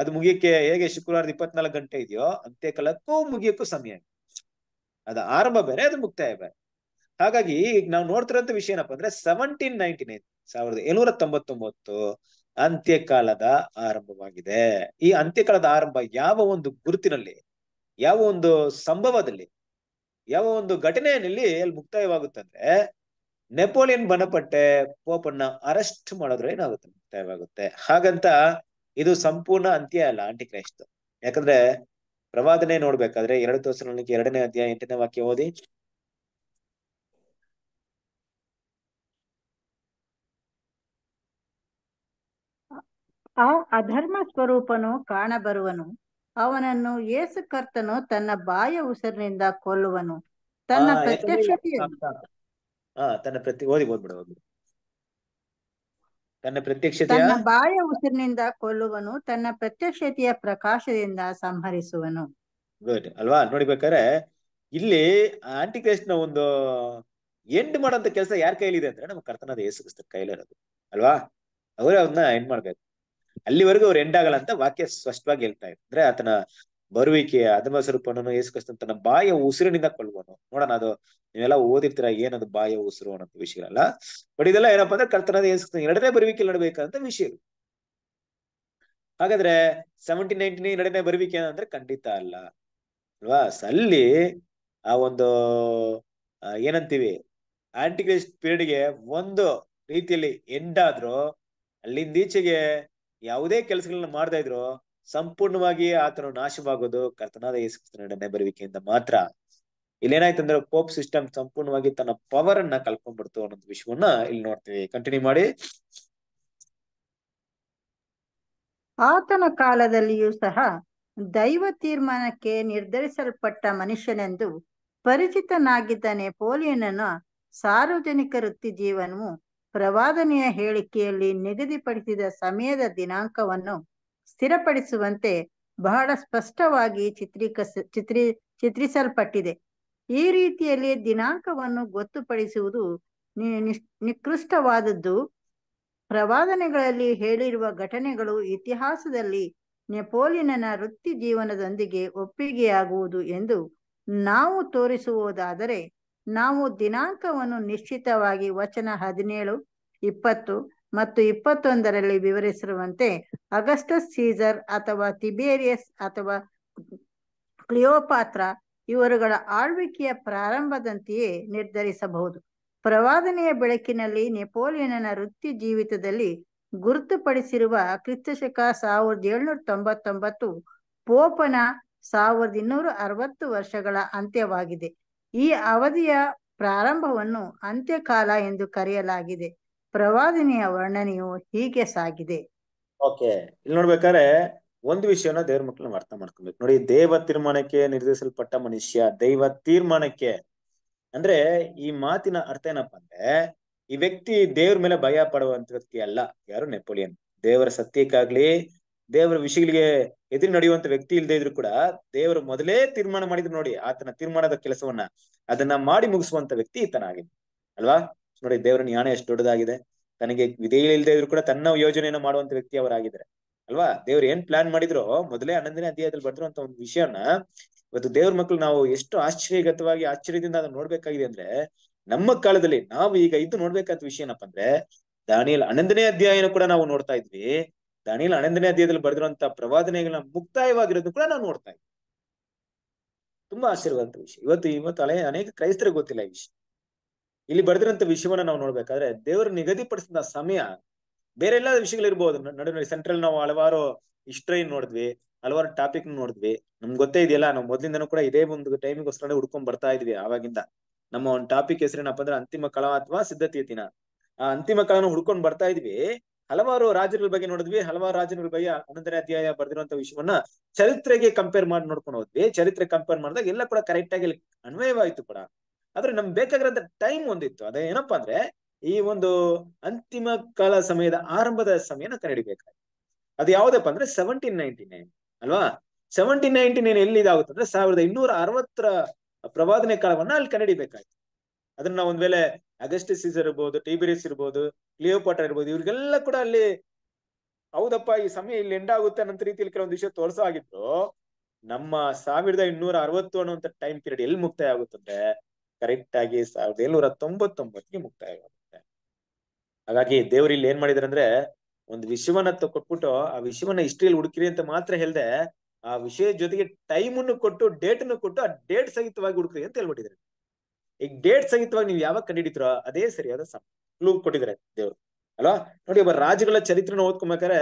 ಅದು ಮುಗಿಯಕ್ಕೆ ಹೇಗೆ ಶುಕ್ರವಾರದ ಇಪ್ಪತ್ನಾಲ್ಕು ಗಂಟೆ ಇದೆಯೋ ಅಂತ್ಯಕಾಲಕ್ಕೂ ಮುಗಿಯಕ್ಕೂ ಸಮಯ ಅದ ಆರಂಭ ಬೇರೆ ಅದು ಮುಕ್ತಾಯ ಬೇರೆ ಹಾಗಾಗಿ ಈಗ ನಾವು ನೋಡ್ತಿರೋ ವಿಷಯ ಏನಪ್ಪಾ ಅಂದ್ರೆ ಸೆವೆಂಟೀನ್ ನೈನ್ಟಿ ನೈನ್ ಸಾವಿರದ ಏಳ್ನೂರ ತೊಂಬತ್ತೊಂಬತ್ತು ಅಂತ್ಯಕಾಲದ ಆರಂಭವಾಗಿದೆ ಈ ಅಂತ್ಯಕಾಲದ ಆರಂಭ ಯಾವ ಒಂದು ಗುರುತಿನಲ್ಲಿ ಯಾವ ಒಂದು ಸಂಭವದಲ್ಲಿ ಯಾವ ಒಂದು ಘಟನೆಯಲ್ಲಿ ಅಲ್ಲಿ ಮುಕ್ತಾಯವಾಗುತ್ತಂದ್ರೆ ನೆಪೋಲಿಯನ್ ಬನಪಟ್ಟೆ ಪೋಪನ್ನ ಅರೆಸ್ಟ್ ಮಾಡಿದ್ರೆ ಏನಾಗುತ್ತೆ ಮುಕ್ತಾಯವಾಗುತ್ತೆ ಹಾಗಂತ ಇದು ಸಂಪೂರ್ಣ ಅಂತ್ಯ ಅಲ್ಲ ಆಂಟಿ ಕ್ರೈಸ್ತ ಯಾಕಂದ್ರೆ ಪ್ರವಾದನೆ ನೋಡ್ಬೇಕಾದ್ರೆ ಎರಡು ತೋರಿಸಲಿಕ್ಕೆ ಎರಡನೇ ಅಧ್ಯಾಯ ಎಂಟನೇ ವಾಕ್ಯ ಓದಿ ಆ ಅಧರ್ಮ ಸ್ವರೂಪನು ಕಾಣಬರುವನು ಅವನನ್ನು ಯೇಸು ಕರ್ತನು ತನ್ನ ಬಾಯ ಉಸಿರಿನಿಂದ ಕೊಲ್ಲುವನು ತನ್ನ ಪ್ರತ್ಯಕ್ಷತೆಯನ್ನು ಹಾ ತನ್ನ ಪ್ರತಿ ಓದಿ ಓದ್ಬಿಡ ಓದ್ಬಿಡ ತನ್ನ ಪ್ರತ್ಯಕ್ಷತೆಯ ಬಾಯ ಉಸಿರಿನಿಂದ ಕೊಲ್ಲುವನು ತನ್ನ ಪ್ರತ್ಯಕ್ಷತೆಯ ಪ್ರಕಾಶದಿಂದ ಸಂಹರಿಸುವನು ಗುಡ್ ಅಲ್ವಾ ನೋಡಿ ಇಲ್ಲಿ ಆಂಟಿಕ್ರೈಸ್ಟ್ ನ ಒಂದು ಎಂಡ್ ಮಾಡೋಂತ ಕೆಲಸ ಯಾರ ಕೈಲಿದೆ ಅಂದ್ರೆ ನಮ್ಮ ಕರ್ತನಾದ ಕೈಲಿ ಕೈಲಿರೋದು ಅಲ್ವಾ ಅವರೇ ಅವನ್ನ ಎಂಡ್ ಮಾಡ್ಬೇಕು ಅಲ್ಲಿವರೆಗೂ ಅವ್ರು ಎಂಡ್ ಆಗಲ್ಲ ಅಂತ ವಾಕ್ಯ ಸ್ಪಷ್ಟವಾಗಿ ಹೇಳ್ತಾ ಇದ್ರೆ ಆತನ ಬರುವಿಕೆ ಅದಮ ಸ್ವರೂಪವನ್ನು ಯೇಸುಕ್ರಿಸ್ತನ್ ತನ್ನ ಬಾಯ ಉಸಿರಿನಿಂದ ಕೊಳ್ಳುವನು ನೋಡೋಣ ಅದು ನೀವೆಲ್ಲ ಓದಿರ್ತೀರ ಏನದು ಬಾಯ ಉಸಿರು ಅನ್ನೋ ವಿಷಯಗಳಲ್ಲ ಬಟ್ ಇದೆಲ್ಲ ಏನಪ್ಪ ಅಂದ್ರೆ ಕರ್ತನದ ಯೇಸುಕ್ರಿಸ್ತನ ಎರಡನೇ ಬರುವಿಕೆ ನಡಬೇಕಂತ ವಿಷಯ ಹಾಗಾದ್ರೆ ಸೆವೆಂಟೀನ್ ನೈನ್ಟೀನ್ ಎರಡನೇ ಬರುವಿಕೆ ಅಂದ್ರೆ ಖಂಡಿತ ಅಲ್ಲ ಅಲ್ವಾ ಅಲ್ಲಿ ಆ ಒಂದು ಏನಂತೀವಿ ಆಂಟಿಕ್ರಿಸ್ಟ್ ಪೀರಿಯಡ್ಗೆ ಒಂದು ರೀತಿಯಲ್ಲಿ ಎಂಡ್ ಆದ್ರೂ ಅಲ್ಲಿಂದೀಚೆಗೆ ಯಾವುದೇ ಕೆಲಸಗಳನ್ನ ಮಾಡ್ತಾ ಇದ್ರು ಸಂಪೂರ್ಣವಾಗಿ ಆತನು ನಾಶವಾಗೋದು ಕರ್ತನಾದ ಯೇಸುಕ್ರಿಸ್ತನ ಬರುವಿಕೆಯಿಂದ ಮಾತ್ರ ಇಲ್ಲೇನಾಯ್ತಂದ್ರೆ ಪೋಪ್ ಸಿಸ್ಟಮ್ ಸಂಪೂರ್ಣವಾಗಿ ತನ್ನ ಪವರ್ ಅನ್ನ ಕಲ್ಕೊಂಡ್ಬಿಡ್ತು ಅನ್ನೋದು ವಿಷಯವನ್ನ ಇಲ್ಲಿ ನೋಡ್ತೀವಿ ಕಂಟಿನ್ಯೂ ಮಾಡಿ ಆತನ ಕಾಲದಲ್ಲಿಯೂ ಸಹ ದೈವ ತೀರ್ಮಾನಕ್ಕೆ ನಿರ್ಧರಿಸಲ್ಪಟ್ಟ ಮನುಷ್ಯನೆಂದು ಪರಿಚಿತನಾಗಿದ್ದ ನೆಪೋಲಿಯನ್ನ ಸಾರ್ವಜನಿಕ ವೃತ್ತಿ ಜೀವನವು ಪ್ರವಾದನೆಯ ಹೇಳಿಕೆಯಲ್ಲಿ ನಿಗದಿಪಡಿಸಿದ ಸಮಯದ ದಿನಾಂಕವನ್ನು ಸ್ಥಿರಪಡಿಸುವಂತೆ ಬಹಳ ಸ್ಪಷ್ಟವಾಗಿ ಚಿತ್ರೀಕರಿಸ ಚಿತ್ರಿ ಚಿತ್ರಿಸಲ್ಪಟ್ಟಿದೆ ಈ ರೀತಿಯಲ್ಲಿ ದಿನಾಂಕವನ್ನು ಗೊತ್ತುಪಡಿಸುವುದು ನಿಕೃಷ್ಟವಾದದ್ದು ಪ್ರವಾದನೆಗಳಲ್ಲಿ ಹೇಳಿರುವ ಘಟನೆಗಳು ಇತಿಹಾಸದಲ್ಲಿ ನೆಪೋಲಿಯನ ವೃತ್ತಿ ಜೀವನದೊಂದಿಗೆ ಒಪ್ಪಿಗೆಯಾಗುವುದು ಎಂದು ನಾವು ತೋರಿಸುವುದಾದರೆ ನಾವು ದಿನಾಂಕವನ್ನು ನಿಶ್ಚಿತವಾಗಿ ವಚನ ಹದಿನೇಳು ಇಪ್ಪತ್ತು ಮತ್ತು ಇಪ್ಪತ್ತೊಂದರಲ್ಲಿ ವಿವರಿಸಿರುವಂತೆ ಅಗಸ್ಟಸ್ ಸೀಸರ್ ಅಥವಾ ತಿಬೇರಿಯಸ್ ಅಥವಾ ಕ್ಲಿಯೋಪಾತ್ರ ಇವರುಗಳ ಆಳ್ವಿಕೆಯ ಪ್ರಾರಂಭದಂತೆಯೇ ನಿರ್ಧರಿಸಬಹುದು ಪ್ರವಾದನೆಯ ಬೆಳಕಿನಲ್ಲಿ ನೆಪೋಲಿಯನನ ವೃತ್ತಿ ಜೀವಿತದಲ್ಲಿ ಗುರುತುಪಡಿಸಿರುವ ಕ್ರಿಸ್ತಶಕ ಸಾವಿರದ ಏಳ್ನೂರ ತೊಂಬತ್ತೊಂಬತ್ತು ಪೋಪನ ಸಾವಿರದ ಇನ್ನೂರ ಅರವತ್ತು ವರ್ಷಗಳ ಅಂತ್ಯವಾಗಿದೆ ಈ ಅವಧಿಯ ಪ್ರಾರಂಭವನ್ನು ಅಂತ್ಯಕಾಲ ಎಂದು ಕರೆಯಲಾಗಿದೆ ಪ್ರವಾದಿನಿಯ ವರ್ಣನೆಯು ಹೀಗೆ ಸಾಗಿದೆ ಓಕೆ ಇಲ್ಲಿ ನೋಡ್ಬೇಕಾದ್ರೆ ಒಂದು ವಿಷಯನ ದೇವ್ರ ಮಕ್ಕಳನ್ನ ಅರ್ಥ ಮಾಡ್ಕೊಬೇಕು ನೋಡಿ ದೇವ ತೀರ್ಮಾನಕ್ಕೆ ನಿರ್ಧರಿಸಲ್ಪಟ್ಟ ಮನುಷ್ಯ ದೈವ ತೀರ್ಮಾನಕ್ಕೆ ಅಂದ್ರೆ ಈ ಮಾತಿನ ಅರ್ಥ ಏನಪ್ಪಾ ಅಂದ್ರೆ ಈ ವ್ಯಕ್ತಿ ದೇವ್ರ ಮೇಲೆ ಭಯ ಪಡುವಂತ ವ್ಯಕ್ತಿ ಅಲ್ಲ ಯಾರು ನೆಪೋಲಿಯನ್ ದೇವರ ಸತ್ಯಕ್ಕಾಗ್ಲಿ ದೇವರ ವಿಷಯಗಳಿಗೆ ಎದುರು ನಡೆಯುವಂತ ವ್ಯಕ್ತಿ ಇಲ್ಲದೆ ಇದ್ರು ಕೂಡ ದೇವರು ಮೊದಲೇ ತೀರ್ಮಾನ ಮಾಡಿದ್ರು ನೋಡಿ ಆತನ ತೀರ್ಮಾನದ ಕೆಲಸವನ್ನ ಅದನ್ನ ಮಾಡಿ ಮುಗಿಸುವಂತ ವ್ಯಕ್ತಿ ಈತನಾಗಿದೆ ಅಲ್ವಾ ನೋಡಿ ದೇವರ ಜ್ಞಾನ ಎಷ್ಟು ದೊಡ್ಡದಾಗಿದೆ ತನಗೆ ವಿಧೇಯ ಇದ್ರು ಕೂಡ ತನ್ನ ಯೋಜನೆಯನ್ನು ಮಾಡುವಂತ ವ್ಯಕ್ತಿ ಅವರಾಗಿದ್ದಾರೆ ಅಲ್ವಾ ದೇವ್ರು ಏನ್ ಪ್ಲಾನ್ ಮಾಡಿದ್ರು ಮೊದಲೇ ಅನಂದನೇ ಅಧ್ಯಾಯದಲ್ಲಿ ಅಂತ ಒಂದು ವಿಷಯನ ಇವತ್ತು ದೇವ್ರ ಮಕ್ಕಳು ನಾವು ಎಷ್ಟು ಆಶ್ಚರ್ಯಗತವಾಗಿ ಆಶ್ಚರ್ಯದಿಂದ ಅದನ್ನ ನೋಡ್ಬೇಕಾಗಿದೆ ಅಂದ್ರೆ ನಮ್ಮ ಕಾಲದಲ್ಲಿ ನಾವು ಈಗ ಇದು ನೋಡ್ಬೇಕಾದ ವಿಷಯ ಏನಪ್ಪಾ ಅಂದ್ರೆ ದಾನಿಯಲ್ ಅನಂದನೇ ಅಧ್ಯಾಯನ ಕೂಡ ನಾವು ನೋಡ್ತಾ ಇದ್ವಿ ದಾನಿಯಲ್ ಅನಂದನೇ ಅಧ್ಯಾಯದಲ್ಲಿ ಬರೆದಿರುವಂತ ಪ್ರವಾದನೆಗಳ ಮುಕ್ತಾಯವಾಗಿರೋದು ಕೂಡ ನಾವು ನೋಡ್ತಾ ಇದ್ವಿ ತುಂಬಾ ಆಶ್ಚರ್ಯವಾದಂತ ವಿಷಯ ಇವತ್ತು ಇವತ್ತು ಅನೇಕ ಕ್ರೈಸ್ತರಿಗೆ ಗೊತ್ತಿಲ್ಲ ಈ ವಿಷಯ ಇಲ್ಲಿ ಬರೆದಿರುವಂತ ವಿಷಯವನ್ನ ನಾವು ನೋಡ್ಬೇಕಾದ್ರೆ ದೇವರು ನಿಗದಿಪಡಿಸಿದ ಸಮಯ ಬೇರೆ ಎಲ್ಲ ವಿಷಯಗಳಿರ್ಬೋದು ನೋಡಿ ಸೆಂಟ್ರಲ್ ನಾವು ಹಲವಾರು ಹಿಸ್ಟ್ರಿ ನೋಡಿದ್ವಿ ಹಲವಾರು ಟಾಪಿಕ್ ನೋಡಿದ್ವಿ ನಮ್ಗೆ ಗೊತ್ತೇ ಇದೆಯಲ್ಲ ನಾವು ಮೊದಲಿಂದನೂ ಕೂಡ ಇದೇ ಒಂದು ಟೈಮಿಗೋಸ್ಕರ ಹುಡ್ಕೊಂಡ್ ಬರ್ತಾ ಇದ್ವಿ ಆವಾಗಿಂದ ನಮ್ಮ ಒಂದು ಟಾಪಿಕ್ ಹೆಸರೇನಪ್ಪ ಅಂದ್ರೆ ಅಂತಿಮ ಕಳ ಅಥವಾ ಸಿದ್ಧತೆಯ ದಿನ ಆ ಅಂತಿಮ ಕಳನ ಹುಡ್ಕೊಂಡ್ ಬರ್ತಾ ಇದ್ವಿ ಹಲವಾರು ರಾಜರುಗಳ ಬಗ್ಗೆ ನೋಡಿದ್ವಿ ಹಲವಾರು ರಾಜರುಗಳ ಬಗ್ಗೆ ಹನ್ನೊಂದನೇ ಅಧ್ಯಾಯ ಬರ್ದಿರುವಂತ ವಿಷಯವನ್ನ ಚರಿತ್ರೆಗೆ ಕಂಪೇರ್ ಮಾಡಿ ನೋಡ್ಕೊಂಡು ಹೋದ್ವಿ ಚರಿತ್ರೆ ಕಂಪೇರ್ ಮಾಡಿದಾಗ ಎಲ್ಲ ಕೂಡ ಕರೆಕ್ಟ್ ಆಗಿ ಅನ್ವಯವಾಯ್ತು ಕೂಡ ಆದ್ರೆ ನಮ್ಗೆ ಬೇಕಾಗಿರೋಂತ ಟೈಮ್ ಒಂದಿತ್ತು ಅದೇ ಏನಪ್ಪಾ ಅಂದ್ರೆ ಈ ಒಂದು ಅಂತಿಮ ಕಾಲ ಸಮಯದ ಆರಂಭದ ಸಮಯನ ಕಂಡುಹಿಡಿಬೇಕಾಗಿ ಅದು ಯಾವ್ದಪ್ಪ ಅಂದ್ರೆ ಸೆವೆಂಟೀನ್ ನೈನ್ಟಿ ನೈನ್ ಅಲ್ವಾ ಸೆವೆಂಟೀನ್ ನೈನ್ಟಿ ನೈನ್ ಎಲ್ಲಿ ಇದಾಗುತ್ತೆ ಅಂದ್ರೆ ಸಾವಿರದ ಇನ್ನೂರ ಅರವತ್ತರ ಪ್ರವಾದನೆ ಕಾಲವನ್ನ ಅಲ್ಲಿ ಹಿಡಿಬೇಕಾಯ್ತು ಅದನ್ನ ಒಂದ್ ವೇಳೆ ಅಗಸ್ಟ್ ಸೀಸರ್ ಇರ್ಬೋದು ಟಿಬಿರಿಸ್ ಇರ್ಬೋದು ಕ್ಲಿಯೋಪಾಟ ಇರ್ಬೋದು ಇವ್ರಿಗೆಲ್ಲ ಕೂಡ ಅಲ್ಲಿ ಹೌದಪ್ಪ ಈ ಸಮಯ ಇಲ್ಲಿ ಎಂಡ್ ಆಗುತ್ತೆ ಅನ್ನೋ ರೀತಿಯಲ್ಲಿ ಕೆಲವೊಂದು ವಿಷಯ ತೋರ್ಸಾಗಿದ್ರು ನಮ್ಮ ಸಾವಿರದ ಇನ್ನೂರ ಅರವತ್ತು ಅನ್ನುವಂತ ಟೈಮ್ ಪೀರಿಯಡ್ ಎಲ್ಲಿ ಮುಕ್ತಾಯ ಆಗುತ್ತಂದ್ರೆ ಕರೆಕ್ಟ್ ಆಗಿ ಸಾವಿರದ ಏಳ್ನೂರ ತೊಂಬತ್ತೊಂಬತ್ತಿಗೆ ಮುಕ್ತಾಯವಾಗುತ್ತೆ ಹಾಗಾಗಿ ದೇವ್ರು ಇಲ್ಲಿ ಏನ್ ಅಂದ್ರೆ ಒಂದು ವಿಷಯವನ್ನ ಕೊಟ್ಬಿಟ್ಟು ಆ ವಿಷಯವನ್ನ ಹಿಸ್ಟ್ರಿಯಲ್ಲಿ ಹುಡುಕಿರಿ ಅಂತ ಮಾತ್ರ ಹೇಳ್ದೆ ಆ ವಿಷಯ ಜೊತೆಗೆ ಟೈಮ್ ಅನ್ನು ಕೊಟ್ಟು ಡೇಟ್ ಅನ್ನು ಕೊಟ್ಟು ಆ ಡೇಟ್ ಸಹಿತವಾಗಿ ಹುಡುಕ್ರಿ ಅಂತ ಹೇಳ್ಬಿಟ್ಟಿದ್ದಾರೆ ಈಗ ಡೇಟ್ ಸಹಿತವಾಗಿ ನೀವು ಯಾವಾಗ ಕಂಡಿಡಿತೀರೋ ಅದೇ ಸರಿಯಾದ ಕೊಟ್ಟಿದಾರೆ ಕ್ಲೂ ಕೊಟ್ಟಿದ್ದಾರೆ ದೇವ್ರು ಅಲ್ವಾ ನೋಡಿ ಒಬ್ಬ ರಾಜಗಳ ಚರಿತ್ರೆನ ಓದ್ಕೊಬೇಕಾರೆ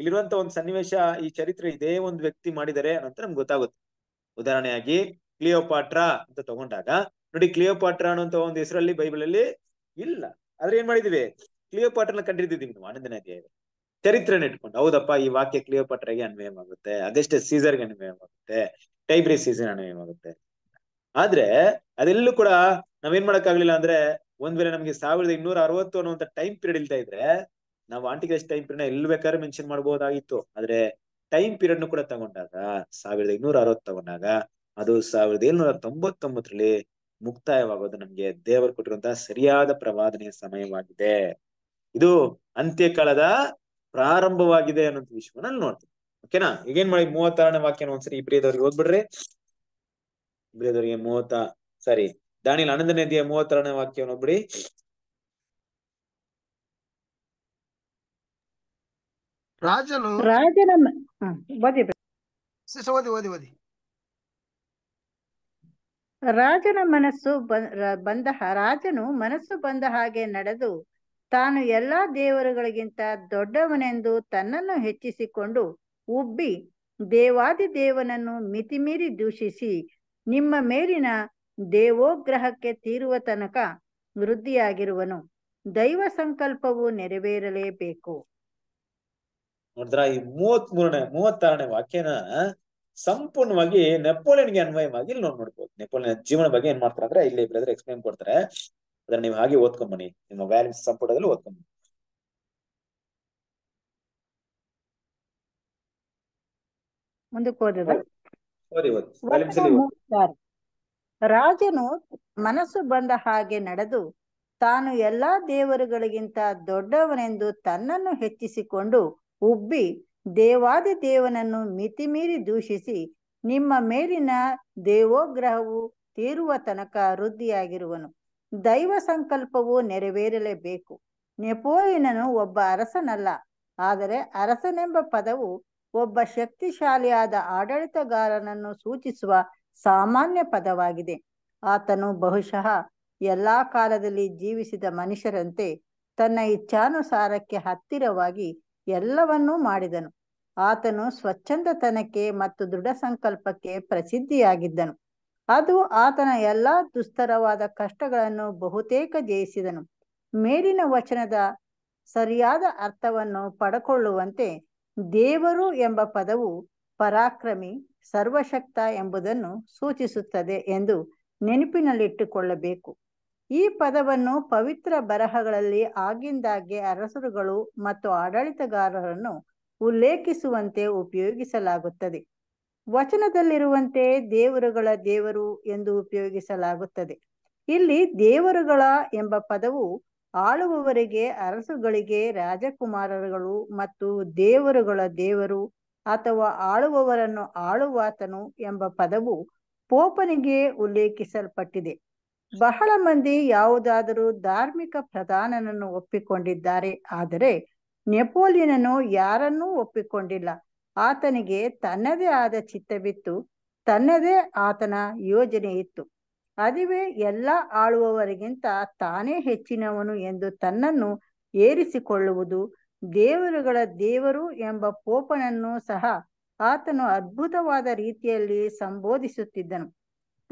ಇಲ್ಲಿರುವಂತ ಒಂದು ಸನ್ನಿವೇಶ ಈ ಚರಿತ್ರೆ ಇದೇ ಒಂದು ವ್ಯಕ್ತಿ ಮಾಡಿದರೆ ಅಂತ ನಮ್ಗೆ ಗೊತ್ತಾಗುತ್ತೆ ಉದಾಹರಣೆಯಾಗಿ ಕ್ಲಿಯೋಪಾಟ್ರಾ ಅಂತ ತಗೊಂಡಾಗ ನೋಡಿ ಕ್ಲಿಯೋಪಾಟ್ರ ಅನ್ನುವಂತ ಒಂದು ಹೆಸರಲ್ಲಿ ಬೈಬಲ್ ಅಲ್ಲಿ ಇಲ್ಲ ಆದ್ರೆ ಏನ್ ಮಾಡಿದೀವಿ ಕ್ಲಿಯೋಪಾಟ್ರನ ಕಂಡಿದ್ದೀವಿ ನಾವು ಆನಂದನ ಚರಿತ್ರೆ ಇಟ್ಕೊಂಡು ಹೌದಪ್ಪ ಈ ವಾಕ್ಯ ಕ್ಲಿಯೋಪಾಟ್ರಗೆ ಅನ್ವಯವಾಗುತ್ತೆ ಅದೆಷ್ಟೇ ಸೀಸರ್ಗೆ ಅನ್ವಯವಾಗುತ್ತೆ ಟೈಬ್ರಿ ಸೀಸರ್ ಅನ್ವಯವಾಗುತ್ತೆ ಆದ್ರೆ ಅದೆಲ್ಲೂ ಕೂಡ ನಾವೇನ್ ಮಾಡಕ್ ಆಗ್ಲಿಲ್ಲ ಅಂದ್ರೆ ಒಂದ್ ವೇಳೆ ನಮ್ಗೆ ಸಾವಿರದ ಇನ್ನೂರ ಅರವತ್ತು ಅನ್ನುವಂತ ಟೈಮ್ ಪೀರಿಯಡ್ ಇಲ್ತಾ ಇದ್ರೆ ನಾವು ಆಂಟಿಕ್ರೈಸ್ಟ್ ಟೈಮ್ ಪೀರಿಯಡ್ ಎಲ್ಲಿ ಬೇಕಾದ್ರೆ ಮೆನ್ಷನ್ ಮಾಡಬಹುದಾಗಿತ್ತು ಆದ್ರೆ ಟೈಮ್ ಪೀರಿಯಡ್ ನು ಕೂಡ ತಗೊಂಡಾಗ ಸಾವಿರದ ಇನ್ನೂರ ಅರವತ್ತು ತಗೊಂಡಾಗ ಅದು ಸಾವಿರದ ಏಳ್ನೂರ ತೊಂಬತ್ತೊಂಬತ್ತರಲ್ಲಿ ಮುಕ್ತಾಯವಾಗೋದು ನಮ್ಗೆ ದೇವರು ಕೊಟ್ಟಿರುವಂತಹ ಸರಿಯಾದ ಪ್ರವಾದನೆಯ ಸಮಯವಾಗಿದೆ ಇದು ಅಂತ್ಯಕಾಲದ ಪ್ರಾರಂಭವಾಗಿದೆ ಅನ್ನೋ ಅಲ್ಲಿ ನೋಡ್ತೀವಿ ಓಕೆನಾ ಈಗೇನ್ ಮಾಡಿ ಮೂವತ್ತಾರನೇ ವಾಕ್ಯನ ಒಂದ್ಸರಿ ಇಬ್ರಿಯದವ್ರಿಗೆ ಓದ್ಬಿಡ್ರಿ ಇಬ್ರಿಯದವ್ರಿಗೆ ಮೂವತ್ತ ಸಾರಿ ದಾನಿಲ್ ಅನಂದ ನದಿಯ ಮೂವತ್ತಾರನೇ ವಾಕ್ಯವನ್ನು ಒಬ್ಬಿಡಿ ರಾಜನು ರಾಜನ ಓದಿ ಓದಿ ಓದಿ ರಾಜನ ಮನಸ್ಸು ಬಂದ ರಾಜನು ಮನಸ್ಸು ಬಂದ ಹಾಗೆ ನಡೆದು ತಾನು ಎಲ್ಲಾ ದೇವರುಗಳಿಗಿಂತ ದೊಡ್ಡವನೆಂದು ತನ್ನನ್ನು ಹೆಚ್ಚಿಸಿಕೊಂಡು ಉಬ್ಬಿ ದೇವಾದಿ ದೇವನನ್ನು ಮಿತಿಮೀರಿ ದೂಷಿಸಿ ನಿಮ್ಮ ಮೇಲಿನ ದೇವೋಗ್ರಹಕ್ಕೆ ತೀರುವ ತನಕ ವೃದ್ಧಿಯಾಗಿರುವನು ದೈವ ಸಂಕಲ್ಪವು ನೆರವೇರಲೇಬೇಕು ನೋಡಿದ್ರ ಈ ಮೂವತ್ ಮೂರನೇ ಮೂವತ್ತಾರನೇ ವಾಕ್ಯನ ಸಂಪೂರ್ಣವಾಗಿ ನೆಪೋಲಿಯನ್ಗೆ ಅನ್ವಯವಾಗಿ ಇಲ್ಲಿ ನೋಡ್ ನೋಡ್ಬೋದು ನೆಪೋಲಿಯನ್ ಜೀವನ ಬಗ್ಗೆ ಏನ್ ಮಾಡ್ತಾರೆ ಅಂದ್ರೆ ಇಲ್ಲಿ ಬ್ರದರ್ ಎಕ್ಸ್ಪ್ಲೈನ್ ಕೊಡ್ತಾರೆ ಅದನ್ನ ನೀವು ಹಾಗೆ ಓದ್ಕೊಂಬನಿ ನಿಮ್ಮ ವ್ಯಾಲೆನ್ಸ್ ಸಂಪುಟದಲ್ಲಿ ಓದ್ಕೊಂಬನಿ ಮುಂದಕ್ಕೆ ಓದಿದ ರಾಜನು ಮನಸ್ಸು ಬಂದ ಹಾಗೆ ನಡೆದು ತಾನು ಎಲ್ಲಾ ದೇವರುಗಳಿಗಿಂತ ದೊಡ್ಡವನೆಂದು ತನ್ನನ್ನು ಹೆಚ್ಚಿಸಿಕೊಂಡು ಉಬ್ಬಿ ದೇವಾದಿ ದೇವನನ್ನು ಮಿತಿಮೀರಿ ದೂಷಿಸಿ ನಿಮ್ಮ ಮೇಲಿನ ದೇವೋಗ್ರಹವು ತೀರುವ ತನಕ ವೃದ್ಧಿಯಾಗಿರುವನು ದೈವ ಸಂಕಲ್ಪವು ನೆರವೇರಲೇಬೇಕು ನೆಪೋಯಿನನು ಒಬ್ಬ ಅರಸನಲ್ಲ ಆದರೆ ಅರಸನೆಂಬ ಪದವು ಒಬ್ಬ ಶಕ್ತಿಶಾಲಿಯಾದ ಆಡಳಿತಗಾರನನ್ನು ಸೂಚಿಸುವ ಸಾಮಾನ್ಯ ಪದವಾಗಿದೆ ಆತನು ಬಹುಶಃ ಎಲ್ಲಾ ಕಾಲದಲ್ಲಿ ಜೀವಿಸಿದ ಮನುಷ್ಯರಂತೆ ತನ್ನ ಇಚ್ಛಾನುಸಾರಕ್ಕೆ ಹತ್ತಿರವಾಗಿ ಎಲ್ಲವನ್ನೂ ಮಾಡಿದನು ಆತನು ಸ್ವಚ್ಛಂದತನಕ್ಕೆ ಮತ್ತು ದೃಢ ಸಂಕಲ್ಪಕ್ಕೆ ಪ್ರಸಿದ್ಧಿಯಾಗಿದ್ದನು ಅದು ಆತನ ಎಲ್ಲಾ ದುಸ್ತರವಾದ ಕಷ್ಟಗಳನ್ನು ಬಹುತೇಕ ಜಯಿಸಿದನು ಮೇಲಿನ ವಚನದ ಸರಿಯಾದ ಅರ್ಥವನ್ನು ಪಡಕೊಳ್ಳುವಂತೆ ದೇವರು ಎಂಬ ಪದವು ಪರಾಕ್ರಮಿ ಸರ್ವಶಕ್ತ ಎಂಬುದನ್ನು ಸೂಚಿಸುತ್ತದೆ ಎಂದು ನೆನಪಿನಲ್ಲಿಟ್ಟುಕೊಳ್ಳಬೇಕು ಈ ಪದವನ್ನು ಪವಿತ್ರ ಬರಹಗಳಲ್ಲಿ ಆಗಿಂದಾಗ್ಗೆ ಅರಸರುಗಳು ಮತ್ತು ಆಡಳಿತಗಾರರನ್ನು ಉಲ್ಲೇಖಿಸುವಂತೆ ಉಪಯೋಗಿಸಲಾಗುತ್ತದೆ ವಚನದಲ್ಲಿರುವಂತೆ ದೇವರುಗಳ ದೇವರು ಎಂದು ಉಪಯೋಗಿಸಲಾಗುತ್ತದೆ ಇಲ್ಲಿ ದೇವರುಗಳ ಎಂಬ ಪದವು ಆಳುವವರಿಗೆ ಅರಸುಗಳಿಗೆ ರಾಜಕುಮಾರರುಗಳು ಮತ್ತು ದೇವರುಗಳ ದೇವರು ಅಥವಾ ಆಳುವವರನ್ನು ಆಳುವಾತನು ಎಂಬ ಪದವು ಪೋಪನಿಗೆ ಉಲ್ಲೇಖಿಸಲ್ಪಟ್ಟಿದೆ ಬಹಳ ಮಂದಿ ಯಾವುದಾದರೂ ಧಾರ್ಮಿಕ ಪ್ರಧಾನನನ್ನು ಒಪ್ಪಿಕೊಂಡಿದ್ದಾರೆ ಆದರೆ ನೆಪೋಲಿಯನನ್ನು ಯಾರನ್ನೂ ಒಪ್ಪಿಕೊಂಡಿಲ್ಲ ಆತನಿಗೆ ತನ್ನದೇ ಆದ ಚಿತ್ತವಿತ್ತು ತನ್ನದೇ ಆತನ ಯೋಜನೆ ಇತ್ತು ಅದುವೇ ಎಲ್ಲ ಆಳುವವರಿಗಿಂತ ತಾನೇ ಹೆಚ್ಚಿನವನು ಎಂದು ತನ್ನನ್ನು ಏರಿಸಿಕೊಳ್ಳುವುದು ದೇವರುಗಳ ದೇವರು ಎಂಬ ಪೋಪನನ್ನು ಸಹ ಆತನು ಅದ್ಭುತವಾದ ರೀತಿಯಲ್ಲಿ ಸಂಬೋಧಿಸುತ್ತಿದ್ದನು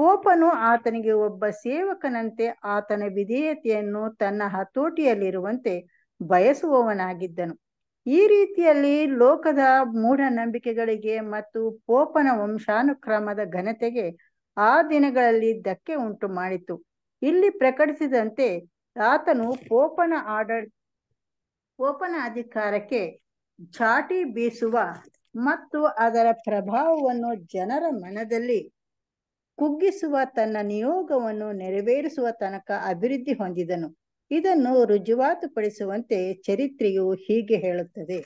ಪೋಪನು ಆತನಿಗೆ ಒಬ್ಬ ಸೇವಕನಂತೆ ಆತನ ವಿಧೇಯತೆಯನ್ನು ತನ್ನ ಹತೋಟಿಯಲ್ಲಿರುವಂತೆ ಬಯಸುವವನಾಗಿದ್ದನು ಈ ರೀತಿಯಲ್ಲಿ ಲೋಕದ ಮೂಢನಂಬಿಕೆಗಳಿಗೆ ಮತ್ತು ಪೋಪನ ವಂಶಾನುಕ್ರಮದ ಘನತೆಗೆ ಆ ದಿನಗಳಲ್ಲಿ ಧಕ್ಕೆ ಉಂಟು ಮಾಡಿತು ಇಲ್ಲಿ ಪ್ರಕಟಿಸಿದಂತೆ ಆತನು ಪೋಪನ ಆಡಳ್ ಪೋಪನ ಅಧಿಕಾರಕ್ಕೆ ಚಾಟಿ ಬೀಸುವ ಮತ್ತು ಅದರ ಪ್ರಭಾವವನ್ನು ಜನರ ಮನದಲ್ಲಿ ಕುಗ್ಗಿಸುವ ತನ್ನ ನಿಯೋಗವನ್ನು ನೆರವೇರಿಸುವ ತನಕ ಅಭಿವೃದ್ಧಿ ಹೊಂದಿದನು ಇದನ್ನು ಪಡಿಸುವಂತೆ ಚರಿತ್ರೆಯು ಹೀಗೆ ಹೇಳುತ್ತದೆ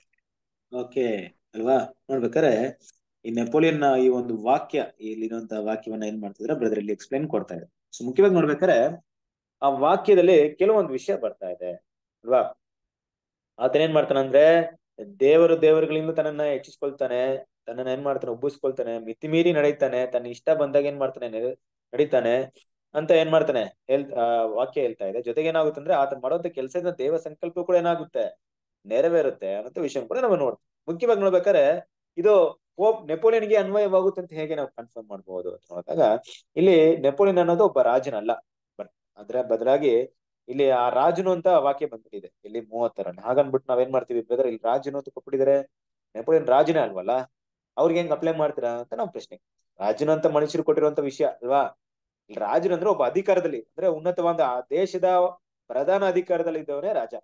ಓಕೆ ಅಲ್ವಾ ನೋಡ್ಬೇಕಾರೆ ಈ ನೆಪೋಲಿಯನ್ ಈ ಒಂದು ವಾಕ್ಯ ಇಲ್ಲಿರುವಂತ ವಾಕ್ಯವನ್ನ ಏನ್ ಮಾಡ್ತಿದ್ರೆ ಬ್ರದರ್ ಇಲ್ಲಿ ಎಕ್ಸ್ಪ್ಲೈನ್ ಕೊಡ್ತಾ ಇದೆ ಸೊ ಮುಖ್ಯವಾಗಿ ನೋಡ್ಬೇಕಾರೆ ಆ ವಾಕ್ಯದಲ್ಲಿ ಕೆಲವೊಂದು ವಿಷಯ ಬರ್ತಾ ಇದೆ ಅಲ್ವಾ ಆತನೇನ್ ಮಾಡ್ತಾನಂದ್ರೆ ದೇವರು ದೇವರುಗಳಿಂದ ತನ್ನನ್ನ ಹೆಚ್ಚಿಸ್ಕೊಳ್ತಾನೆ ತನ್ನ ಏನ್ ಮಾಡ್ತಾನೆ ಉಬ್ಬಿಸ್ಕೊಳ್ತಾನೆ ಮಿತಿ ಮೀರಿ ನಡೀತಾನೆ ತನ್ನ ಇಷ್ಟ ಬಂದಾಗ ಏನ್ ಮಾಡ್ತಾನೆ ನಡೀತಾನೆ ಅಂತ ಏನ್ ಮಾಡ್ತಾನೆ ಹೇಳ್ ವಾಕ್ಯ ಹೇಳ್ತಾ ಇದೆ ಜೊತೆಗೆ ಏನಾಗುತ್ತೆ ಅಂದ್ರೆ ಆತನ ಮಾಡುವಂತ ಕೆಲಸದ ದೇವ ಸಂಕಲ್ಪ ಕೂಡ ಏನಾಗುತ್ತೆ ನೆರವೇರುತ್ತೆ ಅನ್ನೋ ವಿಷಯ ಕೂಡ ನಾವು ನೋಡ್ತೀವಿ ಮುಖ್ಯವಾಗಿ ನೋಡ್ಬೇಕಾದ್ರೆ ಇದು ಪೋಪ್ ನೆಪೋಲಿಯನ್ಗೆ ಅನ್ವಯವಾಗುತ್ತೆ ಅಂತ ಹೇಗೆ ನಾವು ಕನ್ಫರ್ಮ್ ಮಾಡಬಹುದು ಅಂತ ನೋಡಿದಾಗ ಇಲ್ಲಿ ನೆಪೋಲಿಯನ್ ಅನ್ನೋದು ಒಬ್ಬ ರಾಜನಲ್ಲ ಬಟ್ ಅದ್ರ ಬದಲಾಗಿ ಇಲ್ಲಿ ಆ ರಾಜನು ಅಂತ ವಾಕ್ಯ ಬಂದ್ಬಿಟ್ಟಿದೆ ಇಲ್ಲಿ ಮೂವತ್ತರ ಹಾಗನ್ಬಿಟ್ಟು ನಾವೇನ್ ಮಾಡ್ತೀವಿ ಬೇಕಾದ್ರೆ ಇಲ್ಲಿ ರಾಜನು ಅಂತ ಕೊಟ್ಬಿಟ್ಟಿದ್ರೆ ನೆಪೋಲಿಯನ್ ರಾಜನೇ ಅಲ್ವಲ್ಲ ಅವ್ರಿಗೆ ಹೆಂಗ್ ಅಪ್ಲೈ ಮಾಡ್ತೀರಾ ಅಂತ ನಮ್ ಪ್ರಶ್ನೆ ರಾಜನ ಅಂತ ಮನುಷ್ಯರು ಕೊಟ್ಟಿರುವಂತ ವಿಷಯ ಅಲ್ವಾ ರಾಜನ ಅಂದ್ರೆ ಒಬ್ಬ ಅಧಿಕಾರದಲ್ಲಿ ಅಂದ್ರೆ ಉನ್ನತವಾದ ದೇಶದ ಪ್ರಧಾನ ಅಧಿಕಾರದಲ್ಲಿ ಇದ್ದವನೇ ರಾಜ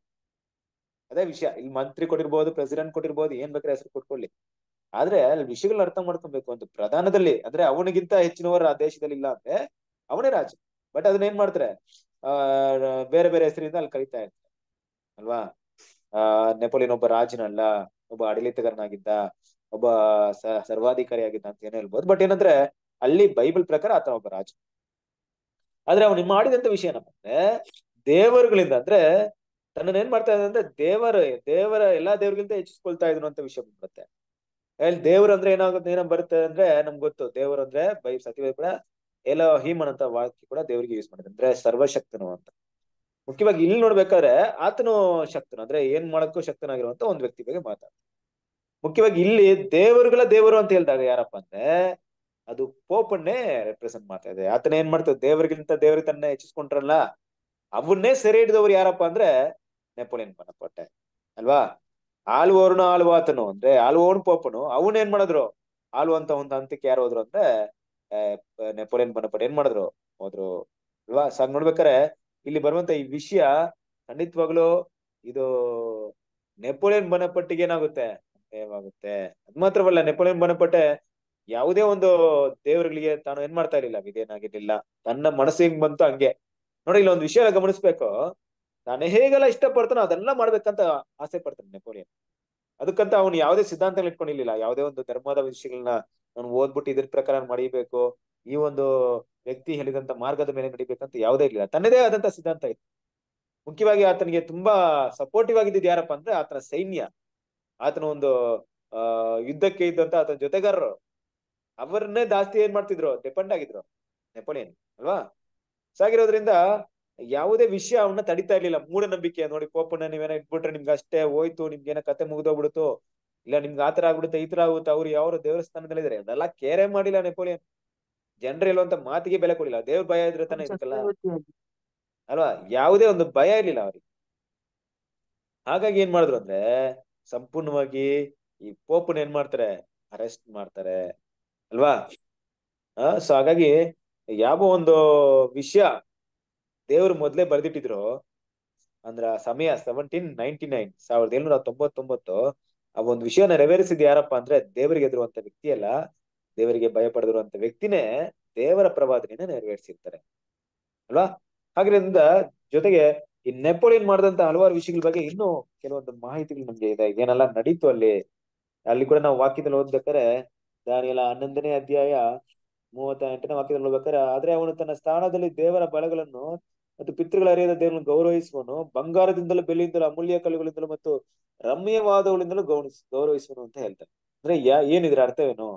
ಅದೇ ವಿಷಯ ಇಲ್ಲಿ ಮಂತ್ರಿ ಕೊಟ್ಟಿರ್ಬೋದು ಪ್ರೆಸಿಡೆಂಟ್ ಕೊಟ್ಟಿರ್ಬೋದು ಏನ್ ಬೇಕಾದ್ರೆ ಹೆಸರು ಕೊಟ್ಕೊಳ್ಳಿ ಆದ್ರೆ ಅಲ್ಲಿ ವಿಷಯಗಳ ಅರ್ಥ ಮಾಡ್ಕೊಬೇಕು ಅಂತ ಪ್ರಧಾನದಲ್ಲಿ ಅಂದ್ರೆ ಅವನಿಗಿಂತ ಹೆಚ್ಚಿನವರು ಆ ದೇಶದಲ್ಲಿ ಇಲ್ಲ ಅಂದ್ರೆ ಅವನೇ ರಾಜ ಬಟ್ ಅದನ್ನ ಏನ್ ಮಾಡ್ತಾರೆ ಆ ಬೇರೆ ಬೇರೆ ಹೆಸರಿಂದ ಅಲ್ಲಿ ಕರಿತಾ ಇರ್ತಾರೆ ಅಲ್ವಾ ಆ ನೆಪೋಲಿಯನ್ ಒಬ್ಬ ರಾಜನಲ್ಲ ಒಬ್ಬ ಆಡಳಿತಗಾರನಾಗಿದ್ದ ಒಬ್ಬ ಸರ್ವಾಧಿಕಾರಿ ಆಗಿದ್ದ ಅಂತ ಏನೋ ಹೇಳ್ಬೋದು ಬಟ್ ಏನಂದ್ರೆ ಅಲ್ಲಿ ಬೈಬಲ್ ಪ್ರಕಾರ ಆತ ಒಬ್ಬ ರಾಜ ಆದ್ರೆ ಅವನು ಮಾಡಿದಂತ ವಿಷಯ ಏನಪ್ಪ ಅಂದ್ರೆ ದೇವರುಗಳಿಂದ ಅಂದ್ರೆ ತನ್ನ ಏನ್ ಮಾಡ್ತಾ ಇದ್ದ ಅಂದ್ರೆ ದೇವರ ದೇವರ ಎಲ್ಲಾ ದೇವರಿಗಿಂತ ಹೆಚ್ಚಿಸ್ಕೊಳ್ತಾ ಇದ್ರು ಅಂತ ವಿಷಯ ಬರುತ್ತೆ ಅಲ್ಲಿ ದೇವ್ರ ಅಂದ್ರೆ ಏನಾಗುತ್ತೆ ಏನ ಬರುತ್ತೆ ಅಂದ್ರೆ ನಮ್ಗೆ ಗೊತ್ತು ದೇವರು ಅಂದ್ರೆ ಬೈ ಸತ್ಯ ಕೂಡ ಎಲ್ಲ ಹೀಮನ್ ಅಂತ ವಾಕ್ಯ ಕೂಡ ದೇವರಿಗೆ ಯೂಸ್ ಮಾಡಿದೆ ಅಂದ್ರೆ ಸರ್ವಶಕ್ತನು ಅಂತ ಮುಖ್ಯವಾಗಿ ಇಲ್ಲಿ ನೋಡ್ಬೇಕಾದ್ರೆ ಆತನು ಶಕ್ತನು ಅಂದ್ರೆ ಏನ್ ಮಾಡಕ್ಕೂ ಶಕ್ತನಾಗಿರುವಂತ ಒಂದ್ ವ್ಯಕ್ತಿ ಬಗ್ಗೆ ಮಾತಾಡ್ತಾರೆ ಮುಖ್ಯವಾಗಿ ಇಲ್ಲಿ ದೇವರುಗಳ ದೇವರು ಅಂತ ಹೇಳಿದಾಗ ಯಾರಪ್ಪ ಅಂದ್ರೆ ಅದು ಪೋಪನ್ನೇ ರೆಪ್ರೆಸೆಂಟ್ ಮಾಡ್ತಾ ಇದೆ ಆತನ ಏನ್ ಮಾಡ್ತದೆ ದೇವರಿಗಿಂತ ದೇವರಿಗೆ ತನ್ನ ಹೆಚ್ಚಿಸ್ಕೊಂಡ್ರಲ್ಲ ಅವನ್ನೇ ಸೆರೆ ಹಿಡಿದವ್ರು ಯಾರಪ್ಪ ಅಂದ್ರೆ ನೆಪೋಲಿಯನ್ ಬನಪಟ್ಟೆ ಅಲ್ವಾ ಆಲ್ವೋರ್ನ ಆಳುವಾತನು ಅಂದ್ರೆ ಆಲ್ವೋರ್ನ ಪೋಪನು ಅವನ್ ಏನ್ ಮಾಡಿದ್ರು ಆಳುವಂತ ಒಂದು ಹಂತಕ್ಕೆ ಯಾರು ಹೋದ್ರು ಅಂದ್ರೆ ನೆಪೋಲಿಯನ್ ಬನಪಟ್ಟೆ ಏನ್ ಮಾಡಿದ್ರು ಹೋದ್ರು ಅಲ್ವಾ ಸಾಂಗ್ ನೋಡ್ಬೇಕಾರೆ ಇಲ್ಲಿ ಬರುವಂತ ಈ ವಿಷಯ ಖಂಡಿತವಾಗ್ಲು ಇದು ನೆಪೋಲಿಯನ್ ಬನಪಟ್ಟಿಗೆ ಏನಾಗುತ್ತೆ ಸೇವ್ ಅದ್ ಮಾತ್ರವಲ್ಲ ನೆಪೋಲಿಯನ್ ಬನಪಟ್ಟೆ ಯಾವುದೇ ಒಂದು ದೇವರುಗಳಿಗೆ ತಾನು ಏನ್ ಮಾಡ್ತಾ ಇರ್ಲಿಲ್ಲ ಇದೇನಾಗಿರ್ಲಿಲ್ಲ ತನ್ನ ಮನಸ್ಸಿಗೆ ಬಂತು ಹಂಗೆ ನೋಡಿ ಇಲ್ಲಿ ಒಂದು ವಿಷಯ ಗಮನಿಸ್ಬೇಕು ನಾನು ಹೇಗೆಲ್ಲ ಇಷ್ಟ ಪಡ್ತಾನೋ ಅದೆಲ್ಲ ಮಾಡ್ಬೇಕಂತ ಆಸೆ ಪಡ್ತಾನೆ ನೆಪೋಲಿಯನ್ ಅದಕ್ಕಂತ ಅವನು ಯಾವುದೇ ಸಿದ್ಧಾಂತಗಳು ಇಟ್ಕೊಂಡಿರ್ಲಿಲ್ಲ ಯಾವುದೇ ಒಂದು ಧರ್ಮದ ವಿಷಯಗಳನ್ನ ನಾನು ಓದ್ಬಿಟ್ಟು ಇದ್ರ ಪ್ರಕಾರ ಮಡಿಬೇಕು ಈ ಒಂದು ವ್ಯಕ್ತಿ ಹೇಳಿದಂತ ಮಾರ್ಗದ ಮೇಲೆ ನಡಿಬೇಕಂತ ಯಾವುದೇ ಇರ್ಲಿಲ್ಲ ತನ್ನದೇ ಆದಂತ ಸಿದ್ಧಾಂತ ಇತ್ತು ಮುಖ್ಯವಾಗಿ ಆತನಿಗೆ ತುಂಬಾ ಸಪೋರ್ಟಿವ್ ಆಗಿದ್ದಿದ್ ಯಾರಪ್ಪ ಅಂದ್ರೆ ಆತನ ಸೈನ್ಯ ಆತನ ಒಂದು ಆ ಯುದ್ಧಕ್ಕೆ ಇದ್ದಂತ ಆತನ ಜೊತೆಗಾರರು ಅವರನ್ನೇ ಜಾಸ್ತಿ ಏನ್ ಮಾಡ್ತಿದ್ರು ಡಿಪೆಂಡ್ ಆಗಿದ್ರು ನೆಪೋಲಿಯನ್ ಅಲ್ವಾ ಸಾಗಿರೋದ್ರಿಂದ ಯಾವುದೇ ವಿಷಯ ಅವನ್ನ ತಡಿತಾ ಇರ್ಲಿಲ್ಲ ಮೂಢನಂಬಿಕೆ ನೋಡಿ ಕೋಪನ ನೀವೇನ ಇಟ್ಬಿಟ್ರೆ ನಿಮ್ಗೆ ಅಷ್ಟೇ ಹೋಯ್ತು ನಿಮ್ಗೆ ಏನೋ ಕತೆ ಮುಗ್ದೋಗ್ಬಿಡುತ್ತೋ ಇಲ್ಲ ನಿಮ್ಗೆ ಆತರ ಆಗ್ಬಿಡುತ್ತೆ ಈ ತರ ಆಗುತ್ತೆ ಅವ್ರು ಯಾವ್ರು ದೇವಸ್ಥಾನದಲ್ಲಿದ್ರೆ ಅದೆಲ್ಲ ಕೇರೆ ಮಾಡಿಲ್ಲ ನೆಪೋಲಿಯನ್ ಜನರು ಇಲ್ಲುವಂತ ಮಾತಿಗೆ ಬೆಲೆ ಕೊಡಲಿಲ್ಲ ದೇವ್ರ ಭಯ ಇದ್ರೆ ತಾನೇ ಇದಕ್ಕಲ್ಲ ಅಲ್ವಾ ಯಾವುದೇ ಒಂದು ಭಯ ಇರ್ಲಿಲ್ಲ ಅವ್ರಿಗೆ ಹಾಗಾಗಿ ಏನ್ ಮಾಡಿದ್ರು ಅಂದ್ರೆ ಸಂಪೂರ್ಣವಾಗಿ ಈ ಪೋಪನ್ ಏನ್ ಮಾಡ್ತಾರೆ ಅರೆಸ್ಟ್ ಮಾಡ್ತಾರೆ ಅಲ್ವಾ ಆ ಸೊ ಹಾಗಾಗಿ ಯಾವ ಒಂದು ವಿಷಯ ದೇವ್ರು ಮೊದ್ಲೇ ಬರ್ದಿಟ್ಟಿದ್ರು ಅಂದ್ರ ಸಮಯ ಸೆವೆಂಟೀನ್ ನೈನ್ಟಿ ನೈನ್ ಸಾವಿರದ ಏಳ್ನೂರ ತೊಂಬತ್ತೊಂಬತ್ತು ಆ ಒಂದು ವಿಷಯನ ನೆರವೇರಿಸಿದ ಯಾರಪ್ಪ ಅಂದ್ರೆ ದೇವರಿಗೆ ಎದುರುವಂತ ವ್ಯಕ್ತಿ ಅಲ್ಲ ದೇವರಿಗೆ ಭಯ ಪಡೆದಿರುವಂತ ವ್ಯಕ್ತಿನೇ ದೇವರ ಪ್ರವಾದನೆಯನ್ನ ನೆರವೇರಿಸಿರ್ತಾರೆ ಅಲ್ವಾ ಹಾಗ್ರಿಂದ ಜೊತೆಗೆ ಈ ನೆಪೋಲಿಯನ್ ಮಾಡಿದಂತ ಹಲವಾರು ವಿಷಯಗಳ ಬಗ್ಗೆ ಇನ್ನೂ ಕೆಲವೊಂದು ಮಾಹಿತಿಗಳು ನಮ್ಗೆ ಇದೆ ಏನೆಲ್ಲ ನಡೀತು ಅಲ್ಲಿ ಅಲ್ಲಿ ಕೂಡ ನಾವು ವಾಕ್ಯದಲ್ಲಿ ಓದ್ಬೇಕಾರೆ ದಾನಿಯಲ್ಲ ಹನ್ನೊಂದನೇ ಅಧ್ಯಾಯ ಮೂವತ್ತ ಎಂಟನೇ ವಾಕ್ಯದಲ್ಲಿ ಓದ್ಬೇಕಾರೆ ಆದ್ರೆ ಅವನು ತನ್ನ ಸ್ಥಾನದಲ್ಲಿ ದೇವರ ಬಳಗಳನ್ನು ಮತ್ತು ಪಿತೃಗಳ ಅರಿಯದ ದೇವರನ್ನು ಗೌರವಿಸುವನು ಬಂಗಾರದಿಂದಲೂ ಬೆಲೆಯಿಂದಲೂ ಅಮೂಲ್ಯ ಕಲ್ಲುಗಳಿಂದಲೂ ಮತ್ತು ರಮ್ಯವಾದಗಳಿಂದಲೂ ಗೌಣಿಸ್ ಗೌರವಿಸುವನು ಅಂತ ಹೇಳ್ತಾರೆ ಅಂದ್ರೆ ಯಾ ಏನಿದ್ರ ಅರ್ಥವೇನು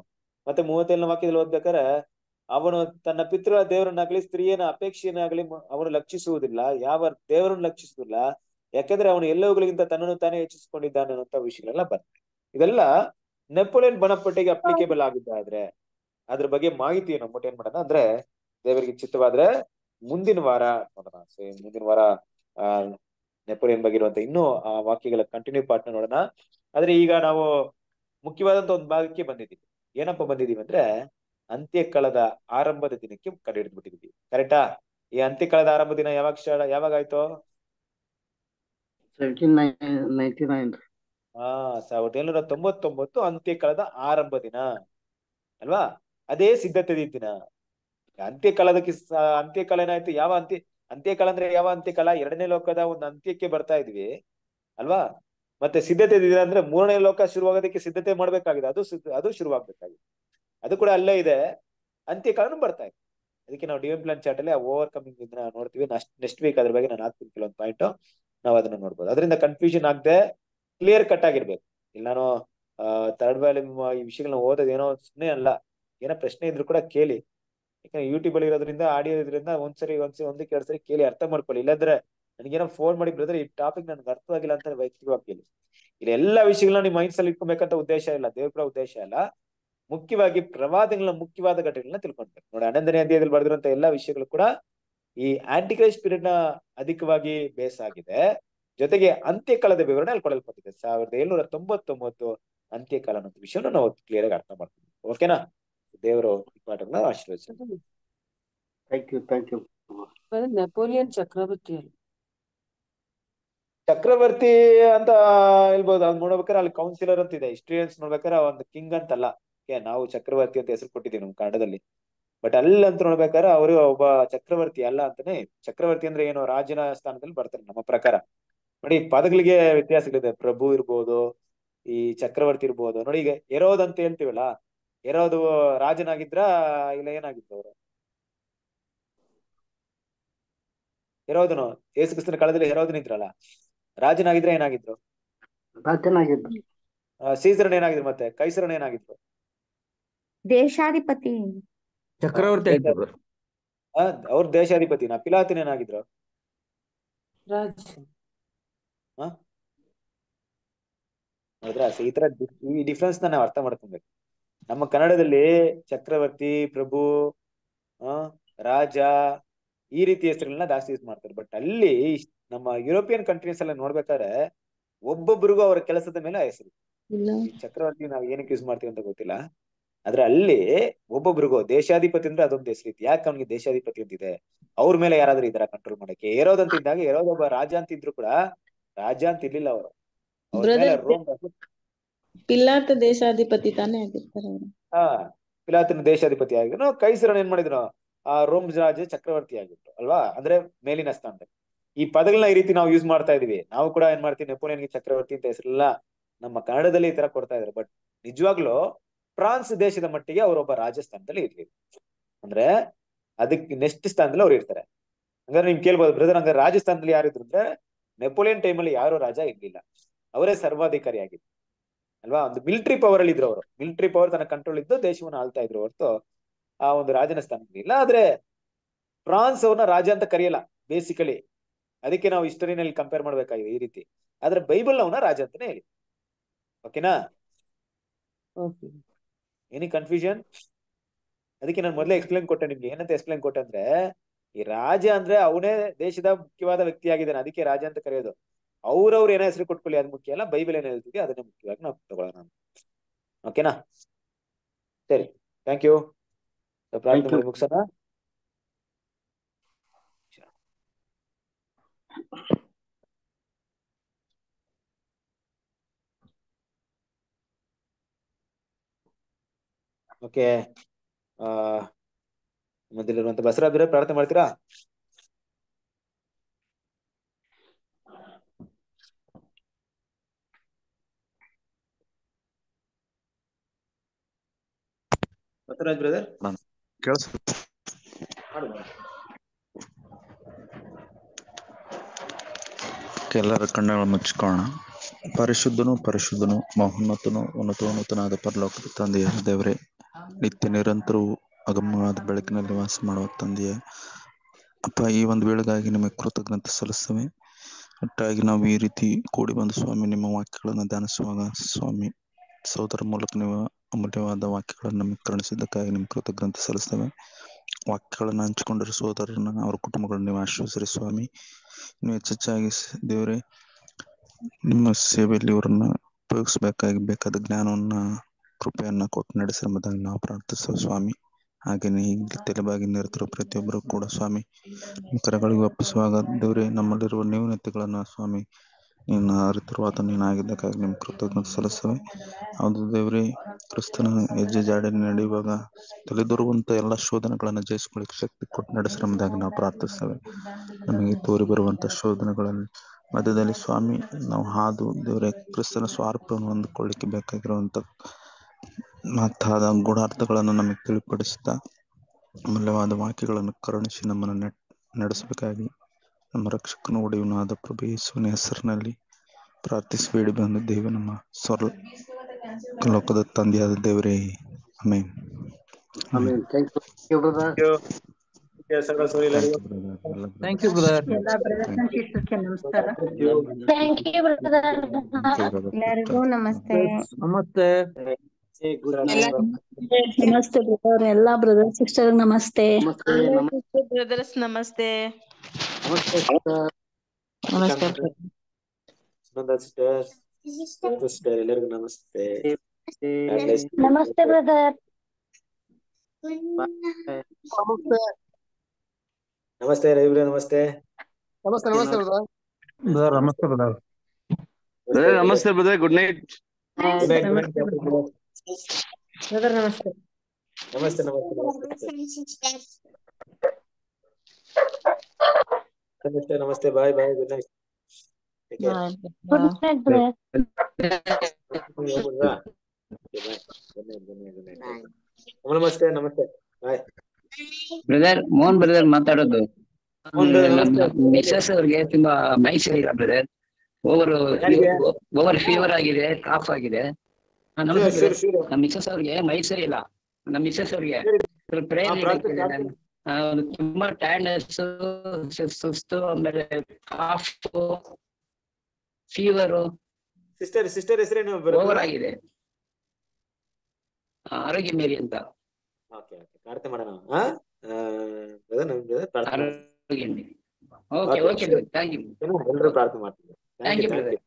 ಮತ್ತೆ ಮೂವತ್ತೇಳನೇ ವಾಕ್ಯದಲ್ಲಿ ಓದ್ಬೇಕಾರೆ ಅವನು ತನ್ನ ಪಿತೃ ದೇವರನ್ನಾಗ್ಲಿ ಸ್ತ್ರೀಯನ ಅಪೇಕ್ಷೆಯನ್ನಾಗ್ಲಿ ಅವನು ಲಕ್ಷಿಸುವುದಿಲ್ಲ ಯಾವ ದೇವರನ್ನು ಲಕ್ಷಿಸುವುದಿಲ್ಲ ಯಾಕಂದ್ರೆ ಅವನು ಎಲ್ಲವುಗಳಿಗಿಂತ ತನ್ನನ್ನು ತಾನೇ ಹೆಚ್ಚಿಸಿಕೊಂಡಿದ್ದಾನೆ ಅನ್ನುವಂತ ವಿಷಯಗಳೆಲ್ಲ ಬರ್ತದೆ ಇದೆಲ್ಲ ನೆಪೋಲಿಯನ್ ಬಣಪಟ್ಟಿಗೆ ಅಪ್ಲಿಕೇಬಲ್ ಆಗಿದ್ದಾದ್ರೆ ಅದ್ರ ಬಗ್ಗೆ ಮಾಹಿತಿ ನಮ್ಮಟ್ಟು ಏನ್ ಮಾಡೋಣ ಅಂದ್ರೆ ದೇವರಿಗೆ ಚಿತ್ತವಾದ್ರೆ ಮುಂದಿನ ವಾರ ನೋಡೋಣ ಮುಂದಿನ ವಾರ ಆ ನೆಪೋಲಿಯನ್ ಬಗ್ಗೆ ಇರುವಂತ ಇನ್ನೂ ಆ ವಾಕ್ಯಗಳ ಕಂಟಿನ್ಯೂ ಪಾರ್ಟ್ ನೋಡೋಣ ಆದ್ರೆ ಈಗ ನಾವು ಮುಖ್ಯವಾದಂತ ಒಂದು ಭಾಗಕ್ಕೆ ಬಂದಿದ್ದೀವಿ ಏನಪ್ಪಾ ಬಂದಿದೀವಿ ಅಂದ್ರೆ ಅಂತ್ಯಕಾಲದ ಆರಂಭದ ದಿನಕ್ಕೆ ಕರೆ ಹಿಡಿದು ಬಿಟ್ಟಿದ್ವಿ ಕರೆಕ್ಟಾ ಈ ಅಂತ್ಯಕಾಲದ ಆರಂಭ ದಿನ ಯಾವಾಗ ಯಾವಾಗ ಆಯ್ತು ಹಾ ಸಾವಿರದ ಏಳ್ನೂರ ತೊಂಬತ್ತೊಂಬತ್ತು ಅಂತ್ಯಕಾಲದ ಆರಂಭ ದಿನ ಅಲ್ವಾ ಅದೇ ಸಿದ್ಧತೆ ದಿನ ಅಂತ್ಯಕಾಲದಕ್ಕೆ ಅಂತ್ಯಕಾಲ ಏನಾಯ್ತು ಯಾವ ಅಂತ್ಯ ಅಂತ್ಯಕಾಲ ಅಂದ್ರೆ ಯಾವ ಅಂತ್ಯಕಾಲ ಎರಡನೇ ಲೋಕದ ಒಂದು ಅಂತ್ಯಕ್ಕೆ ಬರ್ತಾ ಇದ್ವಿ ಅಲ್ವಾ ಮತ್ತೆ ಸಿದ್ಧತೆ ದಿನ ಅಂದ್ರೆ ಮೂರನೇ ಲೋಕ ಶುರುವಾಗೋದಕ್ಕೆ ಸಿದ್ಧತೆ ಮಾಡ್ಬೇಕಾಗಿದೆ ಅದು ಅದು ಶುರುವಾಗಬೇಕಾಗಿದೆ ಅದು ಕೂಡ ಅಲ್ಲೇ ಇದೆ ಅಂತ್ಯಕಾಲನು ಬರ್ತಾ ಇದೆ ಅದಕ್ಕೆ ನಾವು ಡಿವೈನ್ ಪ್ಲಾನ್ ಚಾರ್ಟ್ ಅಲ್ಲಿ ಓವರ್ ಕಮಿಂಗ್ ಇದನ್ನ ನೋಡ್ತೀವಿ ನೆಕ್ಸ್ಟ್ ವೀಕ್ ಅದ್ರ ಬಗ್ಗೆ ನಾನು ಹಾಕ್ತೀನಿ ಕೆಲವೊಂದು ಪಾಯಿಂಟ್ ನಾವು ಅದನ್ನ ನೋಡ್ಬೋದು ಅದರಿಂದ ಕನ್ಫ್ಯೂಷನ್ ಆಗದೆ ಕ್ಲಿಯರ್ ಕಟ್ ಆಗಿರ್ಬೇಕು ಇಲ್ಲಿ ನಾನು ಥರ್ಡ್ ವ್ಯಾಲ್ಯೂ ಈ ವಿಷಯಗಳನ್ನ ಓದೋದು ಏನೋ ಸುಮ್ಮನೆ ಅಲ್ಲ ಏನೋ ಪ್ರಶ್ನೆ ಇದ್ರು ಕೂಡ ಕೇಳಿ ಯಾಕಂದ್ರೆ ಯೂಟ್ಯೂಬ್ ಅಲ್ಲಿ ಇರೋದ್ರಿಂದ ಆಡಿಯೋ ಇದರಿಂದ ಒಂದ್ಸರಿ ಒಂದ್ಸರಿ ಒಂದಕ್ಕೆ ಎರಡು ಸರಿ ಕೇಳಿ ಅರ್ಥ ಮಾಡ್ಕೊಳ್ಳಿ ಇಲ್ಲಾಂದ್ರೆ ನನಗೇನೋ ಫೋನ್ ಮಾಡಿ ಬ್ರದರ್ ಈ ಟಾಪಿಕ್ ನನ್ಗೆ ಅರ್ಥವಾಗಿಲ್ಲ ಅಂತ ವೈಯಕ್ತಿಕವಾಗಿ ಕೇಳಿ ಇಲ್ಲಿ ಎಲ್ಲ ವಿಷಯಗಳನ್ನ ನಿಮ್ಮ ಮೈಂಡ್ ಅಲ್ಲಿ ಇಟ್ಕೊಬೇಕಂತ ಉದ್ದೇಶ ಇಲ್ಲ ದೇವ್ರ ಉದ್ದೇಶ ಇಲ್ಲ ಮುಖ್ಯವಾಗಿ ಪ್ರವಾದಗಳ ಮುಖ್ಯವಾದ ಘಟನೆಗಳನ್ನ ತಿಳ್ಕೊಂಡ್ಬೇಕು ನೋಡಿ ಹನ್ನೊಂದನೇ ಅಧ್ಯಾಯದಲ್ಲಿ ಬರೆದಿರುವಂತಹ ಎಲ್ಲಾ ವಿಷಯಗಳು ಕೂಡ ಈ ಆಂಟಿ ಕ್ರೈಸ್ಟ್ ಪೀರಿಯಡ್ ನ ಅಧಿಕವಾಗಿ ಬೇಸ್ ಆಗಿದೆ ಜೊತೆಗೆ ಅಂತ್ಯಕಾಲದ ವಿವರಣೆ ಅಲ್ಲಿ ಕೊಡಲ್ಪಟ್ಟಿದೆ ಸಾವಿರದ ಏಳ್ನೂರ ತೊಂಬತ್ತೊಂಬತ್ತು ಅಂತ್ಯಕಾಲ ಅನ್ನೋ ವಿಷಯವನ್ನು ನಾವು ಕ್ಲಿಯರ್ ಆಗಿ ಅರ್ಥ ಮಾಡ್ತೀವಿ ಓಕೆನಾ ದೇವರು ಈ ಪಾಠಗಳನ್ನ ನೆಪೋಲಿಯನ್ ಚಕ್ರವರ್ತಿ ಚಕ್ರವರ್ತಿ ಅಂತ ಹೇಳ್ಬೋದು ಅದ್ ನೋಡ್ಬೇಕಾದ್ರೆ ಅಲ್ಲಿ ಕೌನ್ಸಿಲರ್ ಅಂತ ಇದೆ ಹಿಸ್ಟ್ರಿಯನ್ಸ್ ನೋಡ್ಬೇಕಾದ್ರೆ ಒಂದು ಕಿಂಗ್ ಅಂತಲ್ಲ ನಾವು ಚಕ್ರವರ್ತಿ ಅಂತ ಹೆಸರು ಕೊಟ್ಟಿದ್ದೀವಿ ನಮ್ ಕನ್ನಡದಲ್ಲಿ ಬಟ್ ಅಲ್ಲಿ ಅಂತ ನೋಡ್ಬೇಕಾದ್ರೆ ಅವರು ಒಬ್ಬ ಚಕ್ರವರ್ತಿ ಅಲ್ಲ ಅಂತಾನೆ ಚಕ್ರವರ್ತಿ ಅಂದ್ರೆ ಏನು ರಾಜನ ಸ್ಥಾನದಲ್ಲಿ ಬರ್ತಾರೆ ನಮ್ಮ ಪ್ರಕಾರ ನೋಡಿ ಪದಗಳಿಗೆ ವ್ಯತ್ಯಾಸಗಳಿದೆ ಪ್ರಭು ಇರ್ಬೋದು ಈ ಚಕ್ರವರ್ತಿ ಇರ್ಬೋದು ನೋಡಿ ಈಗ ಎರೋದ್ ಅಂತ ಹೇಳ್ತೀವಲ್ಲ ಎರೋದು ರಾಜನಾಗಿದ್ರ ಇಲ್ಲ ಏನಾಗಿದ್ರು ಅವರು ಇರೋದನು ಯೇಸು ಕ್ರಿಸ್ತನ ಕಾಲದಲ್ಲಿ ಹೆರೋದನ್ ಇದ್ರಲ್ಲ ರಾಜನಾಗಿದ್ರೆ ಏನಾಗಿದ್ರು ಸೀಸರನ್ ಏನಾಗಿದ್ರು ಮತ್ತೆ ಕೈಸರನ್ ಏನಾಗಿದ್ರು ದೇಶಾಧಿಪತಿ ಚಕ್ರವರ್ತಿ ಅವ್ರ ದೇಶಾಧಿಪತಿ ದೇಶಾಧಿಪತಿನ ಪಿಲಾತಿನ ಏನಾಗಿದ್ರ ಈ ತರ ಈ ಡಿಫ್ರೆನ್ಸ್ ನಾವು ಅರ್ಥ ಮಾಡ್ಕೊಬೇಕು ನಮ್ಮ ಕನ್ನಡದಲ್ಲಿ ಚಕ್ರವರ್ತಿ ಪ್ರಭು ರಾಜ ಈ ರೀತಿ ಹೆಸರುಗಳನ್ನ ಜಾಸ್ತಿ ಯೂಸ್ ಮಾಡ್ತಾರೆ ಬಟ್ ಅಲ್ಲಿ ನಮ್ಮ ಯುರೋಪಿಯನ್ ಕಂಟ್ರೀಸ್ ಎಲ್ಲ ನೋಡ್ಬೇಕಾದ್ರೆ ಒಬ್ಬೊಬ್ಬರಿಗೂ ಅವರ ಕೆಲಸದ ಮೇಲೆ ಹೆಸರು ಚಕ್ರವರ್ತಿ ನಾವು ಏನಕ್ಕೆ ಯೂಸ್ ಮಾಡ್ತೀವಿ ಅಂತ ಗೊತ್ತಿಲ್ಲ ಆದ್ರೆ ಅಲ್ಲಿ ಒಬ್ಬೊಬ್ರಿಗೂ ದೇಶಾಧಿಪತಿ ಅಂದ್ರೆ ಅದೊಂದು ಹೆಸರು ಇತ್ತು ಯಾಕೆ ಅವನಿಗೆ ದೇಶಾಧಿಪತಿ ಅಂತಿದೆ ಅವ್ರ ಮೇಲೆ ಯಾರಾದ್ರೂ ಇದರ ಕಂಟ್ರೋಲ್ ಮಾಡಕ್ಕೆ ಇದ್ದಾಗ ಇರೋದ್ ಒಬ್ಬ ರಾಜ ಇದ್ರು ಕೂಡ ರಾಜ ಅಂತ ಇರ್ಲಿಲ್ಲ ಅವರು ಪಿಲಾತ ದೇಶಾಧಿಪತಿ ತಾನೇ ಆಗಿರ್ತಾರೆ ಹಾ ಪಿಲಾತನ ದೇಶಾಧಿಪತಿ ಆಗಿದ್ರು ಕೈಸರನ್ ಏನ್ ಮಾಡಿದ್ರು ಆ ರೋಮ್ ರಾಜ ಚಕ್ರವರ್ತಿ ಆಗಿತ್ತು ಅಲ್ವಾ ಅಂದ್ರೆ ಮೇಲಿನ ಸ್ಥಾನ ಈ ಪದಗಳನ್ನ ಈ ರೀತಿ ನಾವು ಯೂಸ್ ಮಾಡ್ತಾ ಇದೀವಿ ನಾವು ಕೂಡ ಏನ್ ಮಾಡ್ತೀವಿ ನೆಪೋಲಿಯನ್ಗೆ ಚಕ್ರವರ್ತಿ ಅಂತ ಹೆಸರಿಲ್ಲ ನಮ್ಮ ಕನ್ನಡದಲ್ಲಿ ಈ ತರ ಕೊಡ್ತಾ ಇದ್ರು ಬಟ್ ನಿಜವಾಗ್ಲೂ ಫ್ರಾನ್ಸ್ ದೇಶದ ಮಟ್ಟಿಗೆ ಅವರೊಬ್ಬ ರಾಜಸ್ಥಾನದಲ್ಲಿ ಇರ್ಲಿ ಅಂದ್ರೆ ಅದಕ್ಕೆ ನೆಕ್ಸ್ಟ್ ಸ್ಥಾನದಲ್ಲಿ ಅವ್ರು ಇರ್ತಾರೆ ಅಂದ್ರೆ ನಿಮ್ಗೆ ಕೇಳ್ಬೋದು ಬ್ರದರ್ ಅಂದ್ರೆ ರಾಜಸ್ಥಾನದಲ್ಲಿ ಯಾರಿದ್ರು ಅಂದ್ರೆ ನೆಪೋಲಿಯನ್ ಟೈಮ್ ಅಲ್ಲಿ ಯಾರು ರಾಜ ಇರ್ಲಿಲ್ಲ ಅವರೇ ಸರ್ವಾಧಿಕಾರಿ ಆಗಿದ್ರು ಅಲ್ವಾ ಒಂದು ಮಿಲಿಟರಿ ಪವರ್ ಅಲ್ಲಿ ಇದ್ರು ಅವರು ಮಿಲಿಟರಿ ಪವರ್ ತನ್ನ ಕಂಟ್ರೋಲ್ ಇದ್ದು ದೇಶವನ್ನು ಆಳ್ತಾ ಇದ್ರು ಹೊರತು ಆ ಒಂದು ರಾಜನ ಸ್ಥಾನದಲ್ಲಿ ಇಲ್ಲ ಆದ್ರೆ ಫ್ರಾನ್ಸ್ ಅವ್ರನ್ನ ರಾಜ ಅಂತ ಕರೆಯಲ್ಲ ಬೇಸಿಕಲಿ ಅದಕ್ಕೆ ನಾವು ಹಿಸ್ಟರಿನಲ್ಲಿ ಕಂಪೇರ್ ಮಾಡ್ಬೇಕಾಗಿದೆ ಈ ರೀತಿ ಆದ್ರೆ ಬೈಬಲ್ ಅವನ ರಾಜ ಅಂತಾನೆ ಹೇಳಿ ಓಕೆನಾ ಎನಿ ಕನ್ಫ್ಯೂಷನ್ ಅದಕ್ಕೆ ನಾನು ಮೊದಲೇ ಎಕ್ಸ್ಪ್ಲೇನ್ ಕೊಟ್ಟೆ ನಿಮ್ಗೆ ಏನಂತ ಎಕ್ಸ್ಪ್ಲೇನ್ ಕೊಟ್ಟೆ ಅಂದ್ರೆ ಈ ರಾಜ ಅಂದ್ರೆ ಅವನೇ ದೇಶದ ಮುಖ್ಯವಾದ ವ್ಯಕ್ತಿ ಆಗಿದ್ದಾನೆ ಅದಕ್ಕೆ ರಾಜ ಅಂತ ಕರೆಯೋದು ಅವ್ರವ್ರು ಏನೋ ಹೆಸರು ಕೊಟ್ಕೊಳ್ಳಿ ಅದು ಮುಖ್ಯ ಅಲ್ಲ ಬೈಬಲ್ ಏನ್ ಹೇಳ್ತಿದ್ವಿ ಅದನ್ನೇ ಮುಖ್ಯವಾಗಿ ನಾವು ತಗೊಳ್ಳೋಣ ಓಕೆನಾ ಸರಿ ಥ್ಯಾಂಕ್ ಯು ಪ್ರಾರ್ಥನೆ ಮುಗಿಸೋಣ ಓಕೆ ಆ ಬಸರಾ ಬಸರ ಬಿರ ಪ್ರಾರ್ಥನೆ ಮಾಡ್ತೀರಾ ಬಸವರಾಜ್ ಬ್ರದರ್ ಎಲ್ಲರ ಕಣ್ಣುಗಳನ್ನು ಮುಚ್ಚಿಕೊಳ್ಳೋಣ ಪರಿಶುದ್ಧನು ಪರಿಶುದ್ಧನು ಮಹೋನ್ನತನು ಉನ್ನತೋನ್ನತನಾದ ಪರಲೋಕದ ತಂದೆಯ ದೇವರೇ ನಿತ್ಯ ನಿರಂತರವು ಅಗಮವಾದ ಬೆಳಕಿನಲ್ಲಿ ವಾಸ ಮಾಡುವ ತಂದೆಯ ಅಪ್ಪ ಈ ಒಂದು ವೇಳೆಗಾಗಿ ನಿಮಗೆ ಕೃತಜ್ಞತೆ ಸಲ್ಲಿಸ್ತೇವೆ ಒಟ್ಟಾಗಿ ನಾವು ಈ ರೀತಿ ಕೂಡಿ ಬಂದು ಸ್ವಾಮಿ ನಿಮ್ಮ ವಾಕ್ಯಗಳನ್ನು ಧ್ಯಾನಿಸುವಾಗ ಸ್ವಾಮಿ ಸಹೋದರ ಮೂಲಕ ನೀವು ಅಮೂಲ್ಯವಾದ ವಾಕ್ಯಗಳನ್ನು ನಮಗೆ ಕರುಣಿಸಿದ್ದಕ್ಕಾಗಿ ನಿಮ್ಗೆ ಕೃತಜ್ಞತೆ ಸಲ್ಲಿಸ್ತೇವೆ ವಾಕ್ಯಗಳನ್ನು ಹಂಚಿಕೊಂಡಿರು ಸೋದರನ ಅವರ ಕುಟುಂಬಗಳನ್ನ ನೀವು ಆಶ್ರಯಿಸಿರಿ ಸ್ವಾಮಿ ಇನ್ನು ಹೆಚ್ಚೆಚ್ಚಾಗಿ ದೇವರೇ ನಿಮ್ಮ ಸೇವೆಯಲ್ಲಿ ಇವರನ್ನ ಉಪಯೋಗಿಸ್ಬೇಕಾಗಿ ಬೇಕಾದ ಜ್ಞಾನವನ್ನ ಕೃಪೆಯನ್ನ ಕೊಟ್ಟು ನಡೆಸಿರುವುದಾಗಿ ನಾವು ಪ್ರಾರ್ಥಿಸ್ತೇವೆ ಸ್ವಾಮಿ ಹಾಗೆಯೇ ಈ ತೆಲೆಬಾಗಿ ನಿರತರು ಪ್ರತಿಯೊಬ್ಬರು ಕೂಡ ಸ್ವಾಮಿ ಕರಗಳಿಗೆ ಒಪ್ಪಿಸುವಾಗ ದೇವರೇ ನಮ್ಮಲ್ಲಿರುವ ನ್ಯೂನತೆಗಳನ್ನು ಸ್ವಾಮಿ ನಿನ್ನ ಅರಿತಿರುವಾತ ನೀನಾಗಿದ್ದಕ್ಕಾಗಿ ನಿಮ್ಮ ಕೃತಜ್ಞತೆ ಸಲ್ಲಿಸ್ತವೆ ಹೌದು ದೇವರೇ ಕ್ರಿಸ್ತನ ಹೆಜ್ಜೆ ಜಾಡಿ ನಡೆಯುವಾಗ ತಲೆದೊರುವಂತ ಎಲ್ಲ ಶೋಧನೆಗಳನ್ನು ಜಯಿಸಿಕೊಳ್ಳಿಕ್ಕೆ ಶಕ್ತಿ ಕೊಟ್ಟು ನಡೆಸಿರುವುದಾಗಿ ನಾವು ಪ್ರಾರ್ಥಿಸ್ತೇವೆ ನಮಗೆ ತೋರಿ ಬರುವಂತ ಶೋಧನೆಗಳಲ್ಲಿ ಮಧ್ಯದಲ್ಲಿ ಸ್ವಾಮಿ ನಾವು ಹಾದು ದೇವರೇ ಕ್ರಿಸ್ತನ ಸ್ವಾರ್ಪವನ್ನು ಹೊಂದಿಕೊಳ್ಳಿಕ್ಕೆ ಬೇಕಾಗಿರುವಂತ ಮತ್ತಾದ ಗೂಢಾರ್ಥಗಳನ್ನು ನಮಗೆ ತಿಳಿಪಡಿಸುತ್ತಾ ಅಮೂಲ್ಯವಾದ ವಾಕ್ಯಗಳನ್ನು ಕರುಣಿಸಿ ನಮ್ಮನ್ನು ನೆಟ್ ನಡೆಸಬೇಕಾಗಿ ನಮ್ಮ ರಕ್ಷಕನ ಒಡೆಯುವನಾದ ಪ್ರಭು ಯೇಸುವಿನ ಹೆಸರಿನಲ್ಲಿ ಪ್ರಾರ್ಥಿಸಿ ಬೇಡಿ ಬಂದ ದೇವ ನಮ್ಮ ಸ್ವರ್ ಲೋಕದ ತಂದೆಯಾದ ದೇವರೇ ಅಮೆನ್ ನಮಸ್ತೆ ನಮಸ್ತೆ Namaste, brother. Hello, brother. Sister, namaste. Namaste, brothers. Namaste. Namaste, sister. Namaste. Namaste, sister. Namaste. Namaste, brother. Namaste. Namaste, brother. Namaste, namaste, brother. Brother, namaste, brother. Namaste, brother. Good night. Good night. Good night. Good night. Good night. ನಮಸ್ತೆ ನಮಸ್ತೆ ನಮಸ್ತೆ ನಮಸ್ತೆ ನಮಸ್ತೆ ಬಾಯ್ bye good night ನಮಸ್ತೆ ನಮಸ್ತೆ bye brother Mohan brother ಮಾತಾಡೋದು missus ಅವ್ರಿಗೆ ತುಂಬಾ ಮೈಸೂರಿಲ್ಲ ಬ್ರದರ್ ಓವರ್ ಓವರ್ ಫೀವರ್ ಆಗಿದೆ ಕಾಫ್ ಆಗಿದೆ ನಮ್ ಮಿಸಸ್ ಅವ್ರಿಗೆ ಮೈಸೂರ್ ಇಲ್ಲ ನಮ್ ಮಿಸಸ್ ಅವ್ರಿಗೆ ಪ್ರೇಯರ್ ತುಂಬಾ ಟೈರ್ಡ್ನೆಸ್ ಸುಸ್ತು ಆಮೇಲೆ ಕಾಫ್ ಫೀವರು ಸಿಸ್ಟರ್ ಸಿಸ್ಟರ್ ಹೆಸರೇನು ಓವರ್ ಆಗಿದೆ ಆರೋಗ್ಯ ಮೇರಿ ಅಂತ ಓಕೆ ಓಕೆ ಪ್ರಾರ್ಥನೆ ಮಾಡೋಣ ಹಾ brother okay okay thank you ಎಲ್ಲರೂ ಪ್ರಾರ್ಥನೆ ಮಾಡ್ತೀನಿ ಥ್ಯಾಂಕ್ ಯು ಬ್ರದರ್